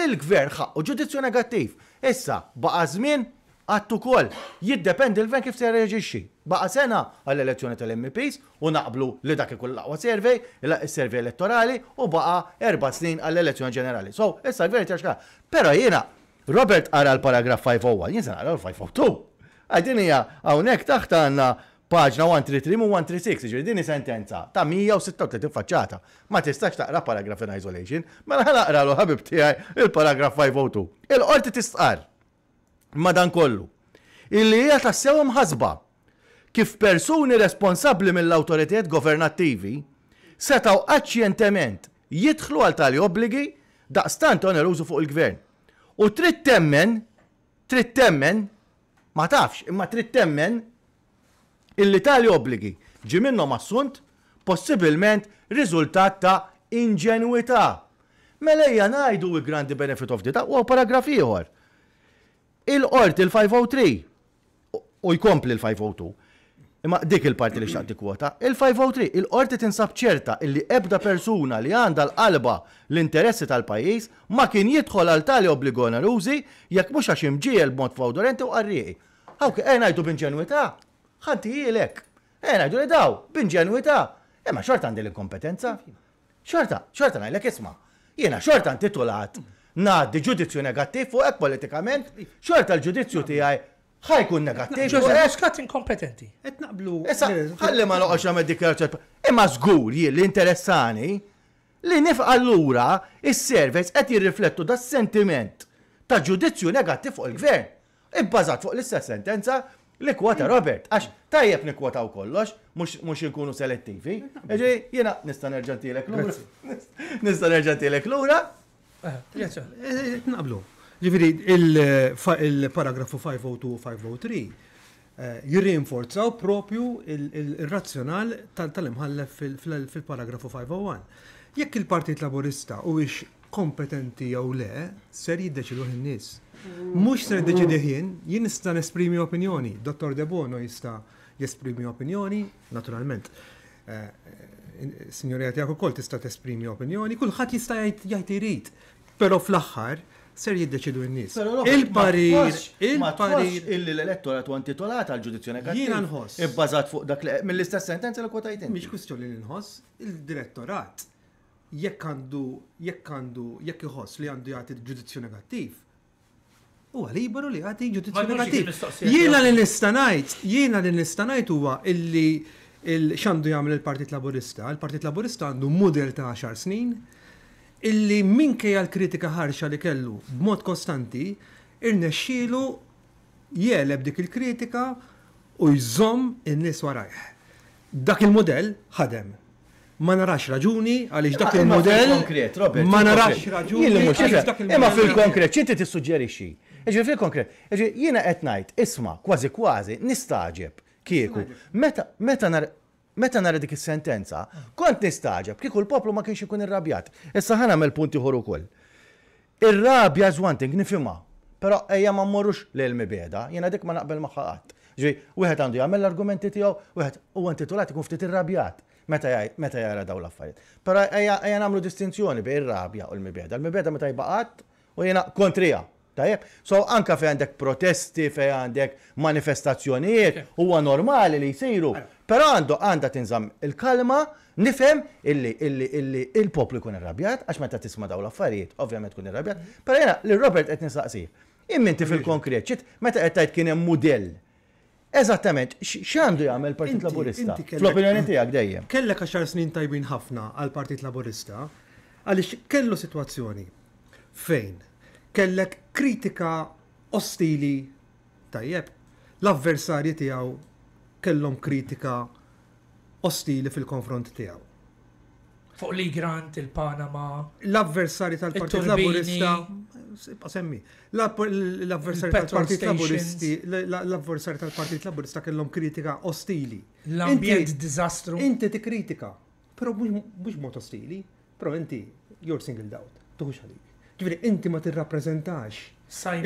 l-gvern ħaqqu ġudizzju negattiv. Issa, baqa żmien għattu kol, jiddependi l gvern kif se reġiċi. Baqa sena għall-elezzjoni tal-MPs u naqblu li dak ikun l-aqwa servej, il-servej elettorali u baqa erba snin għall-elezzjoni ġenerali. So, issa gvern jaxka. Pero jena Robert għara l-paragraf 501, jinsan għara l-502. Għajdin hija hawnhekk taħt għandna paġna 133 u 136, ġiri din sentenza ta' 136 faċċata. Ma tistax taqra paragraf in isolation, mela ħanaqra l ħabib tiegħi il-paragraf 502. Il-qorti tistqar madan kollu. Illi hija tassew mħasba kif persuni responsabbli mill-awtoritajiet governattivi setaw aċċjentement jitħlu għal tali obbligi daqstant l-użu fuq il-gvern U trid temmen, trid temmen, ma tafx, imma trid temmen illi italja obbligi ġi minnhom assunt possibilment riżultat ta' inġenwità. Mela hija ngħidu we grandi benefit of the doubt u paragraf ieħor. Il-qort il-503 u jkompli l-502 Imma dik il-parti li xtaqti kwota, il-503, il-qorti tinsab ċerta illi ebda persuna li għanda l-qalba l-interessi tal-pajis ma kien jidħol għal tali obbligona rużi jekk mhux għax imġiel mod fawdorenti u għarriqi. Hawk e ngħidu b'inġenwità, Għanti jilek. E ngħidu li daw b'inġenwità. Imma xorta għandi l-inkompetenza. Xorta, xorta ngħidlek isma'. Jiena xorta ntitolat ngħaddi ġudizzju negattiv fuq hekk politikament, xorta l-ġudizzju tiegħi ħajkun negattiv. Xkat inkompetenti. Et naqblu. ħalli ma noqgħodx nagħmel dikjarazzjoni. Imma żgur jien li interessani li nifqa allura is-servizz qed jirriflettu da sentiment ta' ġudizzju negattiv fuq il-gvern. Ibbażat fuq l-istess sentenza li kwota Robert, għax tajjeb nikwotaw kollox, mux nkunu selettivi. Eġi, jena nista nerġantilek l-ura. Nista nerġantilek l-ura. Eh, naqblu. Ġifiri, il-paragrafu 502-503 eh, jirrinforzaw propju il-razzjonal tal-imħallef fil-paragrafu 501. Jekk il-Partit Laburista u ix kompetenti jew le, ser jiddeċidu n-nis. Mux ser jiddeċidu ħin. jien nista nesprimi opinjoni. Dottor De Bono jista jesprimi opinjoni, naturalment. Eh, eh, Signorija tijak u kol tista tesprimi opinjoni, kullħat jista jajt jrid. Pero fl-axħar, ser jiddeċidu n-nis. Il-parir, il-parir. Illi l-elettorat u antitolat għal-ġudizzju negattiv. Jina nħoss. Ibbazat fuq dak mill-istess sentenza li kwotajt inti. Mhix li nħoss, il-direttorat jekk għandu jekk għandu jekk iħoss li għandu jagħti ġudizzju negattiv. Huwa liberu li għati ġudizzju negattiv. Jiena li nista' ngħid, jiena li nista' huwa illi x'għandu jagħmel il-Partit Laburista. Il-Partit Laburista għandu model ta' 10 snin illi minke l-kritika ħarxa li kellu b'mod kostanti, irnexxielu jeleb dik il-kritika u jżomm in-nies warajh. Dak il-modell ħadem ma narax raġuni għaliex dak il-modell. Ma narax raġuni. Imma fil-konkret, ċinti tissuġġerixxi. Eġi fil-konkret, eġi jiena qed ngħid, isma' kważi kważi nistaġeb kieku. Meta meta nar Meta nara dik is-sentenza, kont nistaġab, kieku l-poplu ma kienx ikun irrabjat. Issa ħana għamel punti ħor ukoll. Ir-rabja żwanting nifhimha, però ejja ma mmorrux lil mibeda, jiena dik ma naqbel ma ħaqat. Ġej, wieħed għandu jagħmel l-argumenti tiegħu, wieħed huwa intitulat ikun ftit irrabjat meta jara daw l-affarijiet. Però ejja nagħmlu distinzjoni bejn ir-rabja u l-mibeda. L-mibeda meta jbaqat u jiena kontrija. Tajjeb, so anka fej għandek protesti, fej għandek manifestazzjonijiet, huwa normali li jisiru. Pero għandu għanda tinżam il-kalma, nifem illi illi illi il-poplu jkun irrabjat, għax meta tisma daw l-affarijiet, ovvjament kun irrabjat. Pero jena, li Robert qed nistaqsi. Imminti fil-konkret, ċit, meta qed tgħid kien hemm mudell. Eżattament, x'għandu jagħmel Partit Laburista? Fl-opinjoni tiegħek dejjem. Kellek għaxar snin tajbin ħafna għal Partit Laburista għaliex kellu sitwazzjoni fejn kellek kritika ostili tajjeb. L-avversarji tiegħu kellhom kritika ostili fil-konfront tiegħu. Fuq li grant il-Panama. l avversarji tal-Partit Laburista. Semmi. l avversarji tal-Partit Laburisti. l avversarji tal-Partit Laburista kellhom kritika ostili. L-ambjent disastru. Inti ti kritika. Però mhux mod ostili. Però inti, you're singled out. Tuħux għalik. Ġifieri inti ma tirrappreżentax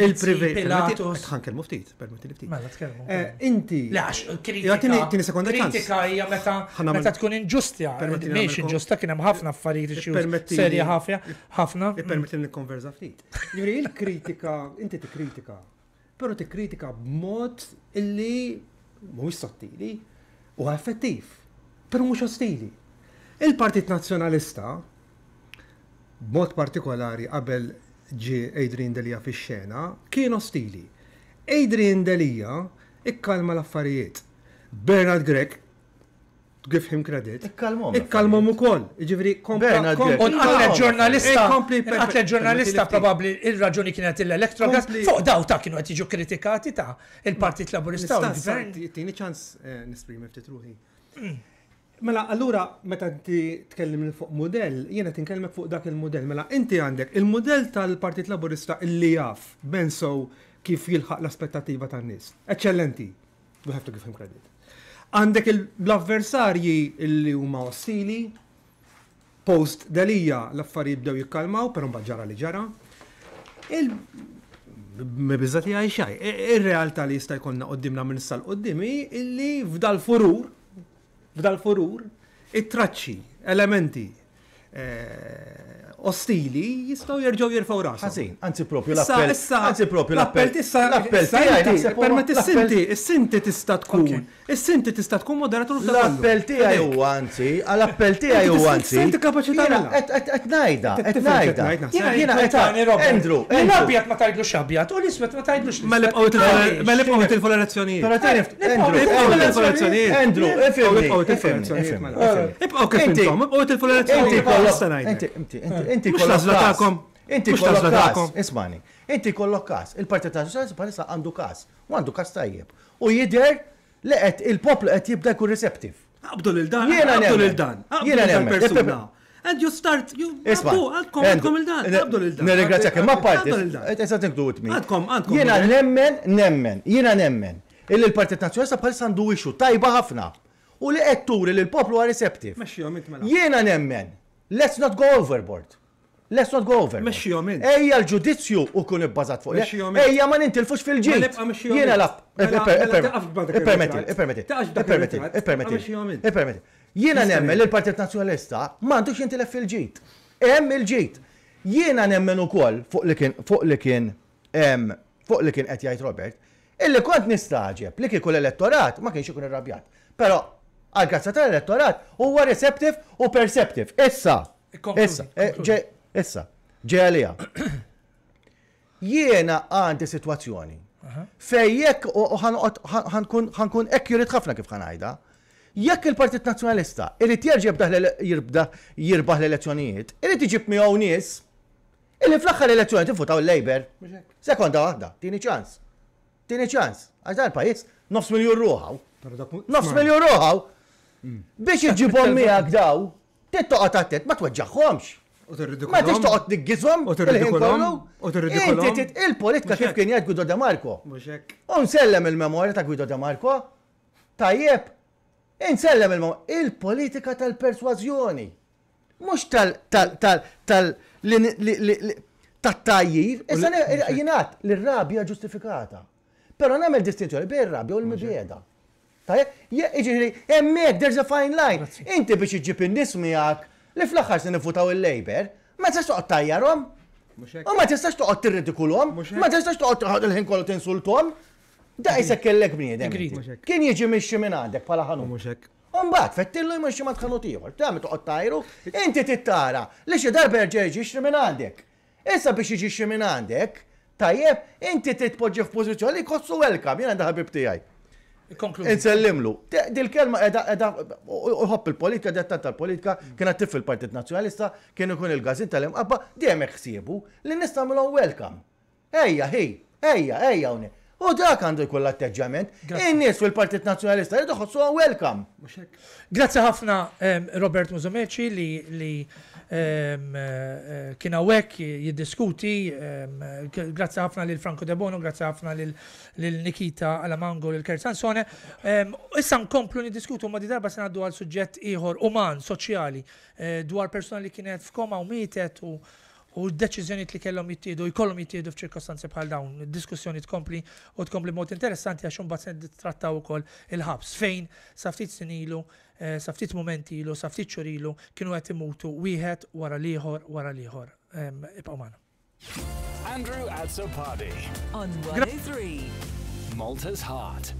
il-privileġġ. Tħankel permetti li ftit. Mela eh, Inti. Lax, kritika. Tini sekonda Kritika hija meta meta tkun inġustja. Mhix inġusta kien hemm ħafna affarijiet xi serja ħafja, ħafna. Ippermetti li nikkonverza ftit. Jiġri il-kritika, inti tikkritika. Però tikkritika b'mod illi mhuwiex sottili u effettiv, però mhux ostili. Il-Partit Nazzjonalista b'mod partikolari qabel ġi Adrian Delija fix xena kienu stili. Adrian Delija ikkalma l-affarijiet. Bernard Grek give him credit. Ikkalmom. Ikkalmom ukoll. Ġifri, kompli. ġurnalista. Għatlet ġurnalista probabli il-raġuni kienet il-elektrogas. Fuq daw ta' kienu għet iġu kritikati ta' il-Partit Laburista. Tini ċans eh, nisprimi ftit Mela, allura, meta ti tkellim fuq model, jiena tinkelmek fuq dak il-model. Mela, inti għandek il-model tal-Partit Laburista illi jaf ben so kif jilħaq l-aspettativa tan-nies. Eccellenti. We have to give him credit. Għandek l-avversarji illi huma ossili, post dalija l-affarijiet bdew jikkalmaw, però mbagħad ġara li ġara. Il bizzati għaj xaj, ir-realtà li jista' jkollna qoddimna minn sal qoddimi illi f'dal furur f'dal furur it-traċċi, elementi, eh, ostili jistgħu jerġgħu jirfgħu rasu. Ħażin, anzi proprju l-appell. Anzi proprju l-appell. L-appell tiegħi permett is-sinti, is-sinti tista' tkun. Is-sinti tista' tkun moderatur ta' L-appell tiegħi huwa anzi, għall-appell tiegħi huwa anzi. Sinti kapaċità qed ngħidha, qed ngħidha. Jiena qed Andrew. L-abjad ma tajdlux abjad u l-iswed ma tgħidlux. Ma libqgħu tilfu l-elezzjonijiet. Però tarif, Andrew, Andrew, ifhimni. Ibqgħu kif intom, ibqgħu tilfu l-elezzjonijiet. Inti Inti, inti, inti kollok Inti kollok ismani, inti kollok kas, il-Partit Nazjonalista palissa għandu kas, u għandu kas tajjeb. U jider li qed il-poplu qed jibda jkun receptiv. Abdul l dan abdul l dan jiena nemmen. And you start, you għadkom għadkom il-dan, abdul il-dan. Nirringrazzjak, ma parti, eh, eh, Għadkom, għadkom. Jiena eh? nemmen, nemmen, jiena nemmen. il partit Nazjonalista palissa għandu ixu tajba ħafna u li qed turi li l-poplu għar receptiv. Jiena nemmen, let's not go overboard. Let's not go over. Mexxijom int. Ejja l-ġudizzju u kun ibbażat fuq. Mexxijom int. Ejja ma nintilfux fil-ġin. Jiena laf. Mela- mela permetti, permetti. Permetti, permetti. Permetti. Jiena nemmen li l-Partit Nazzjonalista m'għandux jintilef fil-ġit. Hemm il-ġit. Jiena nemmen ukoll fuq li kien fuq li kien fuq li kien qed jgħid Robert, illi kont nistaġeb li kieku l-elettorat ma kienx ikun irrabjat. Però għal-kazza tal-elettorat huwa receptive u perceptive. Issa. Issa. Eh, Issa, ġelija. Jiena għandi situazzjoni. Fejjek u ħankun jurit ħafna kif ħanajda. Jekk il-Partit Nazzjonalista irid jerġa' jirbaħ l-elezzjonijiet, irid iġib miegħu nies illi fl-aħħar elezzjoni tifutaw il-Labor. Sekonda waħda, tieni ċans. Tieni ċans. Għax dan il-pajjiż nofs miljun ruħaw. Nofs miljun ruħaw. Mm. Biex iġibhom miegħek daw, tittoqgħod ta' ma tweġġaħħomx. Ma tix toqgħod niggizhom u tirridikulhom u tirridikulhom. Il-politika kif kien jgħid Guido De Marco. U nsellem il-memorja ta' Guido De Marco. Tajjeb, insellem il-memorja il-politika tal-persważjoni. Mhux tal tal tat-tajjir, issa jingħad l-rabja ġustifikata. Però nagħmel distinzjoni bejn ir-rabja u l mibieda Tajjeb, jiġifieri Inti biex in-nies miegħek li fl-axħar se nifutaw il-Labor, ma tistax toqgħod tajjarhom. U ma tistax toqgħod tirridikulhom, ma tistax toqgħod toħod il-ħin kollu tinsultom. Da jisek kellek bniedem. Kien jiġi mixxi minn għandek bħala ħanu. Muxek. Umbat, fettillu jmexxi ma tħallu tieħor, tagħmel toqgħod tajru, inti tittara li xi darba jerġa' jiġi minn għandek. Issa biex jiġi minn għandek, tajjeb, inti titpoġġi f'pożizzjoni li kossu welkam, jien għandha tiegħi. Insellimlu. Dil-kelma edha uħob il-politika, edha tal-politika, kiena tif il-Partit Nazjonalista, kien ikun il-gazin tal-imqabba, għemek ħsiebu li nistamlu welcome. Ejja, hej, ejja, ejja unni. U dak għandu jkoll atteġġament. In-nies fil-Partit Nazzjonalista jridu ħossuha welcome. Grazzi ħafna Robert Muzumeċi li Eh, eh, kien hawnhekk jiddiskuti, eh, grazzi ħafna lil Franco De Bono, grazzi ħafna lil Nikita Alamango, lil Kersansone. Issa nkomplu niddiskutu ma di darba se għal suġġett ieħor uman, soċjali, dwar persuna li kienet f'koma u mietet u u d-deċizjoniet li kellhom jittiedu, jkollhom jittiedu f'ċirkostanzi bħal dawn, diskussjoni tkompli u tkompli mod interessanti għax imbagħad se trattaw ukoll il-ħabs fejn sa ftit sinilu Eh, saftit momenti ilu, saftit xorilu, kienu għet imutu wieħed wara liħor wara liħor. Ibqaw mana. Andrew Azzopardi Party on 103 Malta's Heart.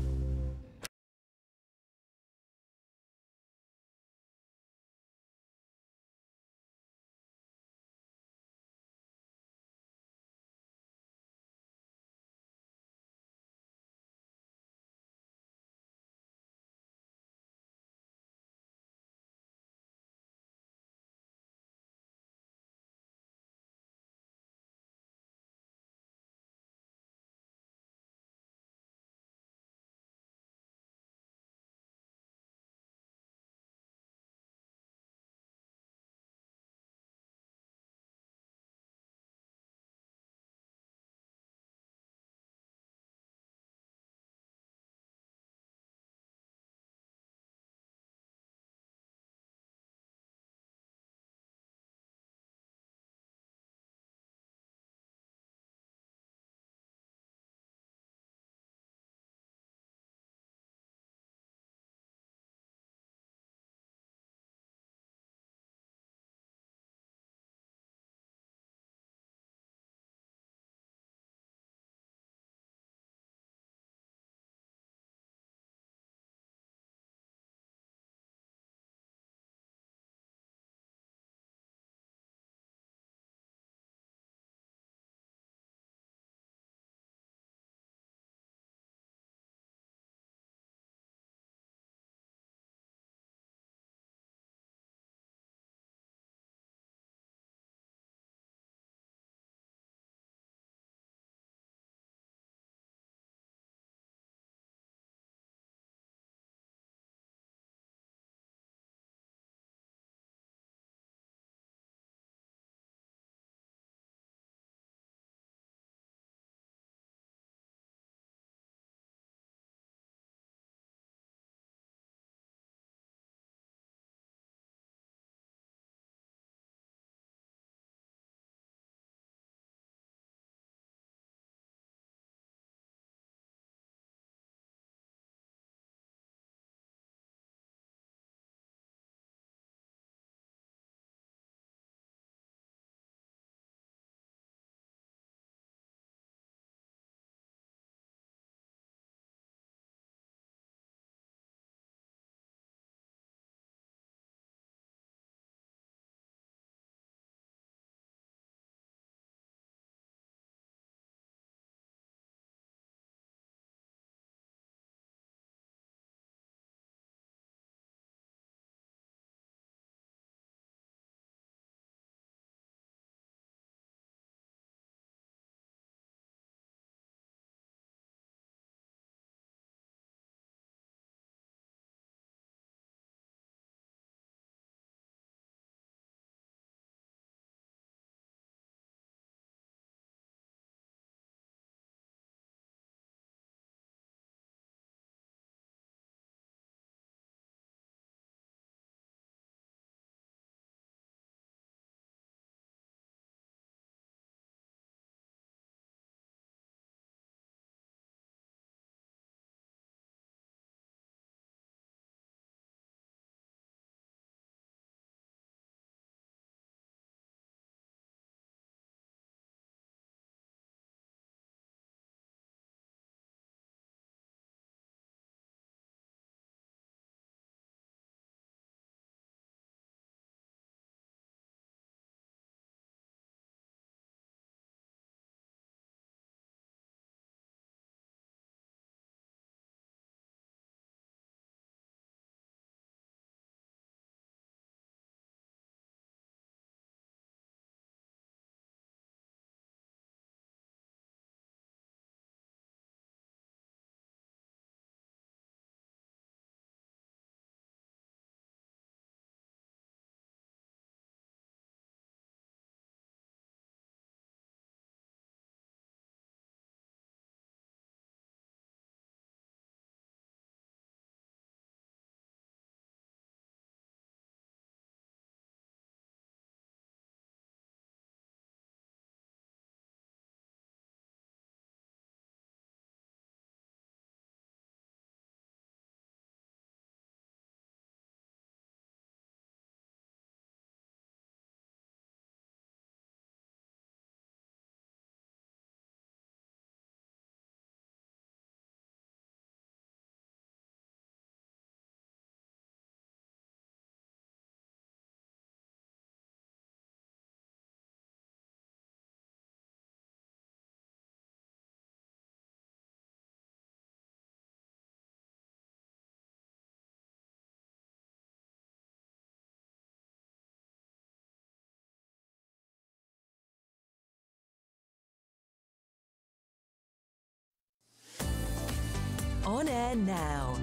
On air now.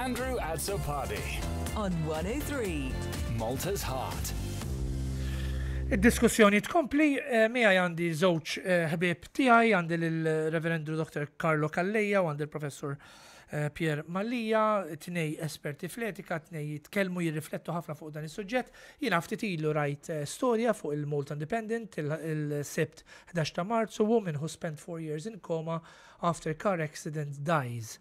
Andrew Azzopadi. On 103. Malta's Heart. Id-diskussjoni tkompli eh, mija għandi żewġ eh, ħbib tiegħi għandi l reverendu Dr. Carlo Kalleja u għandi l-Professur Eh, Pier Mallija, tnej esperti f'letika, tnej jitkellmu jirriflettu ħafna fuq dan is-suġġett. jina ftit ilu rajt eh, storja fuq il malt Independent il-sebt 11 ta' Marzu, Woman Who Spent Four Years in Coma After Car Accident Dies.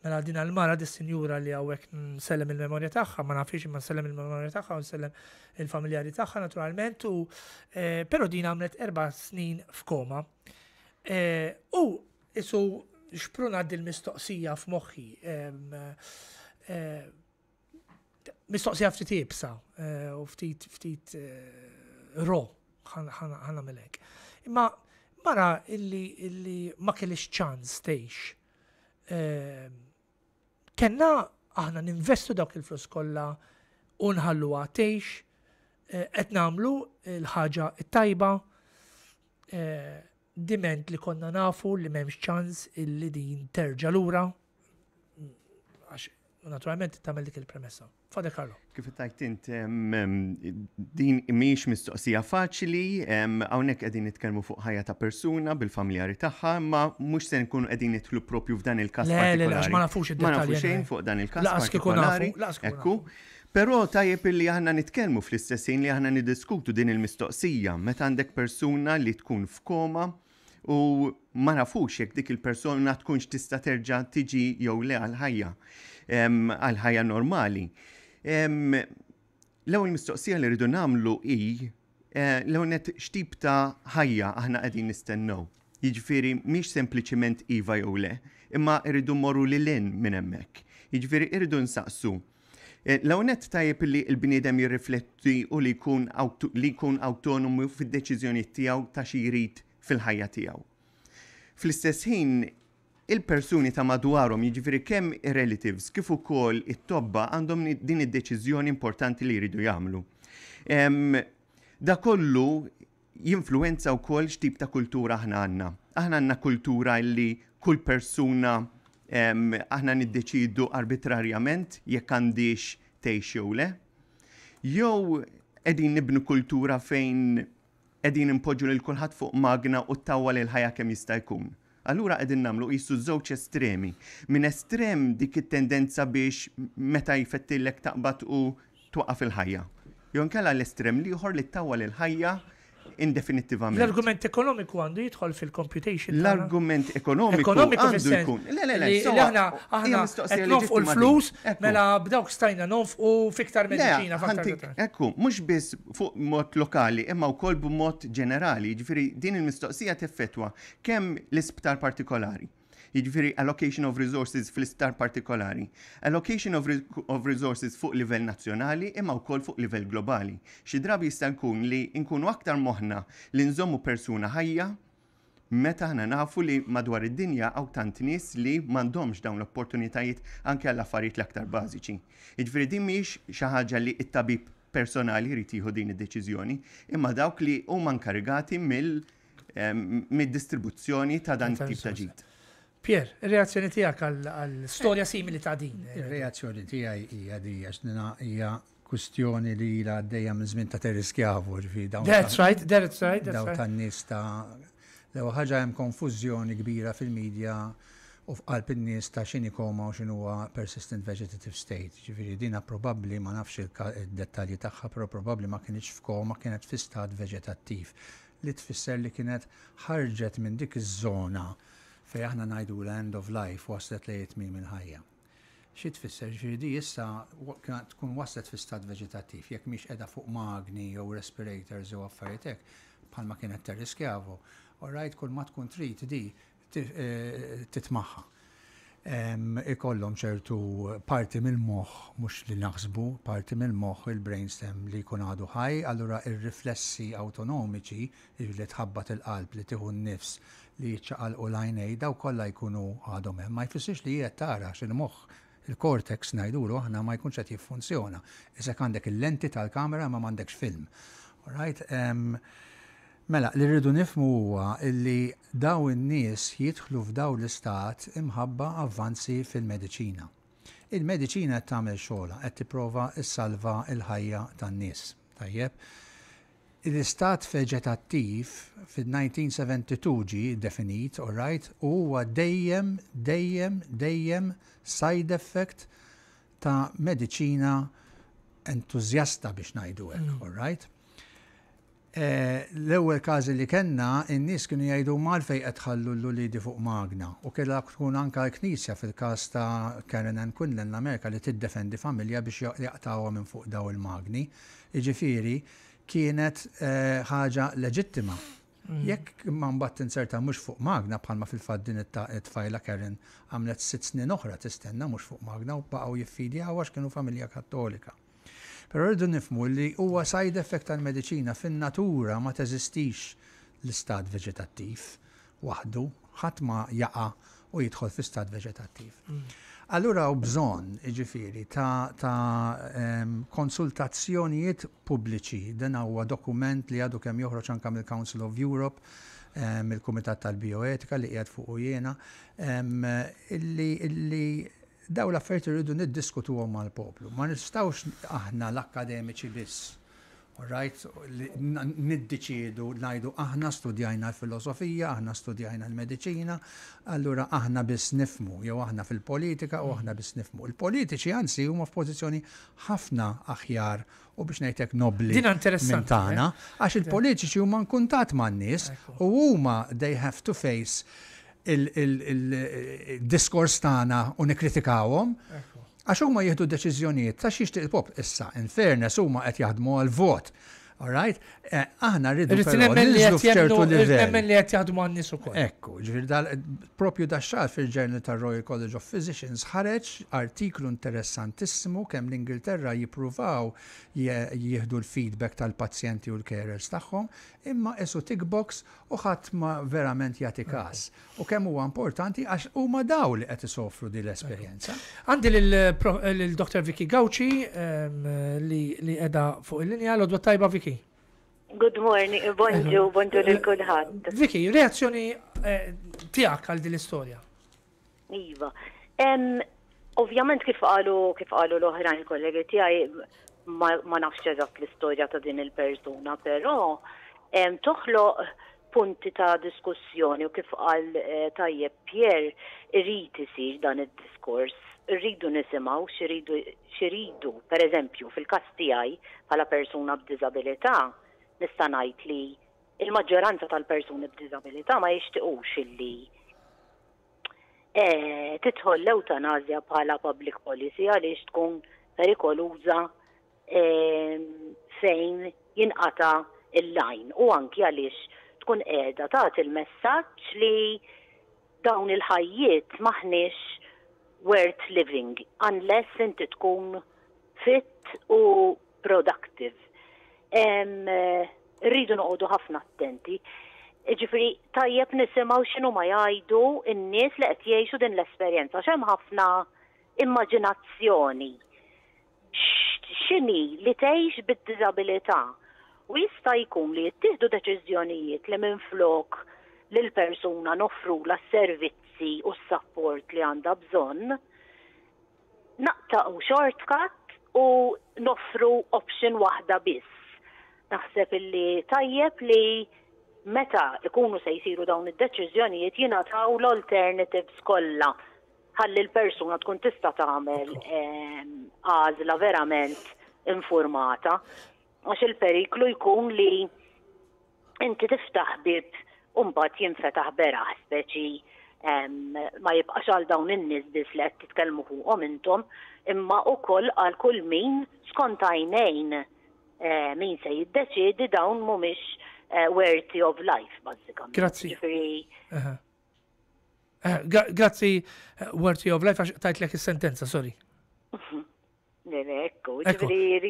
Mela din għal-mara di sinjura li għawek nsellem il-memorja tagħha, ma nafix ma sellem il-memorja tagħha, sellem il-familjari tagħha naturalment, u eh, però din għamlet erba' snin f'koma. U isu e xprun għad l-mistoqsija f'moħħi. Eh, eh, mistoqsija ftit ibsa eh, u ftit ftit ro ħana melek. Imma mara illi ma kellix ċans tgħix. Kenna aħna ninvestu dawk il-flus kollha u nħallu għatejx, qed nagħmlu l-ħaġa t tajba diment li konna nafu li memx ċans illi din terġa lura ura naturalment tagħmel dik il-premessa. Fadek Karlo. Kif tajt int din miex mistoqsija faċli, hawnhekk qegħdin nitkellmu fuq ħajja ta' persuna bil-familjari tagħha, ma mhux se nkunu qegħdin nidħlu propju f'dan il-każ partikolari. Le, le, ma nafux id-dettalji. Ma nafux xejn fuq dan il-każ. Laqas kieku nafu, Ekku. Però tajjeb li aħna nitkellmu fl-istessin li aħna niddiskutu din il-mistoqsija meta għandek persuna li tkun f'koma u ma nafux jekk dik il-persona tkunx tista' terġa' tiġi jew le għal-ħajja, għal-ħajja normali. L-ewwel mistoqsija li rridu nagħmlu hi eh, l-ewwel net x'tip ta' ħajja aħna qegħdin nistennew. Jiġifieri mhix sempliċement iva jew le, imma rridu morru li hinn minn hemmhekk. Jiġifieri irridu nsaqsu. Eh, L-għonet tajjeb li l bniedem jirrifletti u li li jkun autonomu fid-deċiżjoni tiegħu ta' xi jrid fil-ħajja tiegħu. Fl-istess ħin, il-persuni ta' madwarhom jiġifieri kemm relatives kif ukoll it-tobba għandhom din id-deċiżjoni importanti li jridu jagħmlu. Da kollu jinfluenza wkoll x'tip ta' kultura aħna għandna. Aħna għandna kultura li kull persuna aħna niddeċidu arbitrarjament jekk għandix tgħix le. Jew qegħdin nibnu kultura fejn edin impoġġu lil kulħadd fuq magna u tawwa lil ħajja kemm jista' jkun. Allura qegħdin nagħmlu qisu żewġ estremi. Min estrem dik it-tendenza biex meta jfettilek taqbad u twaqaf fil ħajja Jonkella kella l-estrem liħor li tawwa lil ħajja indefinittivament. L-argument ekonomiku għandu jidħol fil-computation. L-argument ekonomiku għandu jkun. Le, le, le, aħna aħna l-flus, mela b'dawk stajna nofqu fiktar medicina. Ekku, mux biss fuq mod lokali, imma u kol b'mod ġenerali, ġifiri din il-mistoqsija teffetwa kemm l-isptar partikolari jiġifieri allocation of resources fl-istar partikolari. Allocation of, re of resources fuq livell nazzjonali imma wkoll fuq livell globali. Xi drabi jista' jkun li nkunu aktar moħna li nżommu persuna ħajja meta ħana nafu li madwar id-dinja għaw tant nies li m'għandhomx dawn l-opportunitajiet anke għall affarijiet l-aktar bażiċi. Jiġifieri din mhix xi ħaġa li t-tabib personali jrid jieħu din id-deċiżjoni, imma dawk li huma nkarigati mill-distribuzzjoni eh, ta' dan tip ta' ġid. Pier, reazzjoni tijak għal-storja simili ta' din? Reazzjoni tijaj hija di, għax nina hija kustjoni li la għaddeja minn zmin ta' terriskjavu. That's right, that's right, that's right. Daw ta' nis ta' lewa jem konfuzjoni kbira fil-medja u f'qalb in-nies ta' xini koma u xinu huwa persistent vegetative state. Ġifieri dina probabbli ma nafx id-dettalji tagħha, però probabbli ma kienx f'koma kienet fi stat vegetattiv li tfisser li kienet ħarġet minn dik iż-żona fej aħna najdu end of Life waslet li jitmim il-ħajja. Xi tfisser ġirdi issa tkun waslet fi stad veġetattiv, jekk miex edha fuq magni jew respirators jew affarietek, bħalma kienet terriskjavu. rajt kull ma tkun trid di eh, titmaħħa. Ikollhom ċertu parti mill-moħħ mhux li naħsbu, parti mill-moħħ il-brainstem li jkun għadu ħaj, allura ir-riflessi autonomiċi li tħabbat il-qalb li tieħu n-nifs li jitxaqal u lajnej daw kolla jkunu għadhom hemm. Ma jfissirx li jiet tara x'il-moħħ il-kortex najdulu aħna ma jkunx qed jiffunzjona. issa għandek il-lenti tal-kamera ma m'għandekx film. Right? Um, mela, li rridu nifmu huwa li daw in-nies jidħlu f'daw l-istat imħabba avvanzi fil-mediċina. Il-mediċina qed tagħmel xogħla qed tipprova ssalva l ħajja tan-nies. Tajjeb, l-istat veġetattiv fil-1972 ġi definit, all right, huwa dejjem, dejjem, dejjem side effect ta' medicina entuzjasta biex najdu hekk, mm. all right? E, L-ewwel każi li kellna, in-nies kienu jajdu malfej qed ħallu l-lulidi fuq magna u kellha tkun anka l-Knisja fil-każ ta' Karen and Quinlan l-Amerika li tiddefendi familja biex jaqtawa minn fuq daw il-magni. Iġifieri, kienet eh, ħaġa leġittima. Mm. Jekk ma mbagħad tinserta mhux fuq magna bħalma fil-fatt din it-tfajla Karen għamlet sitt snin oħra tistenna mhux fuq magna u baqgħu jiffidjaw għax kienu familja kattolika. Però rridu nifmu li huwa side effect tal-mediċina fin-natura ma teżistix l-istat veġetattiv waħdu, ħadd ma jaqa' u jidħol fi stat veġetattiv. Mm. Allura u bżon, iġifiri, ta', ta um, konsultazzjonijiet pubbliċi. Dan huwa dokument li għadu kemm joħroġ anke mill-Council of Europe, um, il-Kumitat tal-Bioetika li qiegħed fuq jiena, um, illi, illi daw l-affarijiet irridu niddiskutuhom mal-poplu. Ma nistgħux aħna l-akademiċi biss Right, niddeċidu, najdu aħna studjajna l-filosofija, aħna studjajna l-medicina, allura aħna biss nifmu, jew aħna fil-politika u aħna biss nifmu. Il-politiċi għansi huma f'pożizzjoni ħafna aħjar u biex ngħidlek nobli minn tagħna, eh? għax il-politiċi huma nkuntat man-nies u huma they have to face il-diskors tagħna u nikkritikawhom Għax huma jieħdu deċiżjonijiet ta' xiex il-pop issa, in fairness huma qed jaħdmu għal vot All right? Eh, aħna rridu Nemmen li għet jgħadu għan-nies Ekku, propju daċċar fil-Journal tar Royal College of Physicians ħareġ artiklu interessantissimu kemm l-Ingilterra jippruvaw jieħdu l-feedback tal-pazjenti u l-carers tagħhom, imma esu tickbox u ħadd ma verament jagħti każ. U kemm huwa importanti għax huma daw li qed isofru din l-esperjenza. Għandi l dr Vicky Gauci li qiegħda fuq il-linja l-odwa tajba Vicky Good morning, bonġu, bonġu l eh, kulħadd. Viki, reazzjoni eh, tiegħek għal din l-istorja. Iva. Ovvjament kif qalu kif l-oħrajn kollegi tiegħi ma nafx eżatt l-istorja ta' din il-persuna, però toħloq punti ta' diskussjoni u kif għal eh, tajjeb Pier irrid isir dan id-diskors. Irridu nisimgħu xiridu, per eżempju, fil-każ tiegħi bħala persuna b'diżabilità nista' ngħid li il-maġġoranza tal-persuni b'diżabilità ma jixtiequx illi e, titħol l-eutanazja bħala public policy għaliex tkun perikoluża e, fejn jinqata il-lajn u anki għaliex tkun qiegħda tagħti il-messaġġ li dawn il-ħajjiet maħniex worth living unless inti tkun fit u productive. Eh, rridu noqogħdu ħafna attenti. Ġifri, tajjeb nisimaw xinu ma jgħidu n-nies li qed jgħixu din l-esperjenza x'hemm ħafna immaġinazzjoni. X'inhi li tgħix bid-diżabilità u jista' jkun li jittieħdu deċiżjonijiet li minflok lil persuna nofru la servizzi u s-support li għandha bżonn naqtaqgħu shortcut u nofru option waħda biss naħseb illi tajjeb li meta ikunu se jisiru dawn id-deċiżjonijiet jingħataw l-alternatives kollha ħalli l-persuna tkun tista' tagħmel għażla verament informata għax il-periklu jkun li inti tiftaħ bib mbagħad jinfetaħ beraħ speċi ma jibqax għal dawn in-nies biss li qed titkellmu fuqhom intom imma wkoll għal kull min skont għajnejn Eh, min se jiddeċiedi dawn mhumiex eh, worthy of life, bazzikam. Grazzi. Grazzi, eh, worthy of life, tajt l-ek sentenza, sorry. Ekku, ġifiri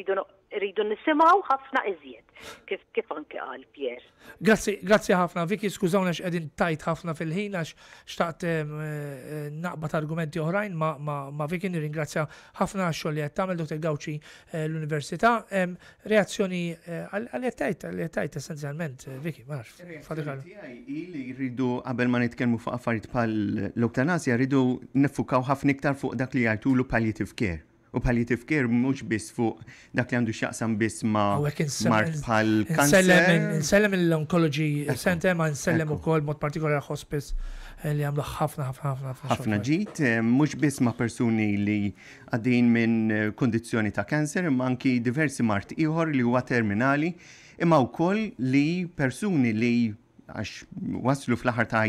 rridu nisimaw ħafna iżjed, kif kif anke għal Pier. Grazzi, grazzi ħafna, Viki, skużawna x'edin tajt ħafna fil-ħin għax xtaqt eh, eh, naqbad argumenti oħrajn ma Viki nirringrazzja ħafna għax-xogħol li qed tagħmel Dr. Gawċi eh, l-Università. Reazzjoni għal tajt għal tajt essenzjalment, Viki, marx. Ili rridu qabel ma nitkellmu fuq affarijiet bħal l-oktanasja, rridu nifukaw ħafna iktar fuq dak li jgħidulu palliative care U palliative care mhux biss fuq dak li għandu x'jaqsam biss ma' mark bħal kanser. Nsellem l-onkology center ma' nsellem ukoll mod partikolar hospice eh, li għamlu ħafna ħafna ħafna ħafna. ħafna ġit, eh, mhux biss ma' persuni li għaddin minn eh, kondizjoni ta' kanser, ma anki diversi mart ieħor li huwa terminali, imma wkoll li persuni li għax waslu fl ħar ta'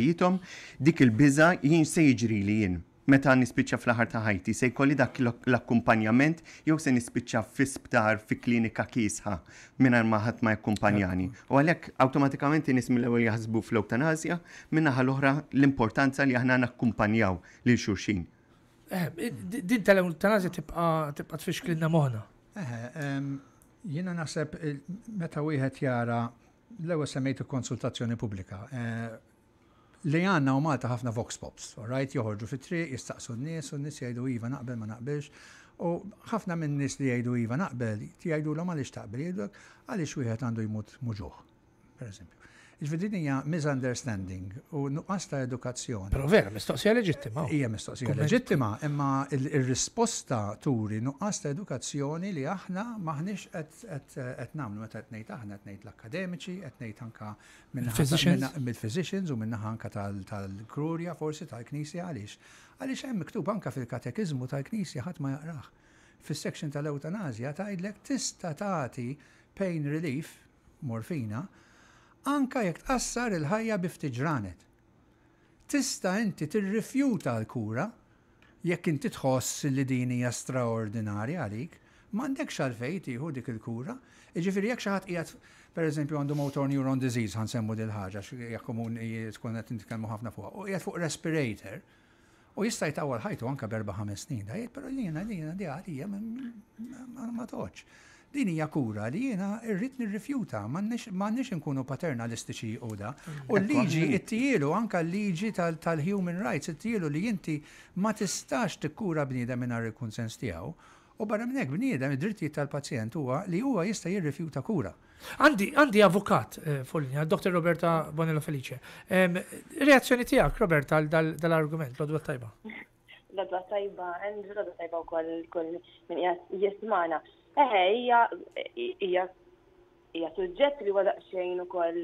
dik il-biża jien se jiġri li jien meta nispiċċa fl-aħar ta' ħajti, se jkolli dak l-akkumpanjament jew se nispiċċa fi sptar fi klinika kisħa mingħajr ma ħadd ma jakkumpanjani. U għalhekk awtomatikament nismi l ewwel jaħsbu fl-eutanasja minnaħa l-oħra l-importanza li aħna nakkumpanjaw lil xulxin. Eh, eh, din tal-eutanasja tibqa' tibqa' klinna moħħna. Eh, jiena naħseb meta wieħed jara l-ewwel semmejtu konsultazzjoni pubblika li għanna u Malta ħafna vox pops, right? Joħorġu tri, jistaqsu n-nis, u n-nis jgħidu iva naqbel ma naqbilx, u ħafna minn nis li jgħidu iva naqbel, ti jajdu l-om għalix taqbel, għalix u għandu jmut muġuħ, per eżempju. Ġvidin hija misunderstanding u nuqqas ta' edukazzjoni. Pero vera, mistoqsija leġittima. Hija mistoqsija leġittima, imma il-risposta turi nuqqas ta' edukazzjoni li aħna maħniex qed nagħmlu meta qed ngħid aħna qed ngħid l-akademiċi, qed ngħid anka mill-physicians u minnaħa anka tal-krurja forsi tal-knisja għaliex. Għaliex hemm miktub anka fil-katekizmu tal-knisja ħadd ma jaqrah. Fis-section tal-eutanazja tgħidlek tista' tagħti pain relief, morfina, anka jekk tqassar il-ħajja biftiġranet. Tista' inti tirrifjuta l-kura jekk inti tħoss li din hija straordinarja għalik, m'għandekx għalfejn tieħu dik il-kura. iġifieri jekk xi ħadd qiegħed pereżempju għandu motor neuron disease ħansemmu din ħaġa jekk komun tkun qed nitkellmu ħafna fuqha, u qiegħed fuq respirator. U jista' jtawal ħajtu anke berba ħames snin, dajiet, pero jiena jiena di għalija ma toċ. Din hija kura li jiena rrid nirrifjuta, m'għandniex inkunu paternalistiċi da. U l-liġi ittielu anka l-liġi tal-human rights ittielu li inti ma tistax tikkura bniedem mingħajr il-kunsens tiegħu. U barra minn hekk bniedem id-drittijiet tal-pazjent huwa li huwa jista' jirrifjuta kura. Għandi għandi avukat eh, fullinja, Dr. Roberta Bonello Felice. Reazzjoni tiegħek Roberta dal-argument l-odwa tajba. l tajba, għandi l tajba wkoll kull minn jismana. Eħe, eh, hija hija hija suġġett li wadaq xejn ukoll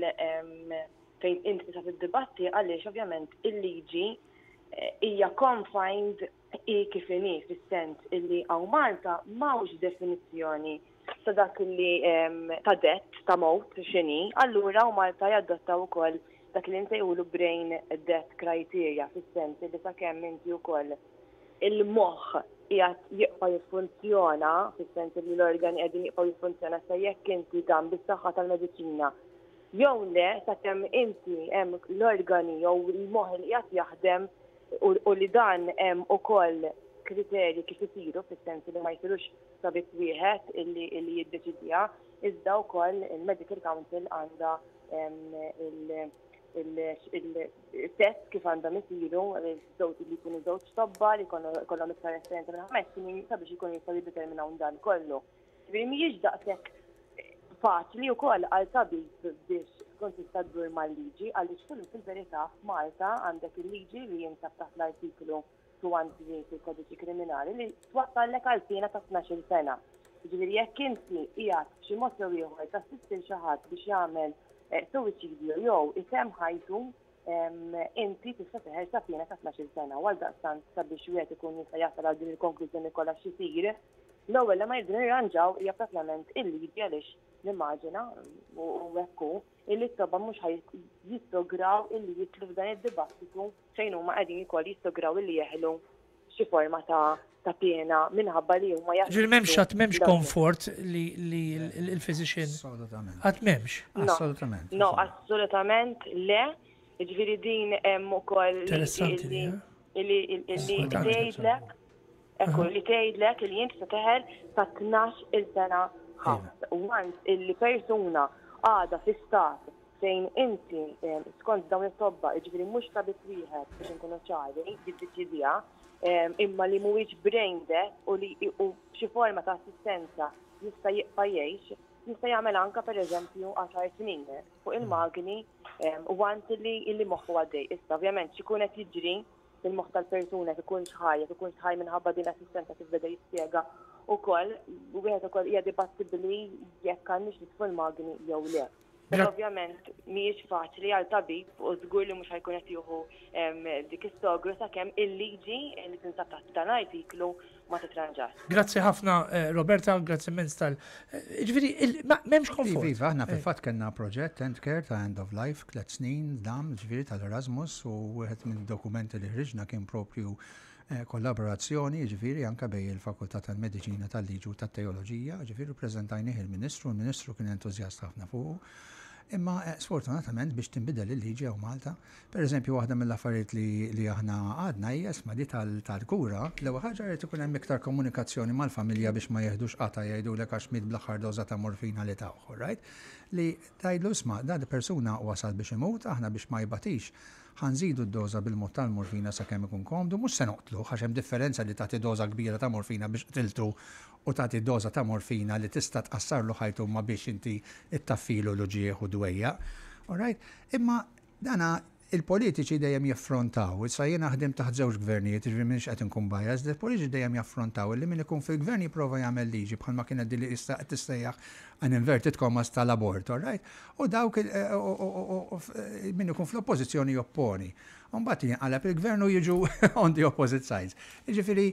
fejn inti sa fid-dibatti għaliex ovvjament il-liġi eh, hija confined i kif inhi fis-sens illi għaw Malta m'hawnx definizzjoni ta' dak li ta' dett ta' mowt x'inhi, allura u Malta jaddottaw ukoll dak li nsejħulu brain death criteria fis-sens illi sakemm inti wkoll il-moħħ qiegħed jgħu jiffunzjona fis-sens li l-organi qegħdin jgħu jiffunzjona sa jekk inti dan bis-saħħa tal-mediċina jew le kem inti hemm l-organi jew il-moħħ li qiegħed jaħdem u li dan hemm ukoll kriterji kif isiru fis-sens li ma jsirux sabit wieħed illi jiddeċidija iżda wkoll il-Medical Council għandha il- il-test kif għandhom isiru, il-żewġ li jkunu żewġ tobba li kollhom iktar esperienza minn ħames snin sabiex ikunu jistgħu jiddeterminaw dan kollu. Ġifieri mhijiex daqshekk faċli wkoll għal tabib biex tkun tista' ddur mal-liġi għaliex kull fil-verità f'Malta għandek il-liġi li jinsab taħt l-artiklu 213 il-kodiċi kriminali li twassallek għal pena ta' 12 sena. Ġifieri jekk inti qiegħed b'xi mod jew ieħor tassistil xi ħadd biex jagħmel Eh, suwiċidju jew item ħajtu inti tista' teħel ta' fina ta' 12 sena għal daqstant sabiex wieħed ikun jista' jasal għal din il-konklużjoni kollha x'isir. L-ewwel li ma jibdu irranġaw hija propjament il-lidi għaliex immagina u għekku illi t-toba mhux jistograw illi jitlu f'dan id-dibattitu fejn huma qegħdin jkoll jistograw illi jeħlu xi forma ta' ta' piena minħabba li huma jaħdmu. Ġil memx għat memx komfort li l-physician. Assolutament. Għat memx. Assolutament. No, assolutament le. Ġviri din hemm ukoll li eh? tgħidlek. Ekku li tgħidlek li se teħel ta' 12 il-sena ħabs. Iva. Once il-persuna għada fi stat fejn inti eh, skont dawn it-tobba, ġviri mhux ta' wieħed biex inkunu ċari, jiddeċidija, imma li mhuwiex brain u li u xi forma ta' assistenza jista' jibqa' jgħix jista' jagħmel anke pereżempju għaxar snin fuq il-magni u għant li illi moħħu għaddej. Issa ovvjament kun qed jiġri il-moħħ tal-persuna tkun xħajja, ikun xħaj minħabba din assistenza beda jispjega u koll, u għed u koll jgħad jekk għannix nisfu l-magni jew le. Pero ovvjament miex faċli għal tabib u żgur li mhux ħajkun qed juhu dik is-sogru sakemm il-liġi li tinsab t dan artiklu ma titranġax. Grazzi ħafna eh, Roberta, grazzi mens tal. Eh, ġifieri m'hemmx konflitt. viva, iva, aħna fil-fatt eh. kellna proġett End Care ta' End of Life tliet snin dam ġifieri tal-Erasmus u wieħed minn dokumenti li ħriġna kien propju kollaborazzjoni ġifiri anka bej il-Fakultà tal-Mediċina tal-Liġu tat-Teoloġija, ġifiri prezentajni il-Ministru, il-Ministru kien entuzjast ħafna fuq. Imma eh, sfortunatament biex tinbidel il-liġi u Malta, per eżempju, waħda mill-affarijiet li aħna għadna hija ma di tal-kura, l ħaġa jrid ikun hemm iktar komunikazzjoni mal-familja biex ma jeħdux qata jgħidulek għax mit bl-aħħar doża ta' morfina li tawħu, right? Li tajdu sma' da persuna wasal biex imut, aħna biex ma jibatix, ħanżidu d-doza bil-mod tal-morfina sa' kemm ikun komdu, mhux se noqtlu, għax hemm differenza li tagħti doza kbira ta' morfina biex tiltu u tagħti doza ta' morfina li tista' tqassarlu ħajtu ma biex inti ittaffilu l ġieħu u dwejja. Alright? Imma dana il-politiċi dejjem jaffrontaw, issa jiena ħdim taħt żewġ gvernijiet, ġifieri minix qed inkun bajjas, il-politiċi dejjem jaffrontaw li min ikun fil-gvern jipprova jagħmel liġi bħal ma kienet li qed tissejjaħ għan inverted commas tal-abort, alright? U dawk eh, eh, min ikun fl-oppożizzjoni jopponi. Mbagħad jinqalab il gvernu jiġu on the opposite sides. Ġifieri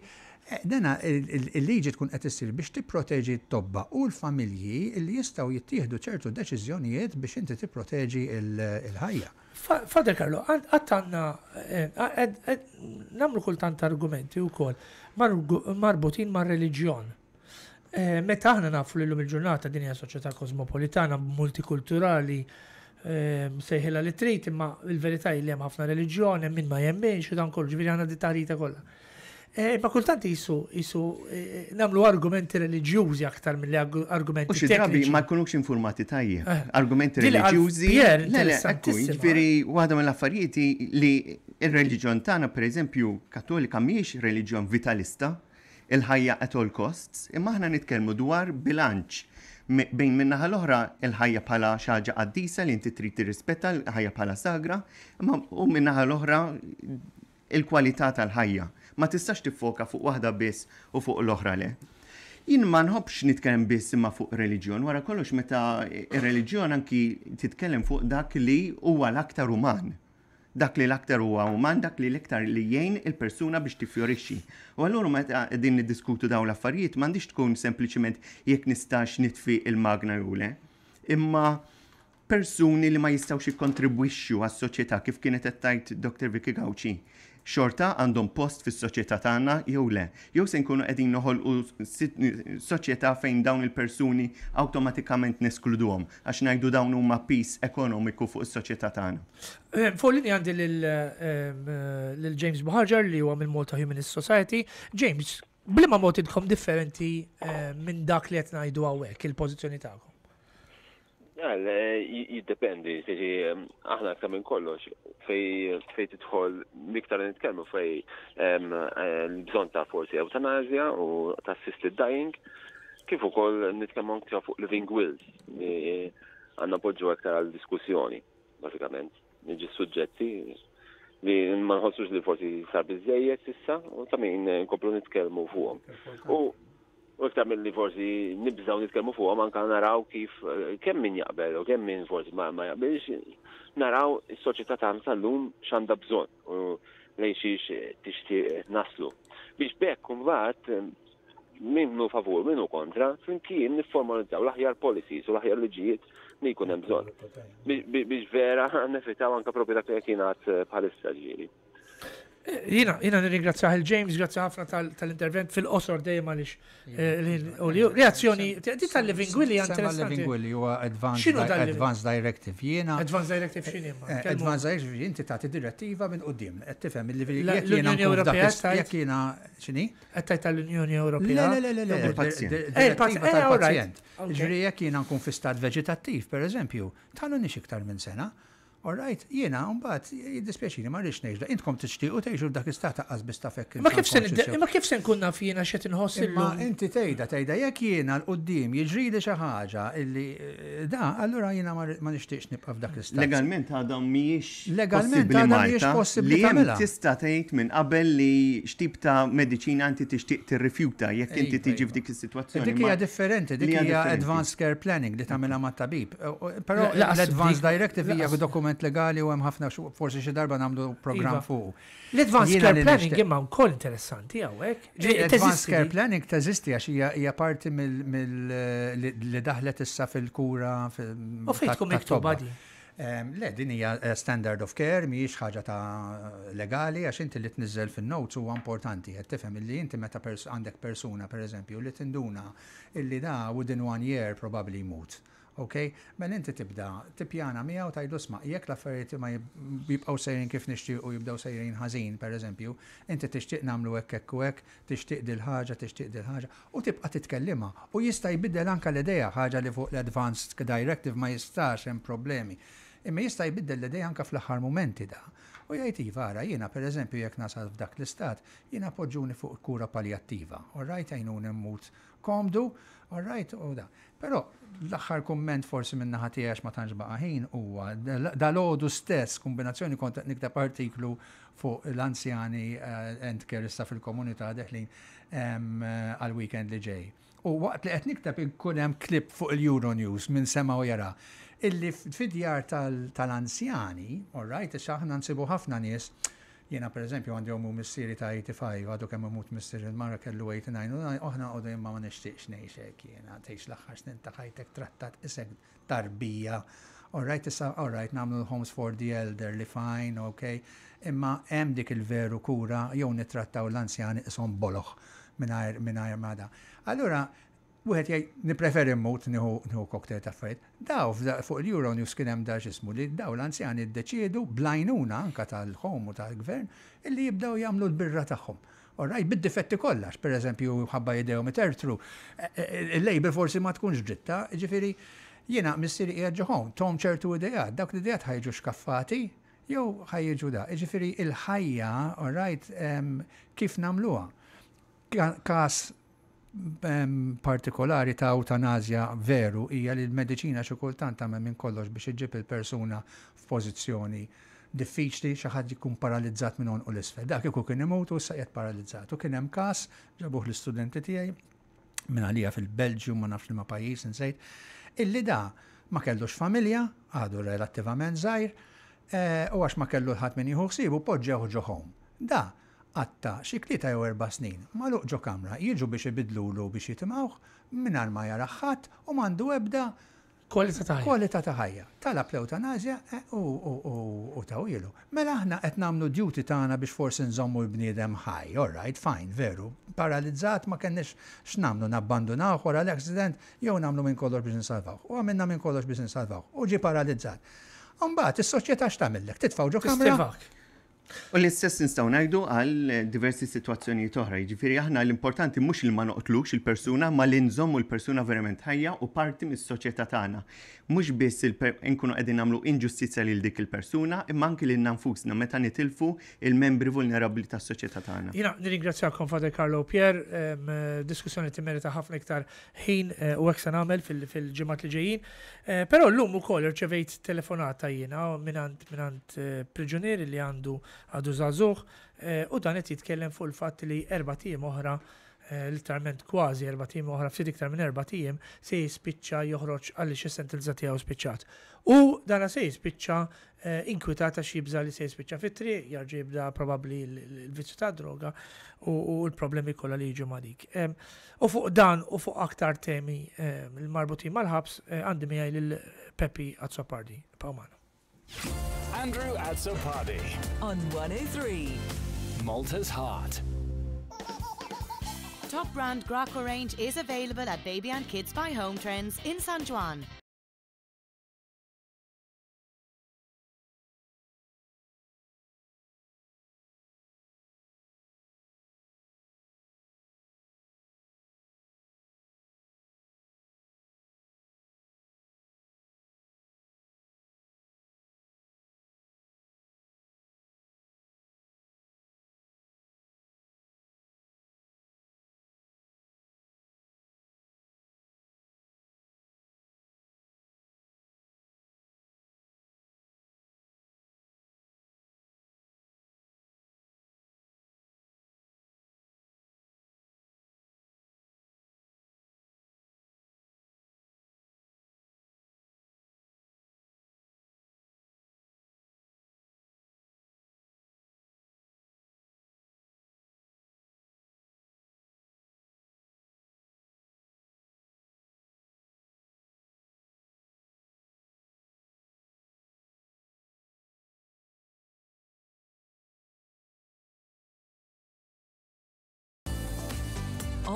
Eh, dena il-liġi tkun qed issir biex tipproteġi t-tobba u l-familji li jistgħu jittieħdu ċertu deċiżjonijiet biex inti tipproteġi il-ħajja. Fader Karlo, għattanna, eh, namlu kultant argumenti u kol marbutin mar religjon. Eh, meta aħna nafu l il-ġurnata din hija kosmopolitana, multikulturali, sejħela li trit, imma il-verità li hemm ħafna reliġjoni, minn ma jemmejx, u dan kol, ġifieri għandna di tarita kollha Eh, ma kultant jisu, jisu, eh, namlu argumenti religjużi aktar mill argumenti tekniċi. drabi ma jkunux informati tajje. Eh, argumenti religjużi. Ġifiri, għadam mill affarieti li il-reġjon tagħna, per eżempju, katolika miex reġjon vitalista, il-ħajja at all costs, imma aħna nitkellmu dwar bilanċ bejn minna l-oħra il-ħajja bħala xaġa qaddisa li inti trid tirrispetta l-ħajja bħala sagra, u minna l-oħra il-kwalità tal-ħajja ma tistax tiffoka fuq waħda biss u fuq l-oħra le. Jien ma nħobbx nitkellem biss imma fuq reliġjon, wara kollox meta ir-reliġjon anki titkellem fuq dak li huwa l-aktar uman. Dak li l-aktar huwa uman, dak li l-aktar li jgħin il-persuna biex tifjorixxi. U allura meta din niddiskutu dawn l-affarijiet m'għandix tkun sempliċement jekk nistax nitfi il-magna jule, le. Imma persuni li ma jistawx jikontribwixxu għas soċjetà kif kienet qed tgħid Dr. Vicky Gawċi xorta għandhom post fis soċjetà tagħna jew le. Jew se nkunu qegħdin noħolqu soċjetà fejn dawn il-persuni awtomatikament neskluduhom għax ngħidu dawn huma peace ekonomiku fuq is-soċjetà tagħna. Eh, fuq li għandi lil eh, eh, James Buħarġar li huwa mill-Malta Humanist Society. James, blimma mod idkom differenti minn dak li qed ngħidu hawnhekk il-pożizzjoni tagħkom? Għal, jiddependi, eh, ġiġi, ehm, aħna aktar minn kollox, fej fej titħol miktar nitkellmu fej l-bżon ehm, ehm, ta' forsi eutanazja u ta' assisted dying, kif ukoll nitkellmu anke fuq living wills li għandna poġġu aktar għal diskussjoni, basikament. nġi suġġetti li ma nħossux li forsi sar biżejjed issa u ta' min komplu nitkellmu fuqhom. U iktar mill-li forsi nibżaw nitkellmu fuqhom anke naraw kif eh, kemm min jaqbel u kemm min forsi ma, ma jaqbilx, naraw is-soċjetà tagħna tal-lum x'għandha bżonn u lejn xiex tixtieq naslu. Biex bekk imbagħad eh, minnu favur, minnu kontra, flimkien nifformalizzaw l-aħjar policies u l-aħjar liġijiet li jkun hemm bżonn. Biex vera nefittaw anke proprjetà kienet eh, bħalissa ġieli. Jina, jina nirringrazzjaħ il-James, grazzja ħafna tal-intervent fil-qosor dejjem għalix. Eh, Reazzjoni, di tal-Living Willy għan tal-Living Willy huwa Advanced Directive Jina. Advanced Directive xini eh, Advanced Directive Ti tagħti direttiva minn qudiem. Qed tifhem il-livell l-Unjoni Ewropea jekk jiena x'inhi? Għattaj tal-Unjoni Ewropea. Le, le, le, il-pazjent. Eh, tal-pazjent. Ġri jekk jiena nkun fi stat veġetattiv, pereżempju, tagħlu nix iktar minn sena. All right, jena, unbat, jiddispieċini, ma rix neġda, intkom t u teġu dak istat taqqas ta' fekk. ma kif sen kunna fjena xet nħossil? Ma inti tejda, tejda, jek jena l-qoddim, jġridi xaħġa, illi eh, da, allura jena ma nixtiqx nibqa f'dak istat. Legalment għadha miex. Legalment għadha miex possibli. Jem tista tejt minn qabel li xtib ta' medicina inti t-ixtiq t-rifjuta, jek inti iva, tiġi iva. f'dik il-situazzjoni. Dik hija differenti, dik hija advanced care planning li tagħmilha ma' tabib. Eh, però l-advanced directive hija dokument dipartiment legali u hemm ħafna forsi xi darba nagħmlu programm iva. fuq. L-advanced care planning imma wkoll interessanti hawnhekk. Advanced care planning teżisti għax hija parti mill-li eh, daħlet issa fil-kura U fejtkom miktuba di? Le, din hija eh, standard of care, mhijiex ħaġa ta' legali, għax inti li tniżel fin-notes huwa importanti, qed tifhem illi inti meta għandek persuna pereżempju li tinduna illi da within one year probably jmut ok? men mela inti tibda tippjana miegħu tajdu sma' jekk l-affarijiet ma jibqgħu sejrin kif nixtieq u jibdaw sejrin ħażin pereżempju, inti tixtieq nagħmlu hekk ekk u hekk, tixtieq dil ħaġa, tixtieq dil ħaġa u tibqa' titkellima u jista' jbiddel anke l ideja ħaġa li fuq l-advanced directive ma jistax hemm problemi. Imma jista' jbiddel l-idea anka fl-aħħar momenti da. U jgħid vara, iva, jiena pereżempju jekk nasal f'dak l-istat, jiena poġġuni fuq kura paljattiva, u rajt għajnuni mmut komdu, u rajt u da. Però l-axar komment forsi minna għax ma tanġba għahin huwa dal-ħodu stess kombinazzjoni kont nikta artiklu fuq l-anzjani eh, and carista fil-komunità deħlin eh, għal-weekend li ġej. U waqt li qed nikta ikun hemm klip fuq il-Euro News minn sema u jara illi fidjar tal-anzjani, all right, aħna nsibu ħafna nies Jena per eżempju għandi għomu missiri ta' 85, għadu kemm mut missiri l marra kellu 89, oħna għodu imma ma nishtiqx nejxek, jena teħx l-axħar snin ta' ħajtek trattat isek tarbija. All right, issa, all right, namlu l-homes for the li fine, ok, imma hemm dik il-veru kura, jew nitrattaw l-anzjani isom boloħ minnajr minnajr mada. Allura, Wieħed jgħid nipreferi mmut nħu koktejl ta' fred. Daw fuq il-Euro News kien hemm dar xismu li daw l-anzjani ddeċiedu blajnuna anka tal-ħom u tal-gvern illi jibdew jagħmlu l-birra tagħhom. Orrajt, bid-difetti kollax, per eżempju, ħabba jidejhom tertru. Eh, eh, eh, Il-lejbel forsi ma tkunx ġitta, ġifiri, jena missiri qiegħed ġoħom, tom ċertu idejat, dak d idejat ħajġu xkaffati, jew ħajġu da. Ġifiri, il-ħajja, orrajt, kif namluwa? Kas partikolari ta' eutanazja veru hija li l-medicina xi kultant tagħmel minn kollox biex iġib il-persuna f'pożizzjoni diffiċli xi ħadd jkun paralizzat minn onqu l-isfel. Dak ikun kien imut u issa qed paralizzat. U kien hemm każ ġabuh l-istudenti tiegħi minn għalija fil-Belġju ma nafx ma pajjiż insejt, illi da ma kellux familja, għadu relattivament żgħir, eh, u għax ma kellu ħadd min jieħu ħsibu poġġew ġoħom. Da, għatta xi tlieta jew erba' snin ma' ġo kamra jiġu biex ibidlulu biex jitimgħuh mingħajr ma jara ħadd u m'għandu ebda kwalità ta' ħajja. Kwalità ta' ħajja. Talab l e, u tawilu. Mela aħna qed nagħmlu duty tagħna biex forsi nżommu l-bniedem ħaj, all right, fine, veru. Paralizzat ma kenniex x'namlu nabbandunaw wara l-accident jew nagħmlu minn kollox biex nsalvaw. U għamilna minn kollox biex nsalvaw. U ġi paralizzat. Mbagħad is-soċjetà x'tagħmillek? Titfgħu ġo kamra. U l-istess nistaw najdu għal diversi situazzjoni toħra. Ġifiri, aħna l-importanti mux il-ma noqtlux il-persuna, ma l-inżommu l-persuna verament ħajja u parti mis soċjetà tagħna mhux biss nkunu qegħdin nagħmlu inġustizja lil dik il-persuna, imma anki lil nanfusna meta nitilfu il-membri vulnerabbli tas-soċjetà tagħna. Jiena nirringrazzjakom Fader Carlo Pier, eh, diskussjoni timmerita ħafna iktar ħin eh, u hekk se nagħmel fil-ġimgħat li ġejjin. Eh, però llum ukoll irċevejt telefonata jiena minant minant priġunieri li għandu għadu żagħżugħ u dan qed jitkellem fuq il-fatt li erba' tiem oħra Eh, literalment kważi erba' tim oħra ftit iktar minn erba' tim se jispiċċa joħroġ għaliex is-sentenza tiegħu spiċċat. U dana se jispiċċa eh, inkwitata xi jibża li se jispiċċa fitri, jarġi jibda probabbli l-vizzju ta' droga u l-problemi kollha li jiġu ma' dik. U fuq dan u fuq aktar temi l marbutin mal-ħabs eh, għandi miegħi lil Peppi Azzopardi. Pawmana. Andrew Azzopardi on 103 Malta's Heart. top brand Graco range is available at Baby and Kids by Home Trends in San Juan.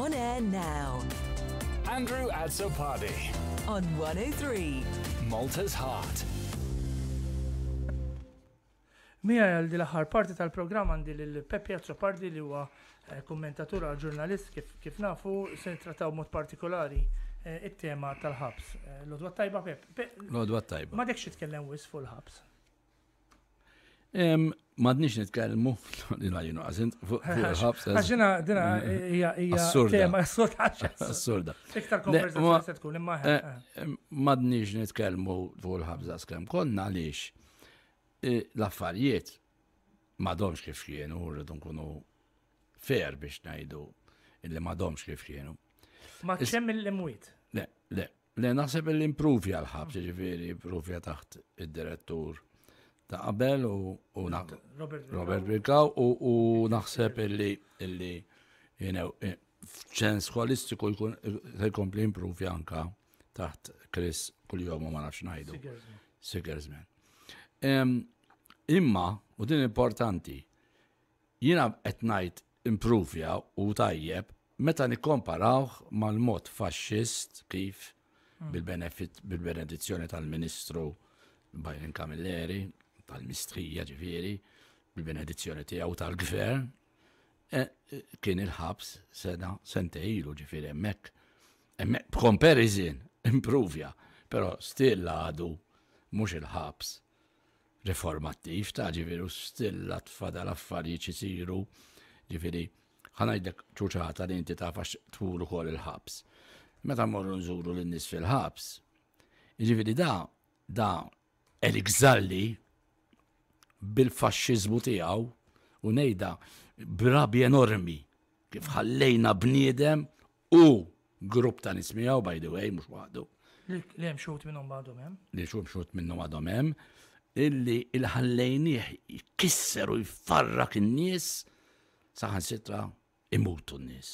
on air now. Andrew Adsopadi on 103 Malta's Heart. Mija għal di l-aħħar parti tal-programm għandi l-Peppi Azzopardi li huwa eh, kommentatur għal ġurnalist kif, nafu se trattaw mod partikolari eh, it-tema tal-ħabs. Eh, l-odwa tajba, Pep. L-odwa tajba. Ma dekx jitkellem wis l ħabs. Madnix nitkellmu, il-għajinu għazint, fuq il-ħabs. Għazina, dina, hija tema, assurda. Assurda. Iktar konverzazzjoni se tkun imma. Eh, eh. Eh, madnix nitkellmu fuq il-ħabs askem, konna għaliex l-affarijiet madomx kif kienu, rridu nkunu fair biex najdu illi madomx kif kienu. Ma ċemm il-imwit? Le, le, le, naħseb l-improvja l-ħabs, ġifiri, improvja taħt id-direttur ta' qabel u Robert Birkaw u naħseb illi illi f'ċens skolistiku jkun se jkompli improvi anka taħt Chris u ma nafx ngħidu. Sigersman. Imma, u din importanti, jiena qed ngħid improvja u tajjeb meta nikkomparawh mal-mod faxxist kif hmm. bil-benedizzjoni tal-Ministru Bajrin Kamilleri tal-mistrija ġifiri, bil-benedizzjoni tiegħu tal-gvern, e, e, kien il-ħabs sena sentejlu ġifiri emmek. Emmek comparison, improvja, pero stilla għadu mux il-ħabs reformattiv ta' ġifiru stilla tfada l-affarijiet ċisiru ġifiri ħanajdek ċuċata li inti tafax twuru kol il-ħabs. Meta morru nżuru l-nis fil-ħabs, ġifiri da, da el Zalli, bil fasċizmu tiegħu u nejda brabi enormi kif ħallejna bniedem u grupp ta' nismijaw, by the way, mux waħdu. Li hemm xut minnhom għadhom hemm? Li xum xut minnhom għadhom hemm, illi il-ħallejnieh jkisser u jfarrak in-nies saħan sitra imutu n-nies.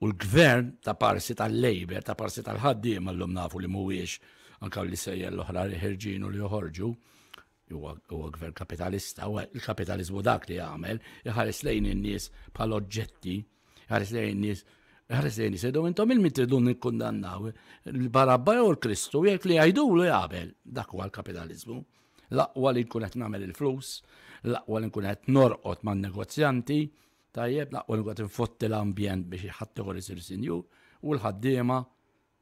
U l-gvern ta' parsi tal lejber ta' parsi tal-ħaddim għallum nafu li mhuwiex anka li sejjer l-oħra li ħerġinu li joħorġu, huwa gvern kapitalista, huwa l kapitalizmu dak li jagħmel, jħares lejn in-nies bħal oġġetti, jħares lejn in-nies ħares lejn nies jgħidu intom il-min tridu nikkundannaw il-Barabba u l-Kristu jekk li jgħidulu jagħmel dak huwa l-kapitalizmu. L'aqwa li nkun qed nagħmel il-flus, l'aqwa li nkun qed norqod man-negozjanti, tajjeb laqwa li nkun qed l-ambjent biex ħadd isir sinju u l-ħaddiema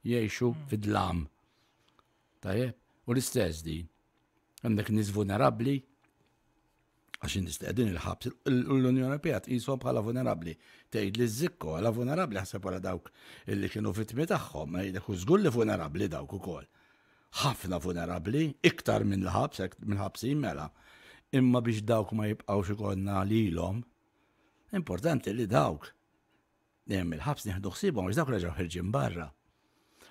jgħixu fid-dlam. Tajjeb, u l-istess din għandek nis vulnerabli, għaxin nistaqdin il-ħabs, l-Unjoni Ewropea tqishom bħala vulnerabli. Tgħid li żikko għala vulnerabli ħseb wara dawk illi kienu vittmi tagħhom, ma jgħidek żgur li vulnerabli dawk ukoll. Ħafna vulnerabli, iktar minn l-ħabs, minn ħabsin mela. Imma biex dawk ma jibqgħux ikollna lilhom, importanti li dawk. Nemm il-ħabs nieħdu ħsibhom biex dawk reġgħu ħirġin barra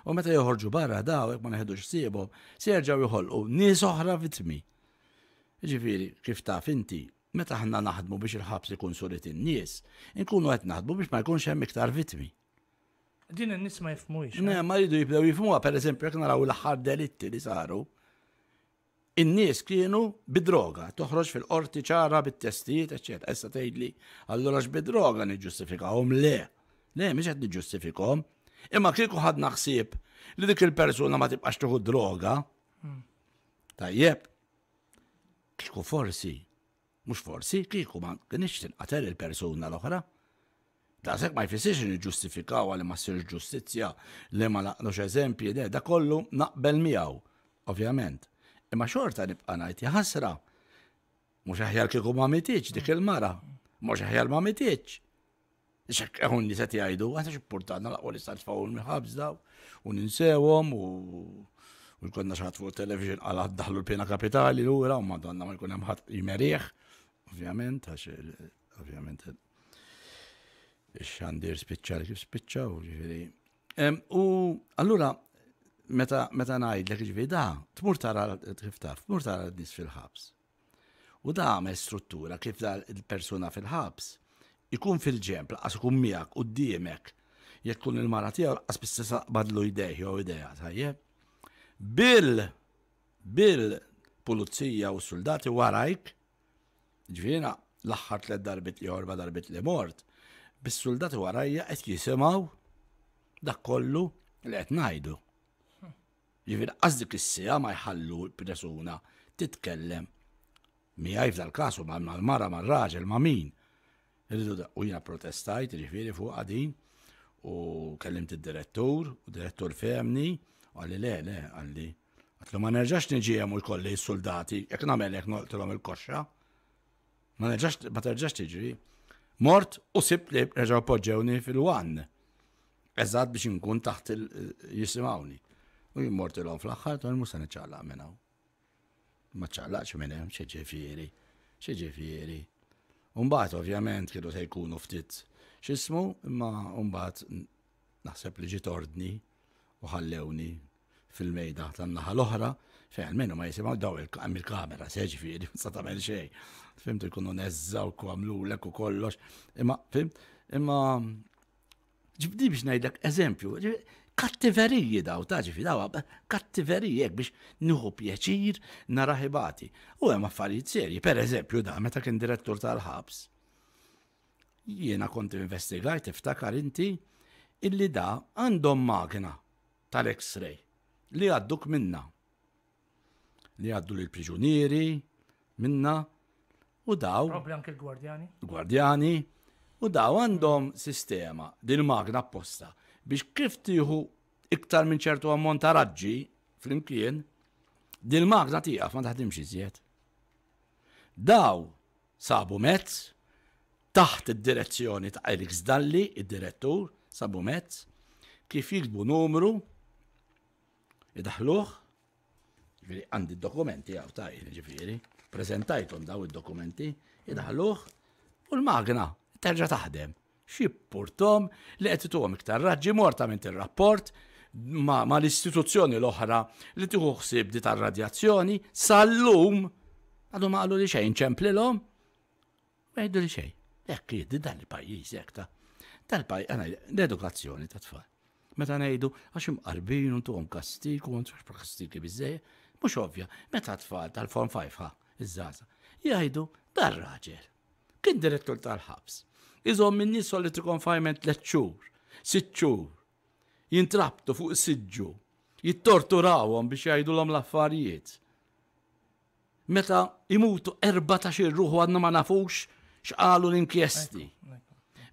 U meta joħorġu barra daw, jek ma neħedux sibu, serġaw joħolqu nies oħra vitmi. Ġifiri, kif taf inti, meta ħanna naħdmu biex il-ħabs ikun surit in-nies, inkunu qed naħdmu biex ma jkunx hemm iktar vitmi. Din in-nies ma jifmux. Ne, eh? ma jridu jibdew jifmuha, eżempju, jekk naraw l ħar delitti li saru, in-nies kienu bidroga, toħroġ fil-qorti ċara bit-testijiet, eċċetera. Essa tgħidli, allura x'bidroga niġġustifikawhom le. Le, mhux qed niġġustifikhom, Imma kieku ħad naħsib li dik il-persuna ma tibqax tuħu droga, tajjeb, kieku forsi, mux forsi, kieku ma kienx tinqater il-persuna l-oħra. sekk ma jfissiex li ġustifikaw għal ma sirx ġustizja li ma laqnux eżempji, le, da kollu naqbel miegħu, ovvjament. Imma xorta nibqa' ngħid ħasra. Mhux aħjar kieku ma mitiċ dik il-mara, mhux aħjar ma mitiċ. Xek, għun nisat jgħajdu, għasna xipportana laqwa li stant l miħabż daw, u ninsewom, u l-konna xaħat fuq television għal daħlu l-pena kapitali l għura u madonna ma jkun ħat jmerieħ, ovvjament, għax, ovvjament, xandir spicċa li kif spicċa, u ġifiri. U allura, meta najd ngħid lek ġifi t tmur tara kif t tmur tara d-nis fil-ħabs. U da għamel struttura kif da il persuna fil-ħabs ikun fil-ġemp, laqas ikun miegħek u d-diemek, jekk il-mara tiegħu laqas bistessa badlu u jew ideja, tajje. Bil, bil pulizija u soldati warajk, ġvina l-aħħar tliet darbit li orba darbit li mort, bis-soldati warajja qed jisimgħu dak kollu li qed ngħidu. Ġifieri qasdik is-sija ma jħallu l-persuna titkellem. Mi għajf dal-kasu ma' mara ma' raġel ma' min Irridu da, u jina protestajt, ġifiri fuq għadin, u kellimt il direttur u direttur femni, u għalli le, le, għalli. Għatlu ma nerġax nġijem u jkolli soldati, jek namel jek noqtilom il koxra Ma nerġax, ma terġax tiġri. Mort u sibt li reġaw poġġewni fil-wan. Eżad biex nkun taħt il jisimawni. U jimmort il għom fl-axħar, ton musa neċċaqlaq minnaw. Ma ċaqlaqx minnem, xieġifieri, xieġifieri. Umbat, ovvjament, kienu se jkunu ftit xismu, imma umbat naħseb li ġit ordni u ħallewni fil-mejda tan-naħa l-oħra, fejn minnu ma jisimaw daw il-kamera, seġi firri, sa tamel xej. Fimt jkunu nezza u kwamlu l u kollox. Imma, fimt, imma ġibdi biex najdak eżempju, kattiveriji daw, fi daw, kattiveriji jek biex nuhu pieċir narraħibati. U hemm affarijiet serji, per eżempju da, meta kien direttur tal-ħabs. Jiena konti investigajt, iftakar inti, illi da għandhom magna tal-X-ray li għadduk minna. Li għaddu l priġunieri minna, u daw. Propri anke l-gwardjani. Gwardjani, u daw għandhom sistema, din magna apposta biex kif tieħu iktar minn ċertu ammont ta' raġġi fl-imkien, din magna tieqaf ma taħdimx iżjed. Daw sabu mezz taħt id-direzzjoni ta' Elix Dalli, id-direttur, sabu mezz, kif jikbu numru, idaħluħ, ġifiri, għandi dokumenti għaw ta' ġifiri, prezentajtum daw id-dokumenti, idaħluħ, u l-magna terġa taħdem xippurtom li qed ituhom iktar raġġi morta minn ir-rapport ma, ma l-istituzzjoni l-oħra li tieħu xsib di tar-radjazzjoni sal-lum għadu ma qalu li xejn l-om jgħidu li xejn. Hekk jiddi dan il-pajjiż hekk dal tal għana l-edukazzjoni ta' tfal. Meta ngħidu għax imqarbin un tuhom kastik u pro kastiki bizzej mhux ovvja, meta tfal tal-form 5 ha iż-żgħażagħ jgħidu dar raġel kien direttur tal-ħabs iżom minni solitary confinement let xhur, sitt xhur, jintrabtu fuq siġġu, jittorturawom biex jgħidulhom l-affarijiet. Meta imutu 14 ruħu għadna ma nafux x'qalu l-inkjesti.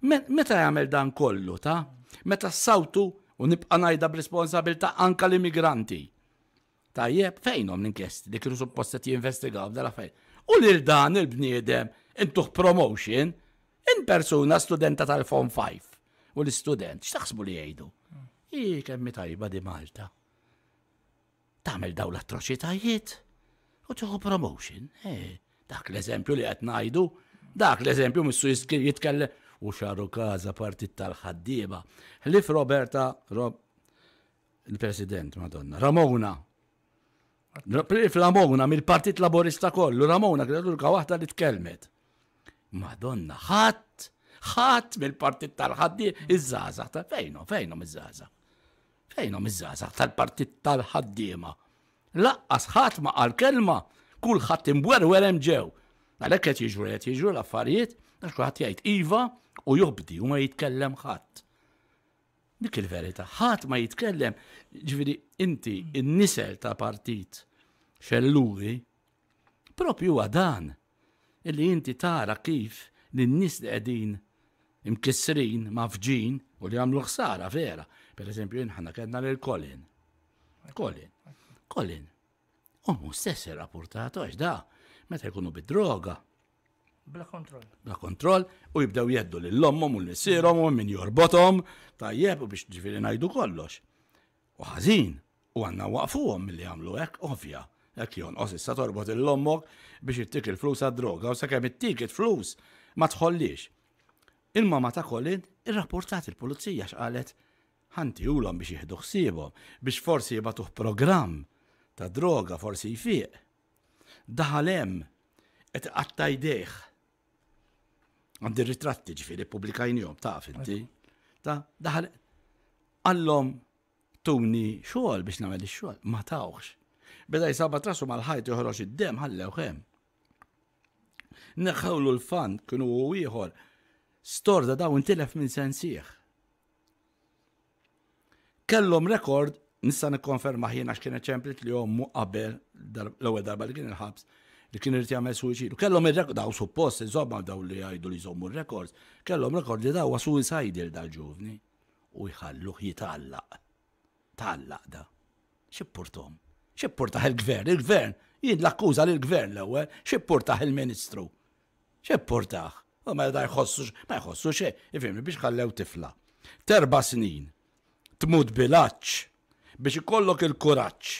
Meta jagħmel dan kollu, ta? Meta s-sawtu u nibqa' ngħidha b'responsabilta anka l-immigranti. Tajjeb, fejnhom l-inkjesti dikru kienu suppost jinvestigaw f'dala fejn. U lil dan il-bniedem intuħ promotion, in persuna studenta tal-Form 5. U l-student, x'taħsbu li jgħidu? I kemmi tajba di Malta. Tagħmel daw l-atroċitajiet u tieħu promotion. Eh, dak l-eżempju li qed ngħidu, dak l-eżempju missu jitkellem u xarru kaza partit tal-ħaddiba. Lif Roberta, Rob, il-president, madonna, Ramona. Ramona mill-partit laborista kollu, Ramona, kredu l-kawahta li tkelmet. Madonna, ħadd, ħadd mill-partit tal-ħaddi, iż-żazax, ta' fejnom, iż-żazax. Fejnhom iż-żazax tal-partit tal-ħaddiema. Laqqas ħadd ma qal kelma, kulħadd imwer werem ġew. Għalhekk qed jiġru qed jiġru l-affarijiet, għax kulħadd jgħid iva u jobdi u ma jitkellem ħadd. Dik il-verità, ħadd ma jitkellem, ġifieri inti n-nisel ta' partit xelluri propju għadan. dan illi inti tara kif n nis li għedin imkissrin, mafġin u li għamlu ħsara vera. Per eżempju, inħana kedna lil Colin. Colin. Colin. Omu stess rapportato għax da, meta jkunu bid-droga. Bla kontrol, Bla kontroll, u jibdew jeddu l-lommom u l sirom u minn jorbotom, tajjeb u biex ġifiri najdu kollox. U ħażin, u għanna waqfuhom mill-li għamlu hekk, ovvja. Ek jonqos issa torbot il-lommok biex ittik il-flus għad-droga u sakemm ittik il-flus ma tħollix. Il-mama ta' il-rapportat il-pulizija x'qalet ħanti ulhom biex jieħdu ħsiebhom biex forsi jibatuħ programm ta' droga forsi jifiq. Daħalem, hemm qed Għandi ritratti ġifieri pubblikajnihom taf inti. Ta' daħalem, għallhom tuni xogħol biex nagħmel ix-xogħol ma tawx. Beda jisabat rasu mal-ħajt joħroġ id-dem ħallew hemm. Neħħawlu l-fan kienu u ieħor storda daw intilef minn sensieħ. Kellhom rekord nista' nikkonferma ħjien x'kienet kienet ċemplit li jom qabel l-ewwel darba li kien il-ħabs li kien irid jagħmel suwiċidu. Kellhom ir-rekord daw suppost iżomma daw li jgħidu li jżommu r-rekords, kellhom rekord li daw suicidal dal ġuvni u jħalluh jitallaq. Tallaq da. Xippurtom xipportaħ il-gvern, il-gvern, jien l akkuza l-gvern l-ewwel, xipportaħ il-ministru. Xipportaħ. U ma da jħossux, ma jħossu xe, eh, ifimni biex ħallew tifla. Terba snin, Tmud bilaċ biex ikollok il-kuraċ.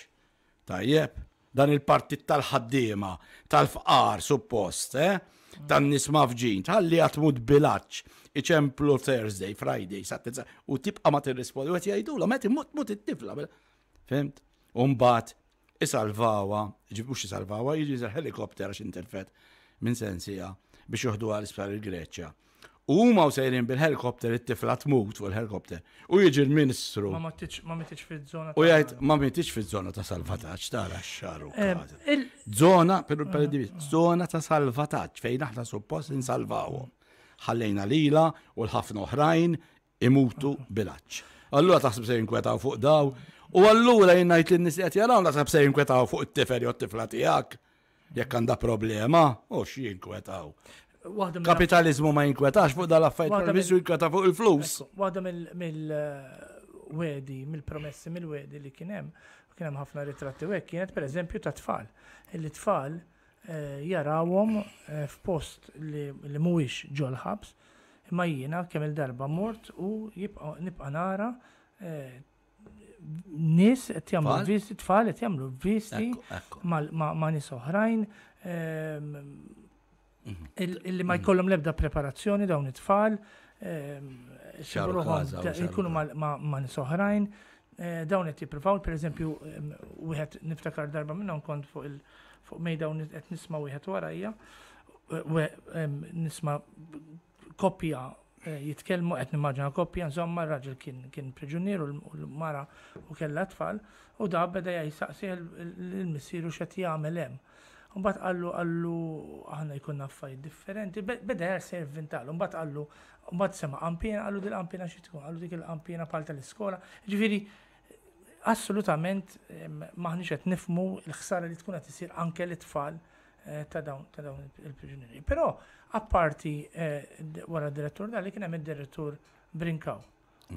Tajjeb, dan il-partit tal-ħaddiema, tal-fqar suppost, eh? dan nisma fġin, tħalli għatmud bilaċ, iċemplu Thursday, Friday, Saturday, u tibqa ma t-rispondi, u għet jajdu la, ma t-mut mut mut t tifla fimt? Umbat, isalvawa, ġibux isalvawa, jiġi helikopter għax interfet minn sensija biex juħdu għal isfar il-Greċja. U huma u sejrin bil-helikopter it-tifla tmut fuq il-helikopter. U jiġi l-ministru. Ma mitiċ fiż zona U jgħid ma mitiċ fiż-żona ta' salvataġġ tara xarru. Eh, zona per eh, eh. zona ta' salvataġġ fejn aħna suppost insalvawhom. Ħallejna lila u l-ħafna oħrajn imutu bilaċ. Allura taħseb se jinkwetaw fuq daw U għallura jinnajt l-nis qed jaraw la sabse jinkwetaw fuq it tifer jew t-tifla tiegħek. Jekk għandha problema, u jinkwetaw. Kapitalizmu ma jinkwetax fuq dal-affajt tal-bisu jinkweta fuq il-flus. Għadda mill-wedi, eh, mill-promessi, mill-wedi li kien hemm, kien hemm ħafna ritratti hekk kienet pereżempju ta' tfal. Il-tfal eh, jarawhom eh, f'post li mhuwiex ġol ħabs, imma jiena kemm il-darba mort u jibqa' nibqa' nara nis qed jagħmlu visti, tfal qed jagħmlu visti ma' nies oħrajn ehm, mhm. illi ma mhm. jkollhom l-ebda preparazzjoni dawn it-tfal ehm, jkunu ma' nies oħrajn eh, dawn qed jippruvaw pereżempju ehm, wieħed niftakar darba minnhom kont fuq il fuq dawn qed nisma' wieħed warajja nisma' koppja Eh, jitkellmu qed nimmaġina koppja insomma r-raġel kien priġunier u l-mara u kellha tfal u da beda jgħisaqsi l-missieru x'qed jagħmel hemm. Mbagħad qallu qallu aħna jkun affarijiet differenti, beda jaser u mbagħad qallu mbagħad sema qampina qallu dil qampina xi tkun, qallu dik il-qampina bħal tal-iskola. Ġifieri assolutament eh, maħniex qed nifmu l-ħsara li tkun qed isir anke l-tfal. Eh, ta' dawn ta' dawn il-priġunieri. Però apparti eh, wara d-direttur dali kien hemm id-direttur Brinkaw.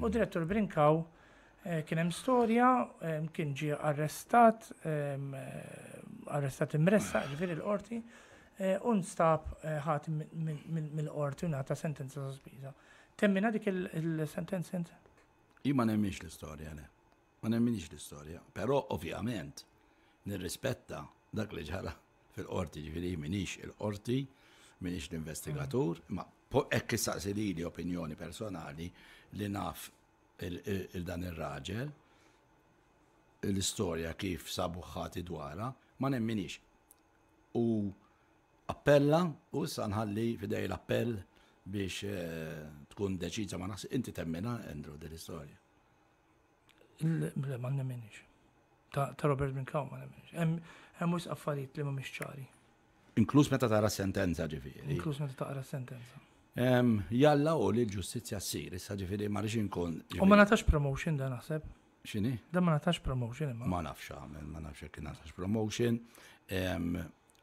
U mm. direttur Brinkaw eh, kien hemm storja kien ġie arrestat ehm, arrestat imressa mm. ġifieri l-qorti u nstab ħadd mill-qorti u ngħata sentenza sospiża. Temmina dik il-sentenza int? ma nemmix l-istorja, ne. Ma nemmix l-istorja. Però ovvjament nirrispetta dak li ġara il qorti ġifiri minix il-qorti, minix l-investigatur, mm. ma ekki saqsi li opinjoni personali li naf il-dan il-raġel, l-istoria kif sabuħħati dwara, ma nemminix. U appella, u sanħalli fidej l-appell biex eh, tkun deċiza ma nasi, inti temmina Andrew din l-istorja. Ma nemminix. Ta' Robert Minkaw ma nemminix. Hemmux affarijiet li mhumiex ċari. Inkluż meta tara sentenza ġifieri. Inkluż meta tara sentenza. Jalla u li l-ġustizja s-sir, issa ġifiri rġin inkun. U ma natax promotion da naħseb. ċini? Da ma natax promotion imma. Ma nafx għamil, ma nafx kien natax promotion.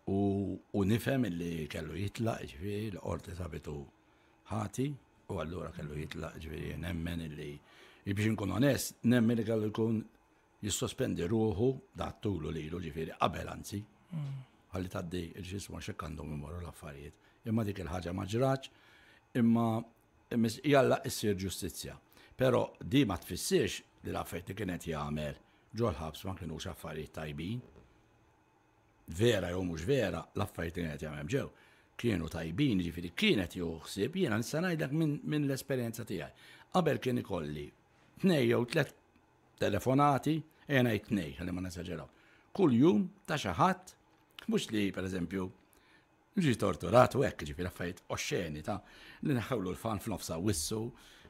U nifem li kellu jitla ġifiri l-orti sabitu ħati u għallura kellu jitla ġifiri nemmen li Ibiġin kun onest, nemmen li kellu jkun jissospendi ruħu dattulu li lilu ġifiri qabel anzi, mm. għalli taddi il ġismu xekkandhom imorru l-affarijiet. Imma dik il-ħagġa maġraċ, imma jalla issir ġustizja. Pero di ma tfissirx li l-affarijiet li kienet jagħmel ġolħabs ma kienux affarijiet tajbin. Vera jew mhux vera, l-affarijiet li kienet jagħmel ġew kienu tajbin, ġifiri kienet juħsib, jiena nista' ngħidlek minn l-esperjenza tijaj. Qabel kien ikolli tnej jew tlet telefonati, jena jtnej, għalli ma nesagġeraw. Kull jum ta' xaħat, mux li per eżempju, ġi torturat u ekk ġifir affajt oxxeni ta' li naħawlu l-fan f'nofsa wissu,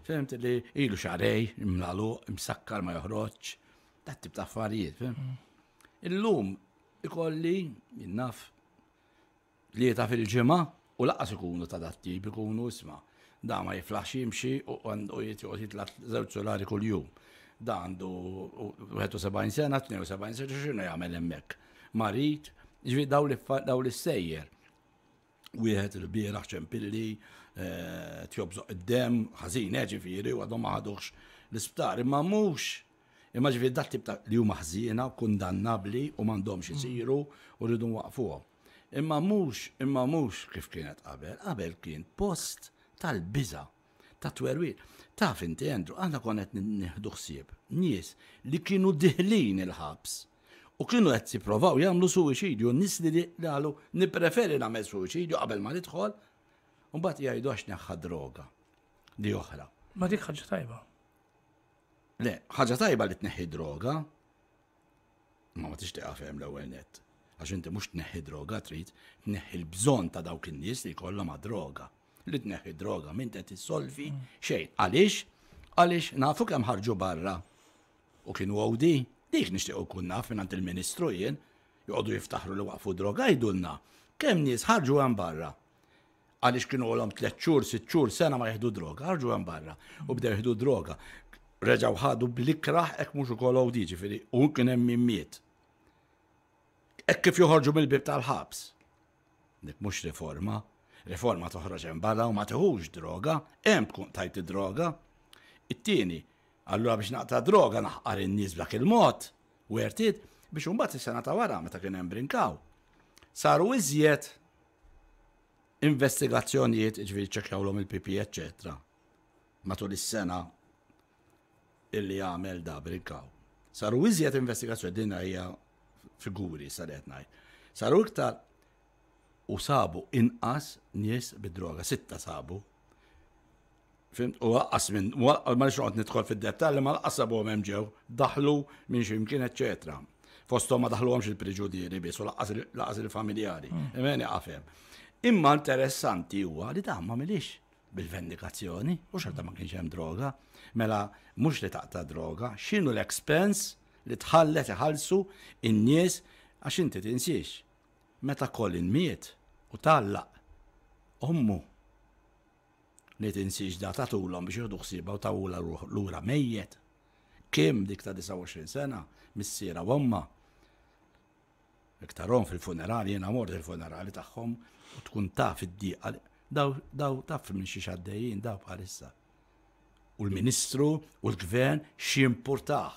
fimt li ilu xarej, imlalu, imsakkar ma joħroċ, ta' tib ta' affarijiet, Illum ikolli, jinnaf, li jeta fil ġema u laqqas ikunu ta' datti, bikunu ikunu isma' da ma jiflaxi jimxi u għandu jitjoqt jitlat zewċ kull-jum da għandu 71 sena, 72 sena, xinu jgħamil emmek. Marit, ġvi daw li daw li sejjer. Wieħed l-bira ċempilli, eh, tjobżoq id-dem, ħażin eh, ġifiri, u għadhom maħadux l-isptar, imma mhux. Imma ġvi dat tip li huma ħżiena, kundannabli u m'għandhomx mm. isiru u rridu waqfu. Imma mhux, imma mhux kif kienet qabel, qabel kien post tal-biża, ta' twerwil. Taf inti, Andrew, għanna konet nħdu ħsieb nies li kienu diħlin il-ħabs u kienu qed provaw jagħmlu suwiċidju, nis li għalu nippreferi nagħmel suwiċidju qabel ma nidħol, u mbagħad jgħidu għax neħħa droga di oħra. Ma dik ħaġa tajba. Le, ħaġa tajba li tneħħi droga, ma ma tixtieqa għafem l-ewwel net. Għax inti mhux tneħħi droga trid tneħħi l-bżonn ta' dawk in-nies li jkollhom ma' droga li tneħħi droga, minn qed issolvi xejn. Għaliex? Għaliex nafu kemm ħarġu barra u kienu għawdi, dik nixtieq kun naf minn il-Ministru jien, joqogħdu jiftaħru li waqfu droga jgħidulna. Kemm nis ħarġu hemm barra għaliex kienu għolom 3 xhur, 6 xhur, sena ma jihdu droga, ħarġu hemm barra u bdew jihdu droga. Reġaw ħadu blikraħ ek mhux ukoll għawdi ġifieri u kien hemm miet. Ek kif joħorġu mill-bib tal-ħabs. Dik mhux riforma, reforma toħroġ hemm barra u ma teħux droga, hemm tkun tajt droga. It-tieni, allura biex naqta' droga naħqar in-nies b'dak il-mod, wertit biex imbagħad is-sena ta' wara meta kien hemm brinkaw. Saru iżjed investigazzjonijiet ġviri ċekjawlhom il-PP, eċċetra. Matul is-sena illi għamel da brinkaw. Saru iżjed investigazzjoni din hija figuri saret ngħid. Saru iktar u sabu inqas nies bid-droga, sitta sabu. Fimt, u għaqqas minn, ma xoqt nidħol fil-dettalli, ma laqqas qasabu għem ġew, daħlu minn ximkien, eccetera. Fostom ma daħlu għamx il-preġudieri bis, u laqqas il-familjari. Emeni mm. għafem. Imma interessanti huwa li da ma milix bil-vendikazzjoni, u xorta ma kienx hemm droga, mela mhux li taqta droga, x'inhu l-expense li tħallet iħallsu in-nies għax inti tinsiex meta Colin miet, u talla. ommu li tinsiġ da tullom biex jieħdu ħsiebha u tawla lura mejjed. Kim dik ta' 29 sena, missiera u omma. Iktarom fil-funerali, jena mort fil-funerali tagħhom u tkun taf id-diqa. Daw, daw taf minn xi xaddejjin daw bħalissa. U l-ministru u l-gvern x'impurtaħ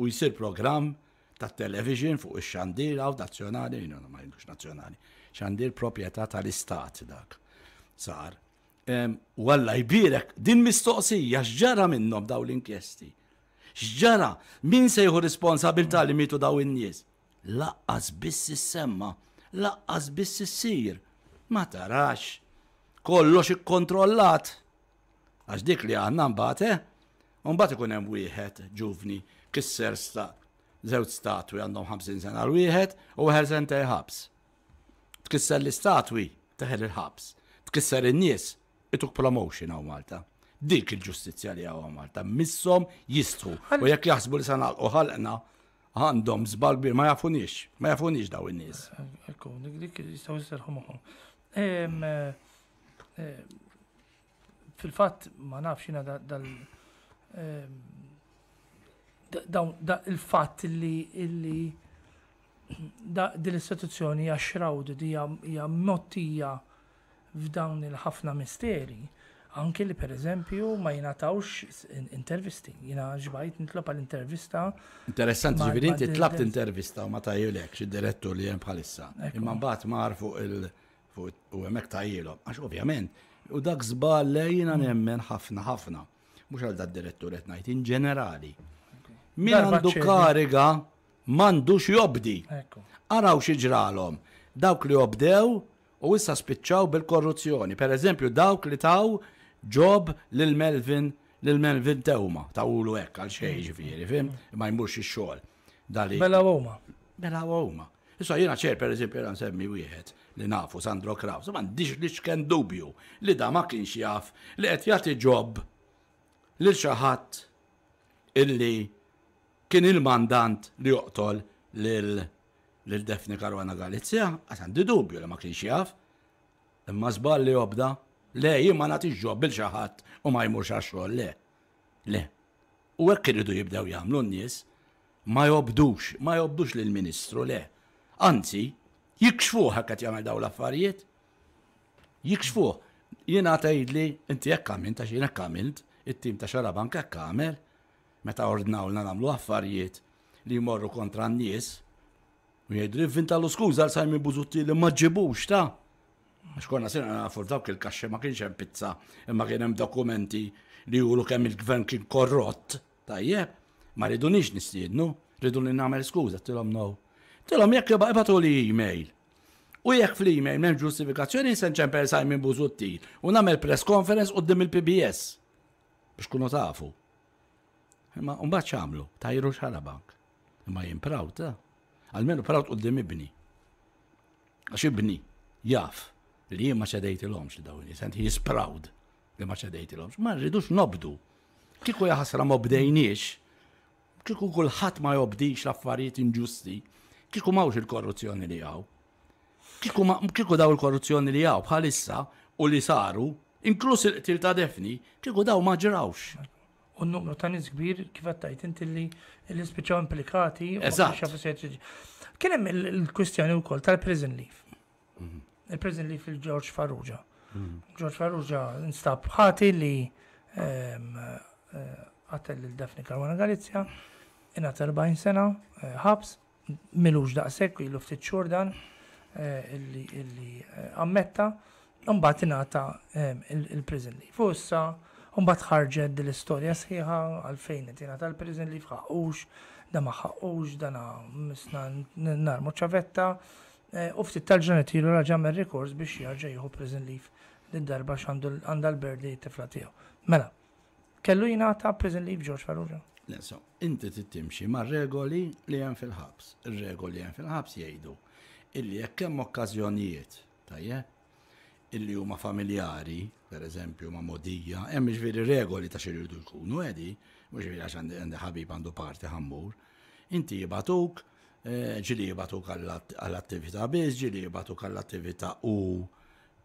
u jisir programm ta' television fuq ix għaw nazjonali, nazzjonali, ma jindux nazzjonali xandir proprjetà tal-istat dak. Sar. Walla jbirek, din mistoqsija xġara minnom daw l-inkjesti. Xġara, min se jħu responsabilta li mitu daw in-nies? Laqqas biss semma laqqas biss issir. Ma tarax, kollox ikkontrollat. Għax dik li għanna mbagħad, eh? Mbagħad ikun hemm wieħed ġuvni kisser sta żewġ statwi għandhom 50 sena l wieħed u ħersen ħabs tkisser l-istatwi teħel il-ħabs, tkisser in-nies, ituk promotion għaw Malta. Dik il-ġustizja li għaw Malta, missom jistħu. U jekk jaħsbu li sanal u ħalqna, għandhom zbalbir, ma jafunix, ma jafunix daw in-nies. Ekku, dik jistaw eh, eh, Fil-fat, ma nafx dal dawn il-fat li din l-istituzzjoni hija di hija mottija f'dawn il-ħafna misteri. Anki li per eżempju ma jinatawx intervisti, jina ġbajt nitlob għal intervista. Interessanti, ġibiri inti tlabt intervista u ma tajjulek xid-direttur li jem bħalissa. Imma mbagħad fuq il- u hemmhekk tajjilhom. Għax ovvjament, u dak żball jina mm. nemmen ħafna ħafna. Mhux għal dat direttur qed ngħid in ġenerali. Min għandu kariga mandux jobdi. Araw xieġralom, dawk li jobdew u issa spiċċaw bil-korruzzjoni. Per eżempju, dawk li taw ġob lil Melvin lil Melvin Tewma, ulu hekk għal xejn ġifieri, fim, ma jmurx ix-xogħol. Dali. Bela huma. Issa jiena ċer pereżempju ra nsemmi wieħed li nafu Sandro Kraus, ma ndix li xken dubju li da ma kienx jaf li qed jagħti ġob lil xi ħadd illi kien il-mandant li joqtol lil Defni Karwana Galizja, għasan di dubju li ma kienx jaf, imma zbal li jobda, le jimma nati ġob bil-xaħat u ma jmurx għaxol, le, le. U għek irridu jibdew jamlu n-nies, ma jobdux, ma jobdux lil-ministru, le. Anzi, jikxfu għakat jamel daw l-affarijiet, jikxfuħ. Jena tajdli, inti jekk għamilt, għax jina għamilt, it-tim ta' xarabanka għamel, meta ordnawna nagħmlu affarijiet li jmorru kontra n-nies u jgħidu vinta l-skuża l sajmi buzutti li ma ġibux ta' għax konna sena nafu dawk il-kaxxe ma kienx hemm pizza imma kien hemm dokumenti li jgħulu kemm il-gvern kien korrott tajjeb ma nix nistiednu ridu li nagħmel skuża tilhom no. Tilhom jekk ibatu li email. U jekk fl-email m'hemm ġustifikazzjoni se nċempel sajmin buzutti u nagħmel press conference qudiem il-PBS biex kunu tafu. Ma mbagħad x'għamlu, tajru xara bank. Imma jien proud ta' eh? għalmenu proud qudiem ibni. Għax ibni jaf li jien ma ċedejtilhomx dawn, jisent he is proud li ma l-omx. Ma rridux nobdu. Kiku jaħasra ma bdejniex, kieku kulħadd ma jobdix l-affarijiet inġusti, kieku mawx il-korruzzjoni li għaw. Kiku daw il-korruzzjoni li għaw bħalissa u li saru, inklus il-qtil ta' defni, kieku daw ma ġrawx u n-numru ta' nis kbir kif għattajt inti li l-ispiċaw implikati. Kien hemm il-kwistjoni wkoll tal-prison Leaf. Mhm. Il-prison Leaf il-George Farrugia. Mhm. George Farrugia instab ħati li ehm, eh, għattel il-Dafni Karwana Galizja, inna 40 sena, eh, ħabs, milux daqsek, ilu ftit xhur dan, eh, illi ammetta, mbagħad ingħata ehm, il-prison Leaf. Fussa, Umbat ħarġed din l-istorja sħiħa għalfejn qed jingħata l-prison li fħaqux, da ma ħaqux, da na misna narmu ċavetta. E, u ftit tal-ġenet ilu raġa mer biex jarġa jħu prison leaf din darba għandha l-berdi tifla tiegħu. Mela, kellu jingħata prison leaf George Farrugia. Lenso, inti tittimxi ma' regoli li hemm fil-ħabs. Ir-regoli hemm fil-ħabs jgħidu illi jekk hemm okkażjonijiet, tajjeb, illi huma familjari, per eżempju, ma' modija, hemm ġifieri regoli ta' xirridu jkunu għedi, mhux ġifieri għax għandi ħabib għandu parti ħammur, inti jibatuk, eh, ġili jibatuk għall-attività biz, ġili jibatuk għall-attività u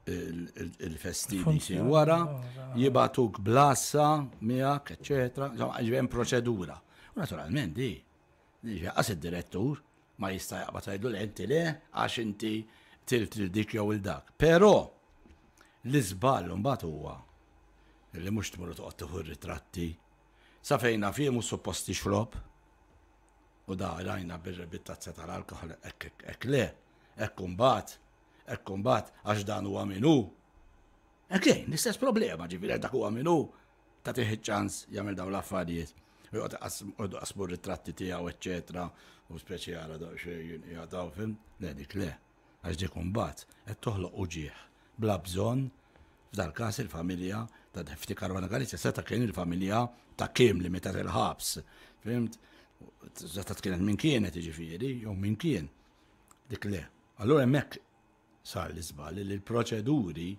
il-festivi si wara, oh, jibatuk blassa miak, eccetera, hemm proċedura. Naturalment di, għas id-direttur, ma jista' jaqbad għajdu l-enti le, għax inti tilt dik jew il-dak. Pero, L-izbal mbagħad huwa li mhux tmur toqgħod tieħu ritratti sa fejna fih supposti suppost U da rajna bir-rebit ta' tal-alkohol hekk le, hekk kumbat, hekk kumbat għax dan huwa minu. Hekk lejn, l-istess problema ġifieri dak huwa minu ta' tieħi ċans jagħmel dawn l-affarijiet. Jgħod qasmu ritratti tiegħu, eċċetra, u għara daw xejn jgħataw film, le dik le, għax dik kumbat, qed toħloq uġieħ bla bżonn, f'dal każ il-familja ta' defti karwana galizja seta kien il-familja ta' kim li meta il-ħabs. Fimt? Zeta kienet minn kienet iġifieri, jew minn kien. Dik le. Allura hemmhekk sar l zbali li l-proċeduri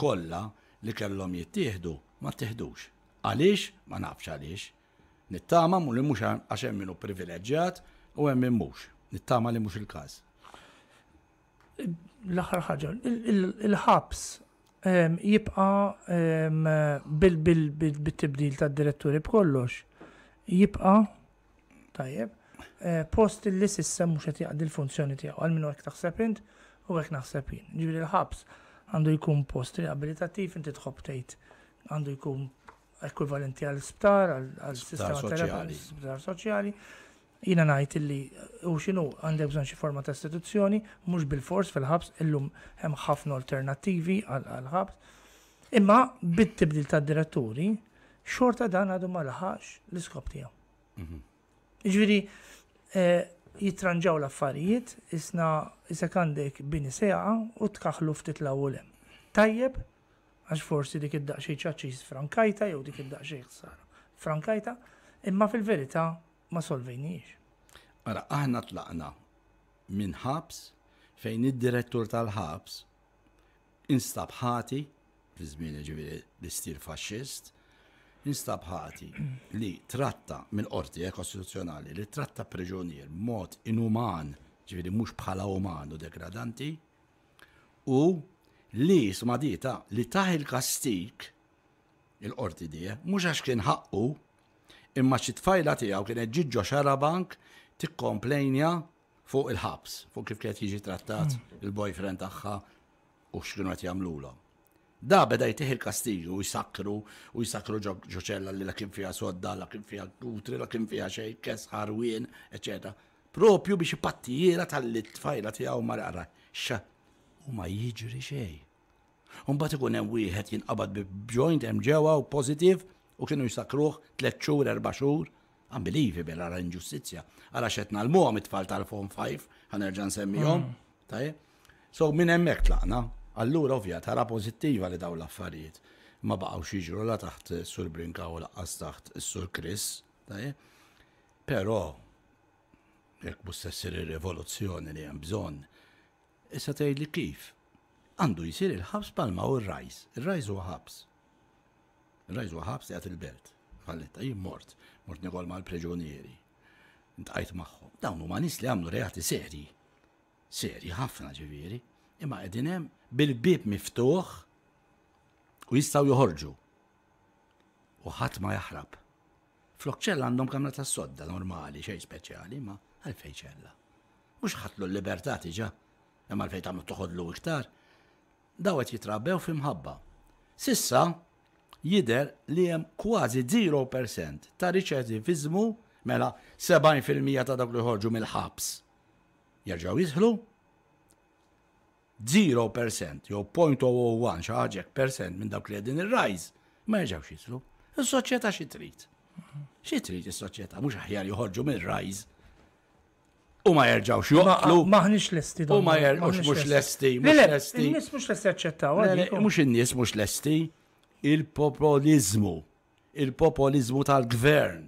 kollha li kellhom jittieħdu ma tihdux. Għaliex? Ma nafx għaliex. Nittama mu li mux għaxem minnu privileġġjat u għem minn mux. Nittama li mux il-kaz l-aħħar ħaġa, il-ħabs jibqa bil-tibdil ta' diretturi b'kollox, jibqa tajjeb, eh, post li sissa mhux qed jaqdi l-funzjoni tiegħu għal minnu hekk taħseb int u hekk naħseb jien. Ġifieri l-ħabs għandu jkun post riabilitattiv inti tħob tejt għandu jkun ekwivalenti għal-sptar, għal-sistema terapija, sptar soċjali, jina najt illi u xinu għandek bżon xi forma ta' istituzzjoni, mhux bil-fors fil-ħabs, illum hemm ħafna alternattivi għal-ħabs. Imma bit-tibdil ta' diretturi, xorta dan għadu ma laħax l-iskop tiegħu. Mhm. Ġviri, eh, jitranġaw l-affarijiet, isna isek għandek bini seħa u tkaħlu ftit l-awlem. Tajjeb, għax forsi dik id-daqxie ċaċċi frankajta jew dik id-daqxie frankajta, imma fil-verita ma solvejniex. Ara, aħna tlaqna minn ħabs fejn id-direttur tal-ħabs instab ħati, fi żmien ġifieri l-istir faxxist, instab ħati li tratta mill qorti kostituzzjonali li tratta preġunier mod inuman, ġifieri mhux bħala uman u degradanti, u li smadita li taħ il-kastik il-qorti dija, mhux għax kien ħaqqu imma xi tfajla tiegħu kienet ġiġġo xarabank tikkomplejnja fuq il-ħabs, fuq kif kienet jiġi trattat mm. il-boyfriend tagħha u x'kienu qed jagħmlulhom. Da beda jtiħ il-kastilju u jisakru u jisakru ġoċella li la kien fija sodda, la kien fija kutri, la kien fija xej, kes ħarwien, eccetera. Propju biex pattijiera tal-tfajla tiegħu marqara. Xa, u ma jiġri xej. bat ikun hemm wieħed jinqabad bi joint hemm ġewwa u positive u kienu jisakruħ tlet xhur, erba' xhur, unbelievable għara inġustizja. Għara xetna l-muħam it-tfal tal fom 5, għanerġan semmijom, mm. taj? So minn emmek tlaqna, allura ovvja, tara pozittiva li daw l-affarijiet. Ma baqaw xieġru la taħt sur Brinka u laqqas taħt sur Chris, taj? Pero, jek bussessir il-rivoluzzjoni li jambżon, bżon, issa tgħid li kif? Għandu jisir il-ħabs palma u il-rajs. Il-rajs u ħabs. Rajzu għabs għat il-belt. Għalletta, jim mort, mort negol ma l-preġonieri. Ntqajt maħħu. Dawn huma nis li għamlu reati seri. Seri ħafna ġiviri. Imma qegħdin bil-bib miftuħ u jistaw joħorġu. U ħadd ma jaħrab. Flok ċella għandhom kamra ta' sodda normali, xej speċjali, ma għalfejċella. Mux ħatlu l-libertà tiġa, imma għalfej tamlu toħodlu iktar. Dawet jitrabbew fimħabba. Sissa, jider li hemm kważi 0% ta' riċertivizmu mela 70% ta' dak li ħorġu mill-ħabs. Jerġgħu jizħlu? 0% jew 0.01 xaħġek percent minn dak li qegħdin ir rajz ma jerġgħux jidħlu. Is-soċjetà xi trid. Xi trid is-soċjetà mhux aħjar joħorġu mill-rajż. U ma jerġawx joqtlu. Maħnix l-esti. U ma jerġawx mux lesti. Mux l-esti. Mux l-esti. Mux in-nies mux lesti il-popolizmu, il-popolizmu tal-gvern,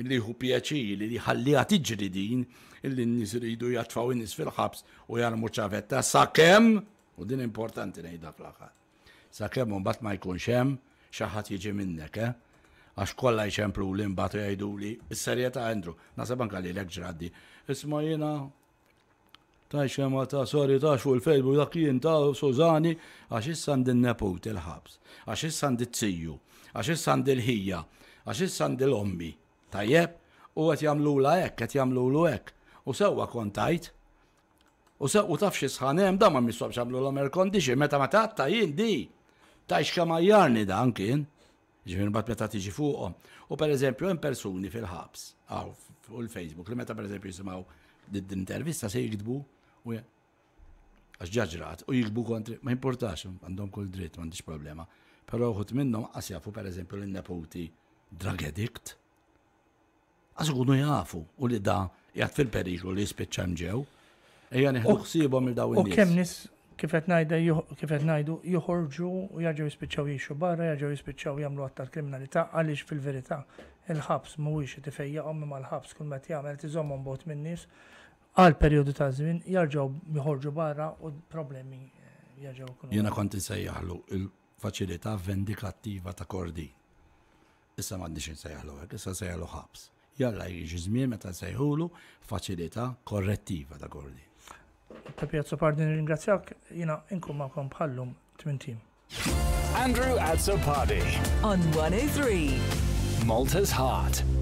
illi hu pjaċi li ħallija tiġri din, illi n nisridu rridu jatfaw n-nis fil-ħabs u jarmu ċavetta sakem, u din importanti nejda fl-axar. Sakem un bat ma jkun xem, xaħat jieġi minnek, eh? għax kolla jxemplu l-imbatu jajdu li, s-serjeta Andrew, nasab anka li l ekġraddi ġraddi, jena ta' xema ta' sorry ta' fuq l facebook dak jien ta' Sozani, għax issand il nepot il-ħabs, għax issand it-tziju, għax issand il-ħija, għax issand il-ommi. Tajjeb, u għet jamlu la ek, għet jamlu lu ek. U sewa kontajt, u sew u tafx sħanem da ma mistoqx għamlu l-air condition, meta ma ta' jien di. Ta' xkama jarni da' ankin, ġivin bat meta tiġi fuqom. U per eżempju, jem persuni fil-ħabs, għaw, u l-Facebook, li meta per eżempju jisimaw d-intervista se jikdbu U għax ġaġrat u jikbu kontri, ma importax, għandhom kull dritt, għandix problema. Pero uħut minnhom għas jafu pereżempju l neputi drug addict. Għas jafu u li da jgħat fil-periklu li jispiċċa ġew. Ejja neħdu xsibhom il-dawn. U kemm nis kifet najdu, joħorġu u jaġu jispiċċaw jiexu barra, jaġu jispiċċaw jgħamlu għattar kriminalità, għalix fil-verità il-ħabs mhuwiex tifejja għommi mal ħabs kull met jagħmel tiżommhom bot minn nies għal periodu ta' żmien jarġgħu miħorġu barra u problemi eh, jarġgħu Jiena konti sejjaħlu il-faċilità vendikattiva ta' kordi. Issa m'għandix insejjaħlu hekk, issa sejjaħlu ħabs. Jalla jiġi żmien meta sejħulu faċilità korrettiva ta' kordi. Ta' pjazzu Pardin ringrazzjak, jiena inkum ma'kom bħallum mintim Andrew Azzopardi on 103 Malta's Heart.